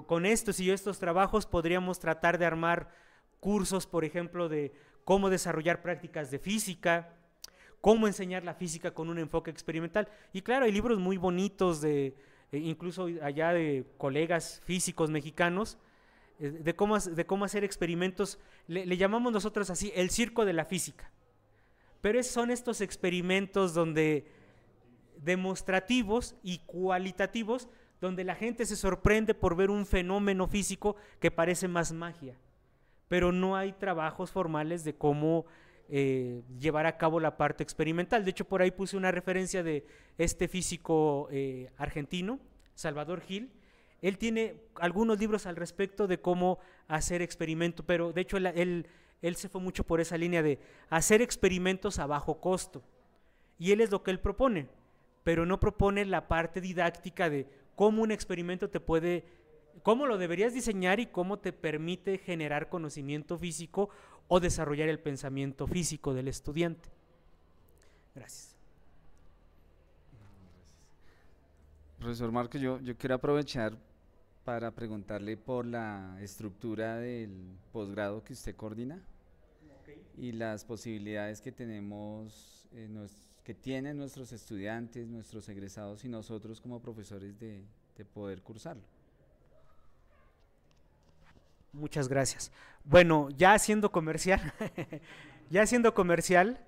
con estos y estos trabajos podríamos tratar de armar cursos, por ejemplo, de cómo desarrollar prácticas de física, cómo enseñar la física con un enfoque experimental. Y claro, hay libros muy bonitos de, eh, incluso allá de colegas físicos mexicanos, eh, de cómo, hacer experimentos, le, llamamos nosotros así el circo de la física. Pero son estos experimentos donde demostrativos y cualitativos, donde la gente se sorprende por ver un fenómeno físico que parece más magia, pero no hay trabajos formales de cómo eh, llevar a cabo la parte experimental. De hecho, por ahí puse una referencia de este físico eh, argentino, Salvador Gil, él tiene algunos libros al respecto de cómo hacer experimento, pero de hecho él, él, se fue mucho por esa línea de hacer experimentos a bajo costo. Y él es lo que él propone, pero no propone la parte didáctica de cómo un experimento te puede, cómo lo deberías diseñar y cómo te permite generar conocimiento físico o desarrollar el pensamiento físico del estudiante. Gracias. Profesor Marco, yo, yo quiero aprovechar para preguntarle por la estructura del posgrado que usted coordina y las posibilidades que tenemos, eh, que tienen nuestros estudiantes, nuestros egresados y nosotros como profesores de, poder cursarlo. Muchas gracias. Bueno, ya siendo comercial, ya siendo comercial,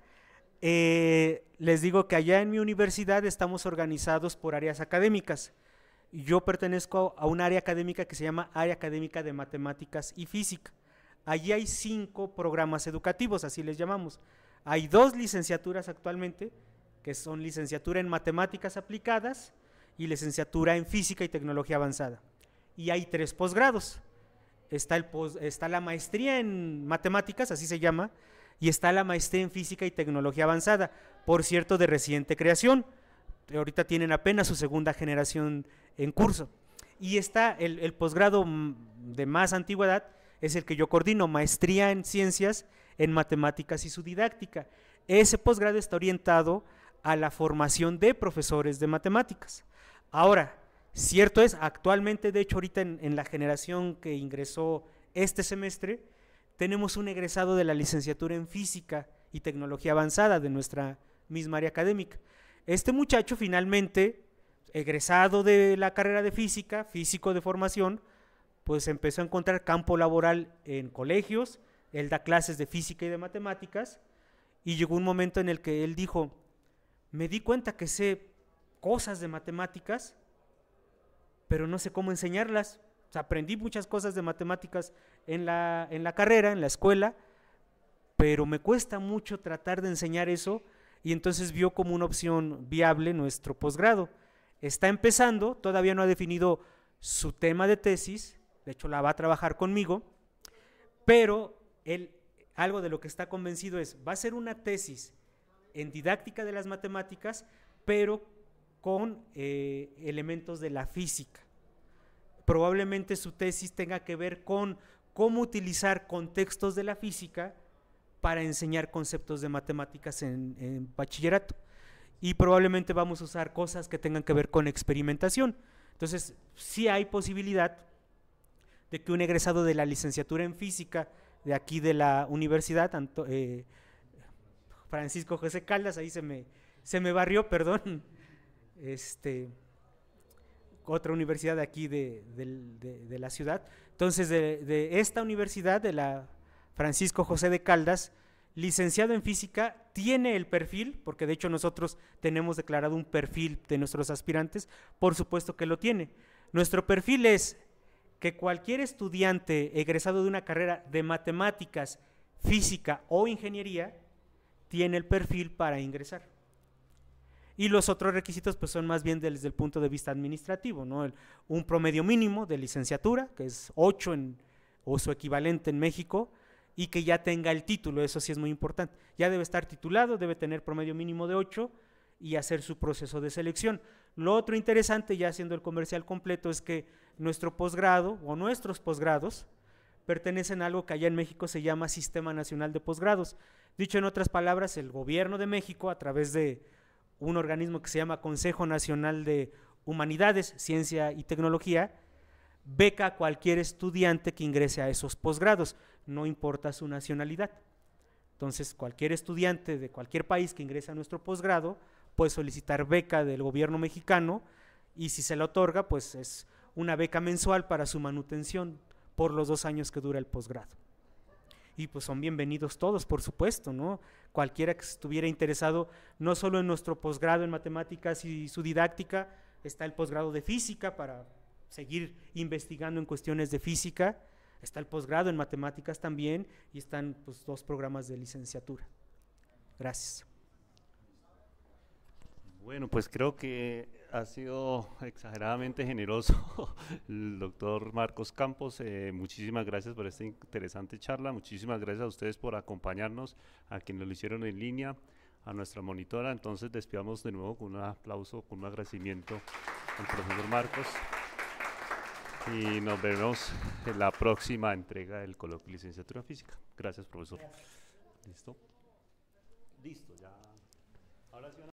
eh, les digo que allá en mi universidad estamos organizados por áreas académicas yo pertenezco a un área académica que se llama Área Académica de Matemáticas y Física. Allí hay cinco programas educativos, así les llamamos. Hay dos licenciaturas actualmente, que son licenciatura en Matemáticas Aplicadas y licenciatura en Física y Tecnología Avanzada. Y hay tres posgrados. Está, el está la maestría en Matemáticas, así se llama, y está la maestría en Física y Tecnología Avanzada, por cierto, de reciente creación ahorita tienen apenas su segunda generación en curso. Y está el, posgrado de más antigüedad, es el que yo coordino, maestría en ciencias, en matemáticas y su didáctica. Ese posgrado está orientado a la formación de profesores de matemáticas. Ahora, cierto es, actualmente, de hecho, ahorita en la generación que ingresó este semestre, tenemos un egresado de la licenciatura en física y tecnología avanzada de nuestra misma área académica. Este muchacho finalmente, egresado de la carrera de física, físico de formación, pues empezó a encontrar campo laboral en colegios, él da clases de física y de matemáticas, y llegó un momento en el que él dijo, me di cuenta que sé cosas de matemáticas, pero no sé cómo enseñarlas. O sea, aprendí muchas cosas de matemáticas en la, en la carrera, en la escuela, pero me cuesta mucho tratar de enseñar eso y entonces vio como una opción viable nuestro posgrado. Está empezando, todavía no ha definido su tema de tesis, de hecho la va a trabajar conmigo, pero algo de lo que está convencido es, va a ser una tesis en didáctica de las matemáticas, pero con eh, elementos de la física. Probablemente su tesis tenga que ver con cómo utilizar contextos de la física para enseñar conceptos de matemáticas en, bachillerato. Y probablemente vamos a usar cosas que tengan que ver con experimentación. Entonces, sí hay posibilidad de que un egresado de la licenciatura en física de aquí de la universidad, eh, Francisco José Caldas, ahí se me, se me barrió, perdón, este, otra universidad de aquí de, de la ciudad. Entonces, de, esta universidad, de la Francisco José de Caldas, licenciado en física, tiene el perfil, porque de hecho nosotros tenemos declarado un perfil de nuestros aspirantes, por supuesto que lo tiene. Nuestro perfil es que cualquier estudiante egresado de una carrera de matemáticas, física o ingeniería, tiene el perfil para ingresar. Y los otros requisitos pues son más bien desde el punto de vista administrativo, ¿no? un promedio mínimo de licenciatura, que es 8 en, o su equivalente en México, y que ya tenga el título, eso sí es muy importante. Ya debe estar titulado, debe tener promedio mínimo de 8 y hacer su proceso de selección. Lo otro interesante, ya haciendo el comercial completo, es que nuestro posgrado o nuestros posgrados pertenecen a algo que allá en México se llama Sistema Nacional de Posgrados. Dicho en otras palabras, el gobierno de México, a través de un organismo que se llama Consejo Nacional de Humanidades, Ciencia y Tecnología, beca a cualquier estudiante que ingrese a esos posgrados no importa su nacionalidad. Entonces, cualquier estudiante de cualquier país que ingrese a nuestro posgrado puede solicitar beca del gobierno mexicano y si se la otorga, pues es una beca mensual para su manutención por los dos años que dura el posgrado. Y pues son bienvenidos todos, por supuesto, ¿no? Cualquiera que estuviera interesado no solo en nuestro posgrado en matemáticas y su didáctica, está el posgrado de física para seguir investigando en cuestiones de física, Está el posgrado en matemáticas también y están pues, dos programas de licenciatura. Gracias. Bueno, pues creo que ha sido exageradamente generoso el doctor Marcos Campos. Eh, muchísimas gracias por esta interesante charla. Muchísimas gracias a ustedes por acompañarnos, a quienes lo hicieron en línea, a nuestra monitora. Entonces despidamos de nuevo con un aplauso, con un agradecimiento al profesor Marcos. Y nos vemos en la próxima entrega del coloquio de licenciatura física. Gracias, profesor. Listo. Listo, ya.